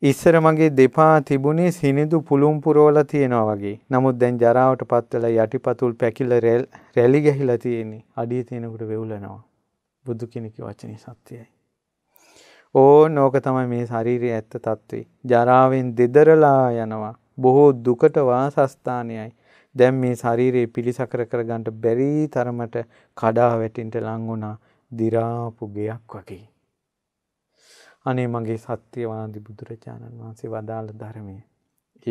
ඉස්සර මගේ දෙපා තිබුණේ සිනිඳු පුළුම් පුරවලා තියෙනවා වගේ. නමුත් දැන් ජරාවට පත්වලා යටිපතුල් පැකිල රැලි ගැහිලා තියෙන්නේ. අඩිය තියෙනකොට වෙවුලනවා. බුදු කෙනෙකුගේ වචනේ සත්‍යයි. ඕන ඕක තමයි මේ ශරීරයේ ඇත්ත తත්වේ. ජරාවෙන් දෙදරලා යනවා. බොහෝ දුකට වාසස්ථානයයි. දැන් මේ ශරීරයේ පිළිසකර කරගන්න බැරි තරමට කඩා වැටෙන්න ලං වුණා දි รา පු ගයක් වගේ. අනේ මගේ සත්‍යවාදී බුදුරජාණන් වහන්සේ වදාළ ධර්මය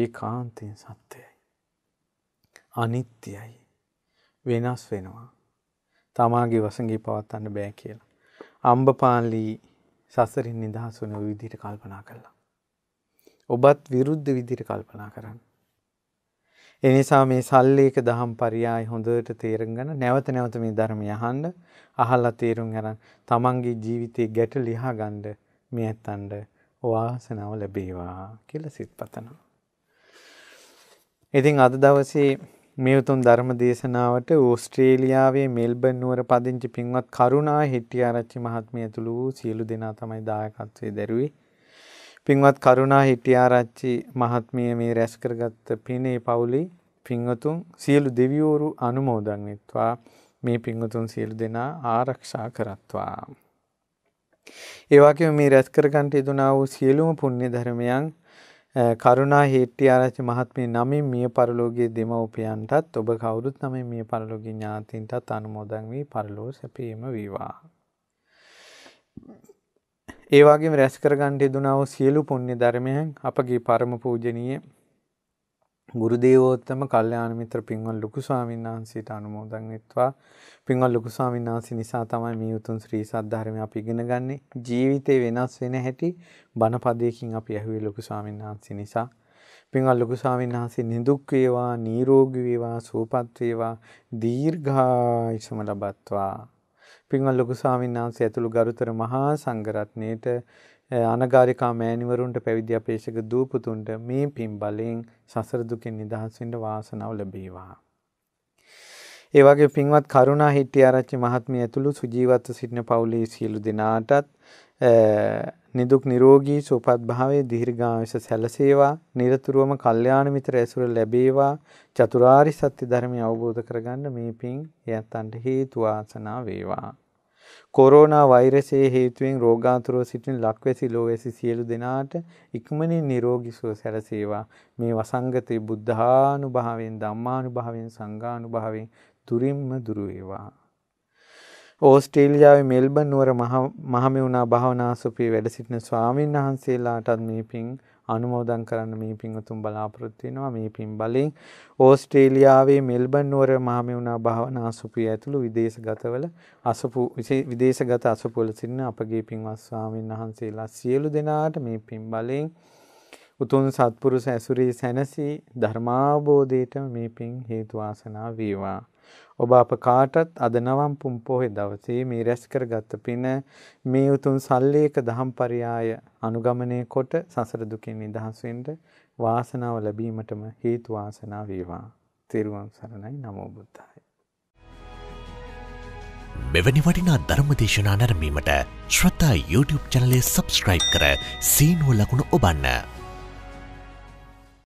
ඒකාන්තයෙන් සත්‍යයි. අනිත්‍යයි. වෙනස් වෙනවා. තමාගේ වසඟේ පවත්වන්න බෑ කියලා. අම්බපාලි සසරින් නිදහස් වුණ විදිහට කල්පනා කළා. ඔබත් විරුද්ධ විදිහට කල්පනා කරන්න. ඒ නිසා මේ සල්ලේක දහම් පරයය හොඳට තේරුම් ගන්න නැවත නැවත මේ ධර්මය අහන්න අහලා තේරුම් ගන්න තමන්ගේ ජීවිතේ ගැට ලියා ගන්න මේ ඇත්තන්ට වාසනාව ලැබේවා කියලා සිතපතනවා. ඉතින් අද දවසේ මේ උතුම් ධර්ම දේශනාවට ඕස්ට්‍රේලියාවේ මෙල්බන් නුවර පදිංචි පින්වත් කරුණා හෙට්ටිආරච්චි මහත්මිය ඇතුළු සියලු දෙනා තමයි දායකත්වයේ දැරුවේ. පින්වත් කරුණා හිටියාරච්චි මහත්මිය මේ රැස් කරගත්ත පිනේ පවුලේ පින්වතුන් සියලු දෙවිවරු අනුමෝදන් වෙත්වා මේ පින්වතුන් සියලු දෙනා ආරක්ෂා කරත්වා. ඒ වගේම මේ රැස් කරගන්ට යෙදුනා වූ සියලුම පුණ්‍ය ධර්මයන් කරුණා හිටියාරච්චි මහත්මිය නමින් මිය පරලෝකයේ දෙමව්පියන්ටත් ඔබ කවුරුත් නමින් මිය පරලෝකයේ ඥාතීන්ටත් අනුමෝදන් වී පරලෝ සැපීම වේවා. ඒ වගේම රැස් කරගන්න යෙදුනා වූ සියලු පුණ්‍ය ධර්මයන් අපගේ පරම පූජනීය ගුරු දේවෝත්තම කල්යාණ මිත්‍ර පින්වත් ලොකු ස්වාමීන් වහන්සේට අනුමෝදන් වෙත්වා පින්වත් ලොකු ස්වාමීන් වහන්සේ නිසා තමයි මේ උතුම් ශ්‍රී සද්ධර්මය අපි ඉගෙන ගන්නේ ජීවිතේ වෙනස් වෙන හැටි බණපදයකින් අපි ඇහුවේ ලොකු ස්වාමීන් වහන්සේ නිසා පින්වත් ලොකු ස්වාමීන් වහන්සේ නිදුක් වේවා නිරෝගී වේවා සුවපත් වේවා දීර්ඝායුෂම ලබත්වා පින්වත් ලොකු ස්වාමීන් වහන්සේ ඇතුළු ගරුතර මහා සංඝරත්නයේට අනගාരികා මෑණිවරුන්ට පැවිදි අපේශක දූපුතුන්ට මේ පින් බලෙන් සසර දුකෙන් නිදහස් වෙන්න වාසනාව ලැබේවා. ඒ වගේ පින්වත් කරුණා හිටියාරච්චි මහත්මිය ඇතුළු සුජීවත්ව සිටින පවුලේ සියලු දෙනාටත් නිදුක් නිරෝගී සුවපත් භාවයේ දීර්ඝායුෂ සැලසේවා නිරතුරුවම කල්යාණ මිත්‍ර ඇසුර ලැබේවා චතුරාරි සත්‍ය ධර්මය අවබෝධ කරගන්න මේ පින් යැත්තන්ට හේතු ආසනා වේවා කොරෝනා වෛරසයේ හේතුවෙන් රෝගාතුරව සිටින ලක්වැසි ලෝවැසි සියලු දෙනාට ඉක්මනින් නිරෝගී සුව සැලසේවා මේ වසංගතේ බුද්ධානුභාවයෙන් ධම්මානුභාවයෙන් සංඝානුභාවයෙන් තුරින්ම දුර වේවා ඕස්ට්‍රේලියාවේ මෙල්බන් නුවර මහමෙවුනා භාවනාසුපී වැඩ සිටින ස්වාමීන් වහන්සේලාටත් මේ පින් අනුමෝදන් කරන්න මේ පින් උතුම් බලාපොරොත්තු වෙනවා මේ පින් බලෙන් ඕස්ට්‍රේලියාවේ මෙල්බන් නුවර මහමෙවුනා භාවනාසුපී ඇතුළු විදේශගතවල අසපු විදේශගත අසපුවල සිටින අපගේ පින්වත් ස්වාමීන් වහන්සේලා සියලු දෙනාට මේ පින් බලෙන් උතුම් සත්පුරුෂ ඇසුරේ සැනසී ධර්මාබෝධයට මේ පින් හේතු වාසනා වේවා ඔබ අප කාටත් අද නවම් පුම් පොහේ දවසේ මේ රැස් කරගත් පින මේ උතුම් සල්ලේක දහම් පරයාය අනුගමනය කොට සසර දුකින් නිදහස් වෙන්න වාසනාව ලැබීමටම හේතු වාසනා වේවා. තෙරුවන් සරණයි නමෝ බුද්ධාය. මෙවැනි වටිනා ධර්ම දේශනා නැරඹීමට ශ්‍රතා YouTube චැනලය subscribe කර සීනුව ලකුණ ඔබන්න.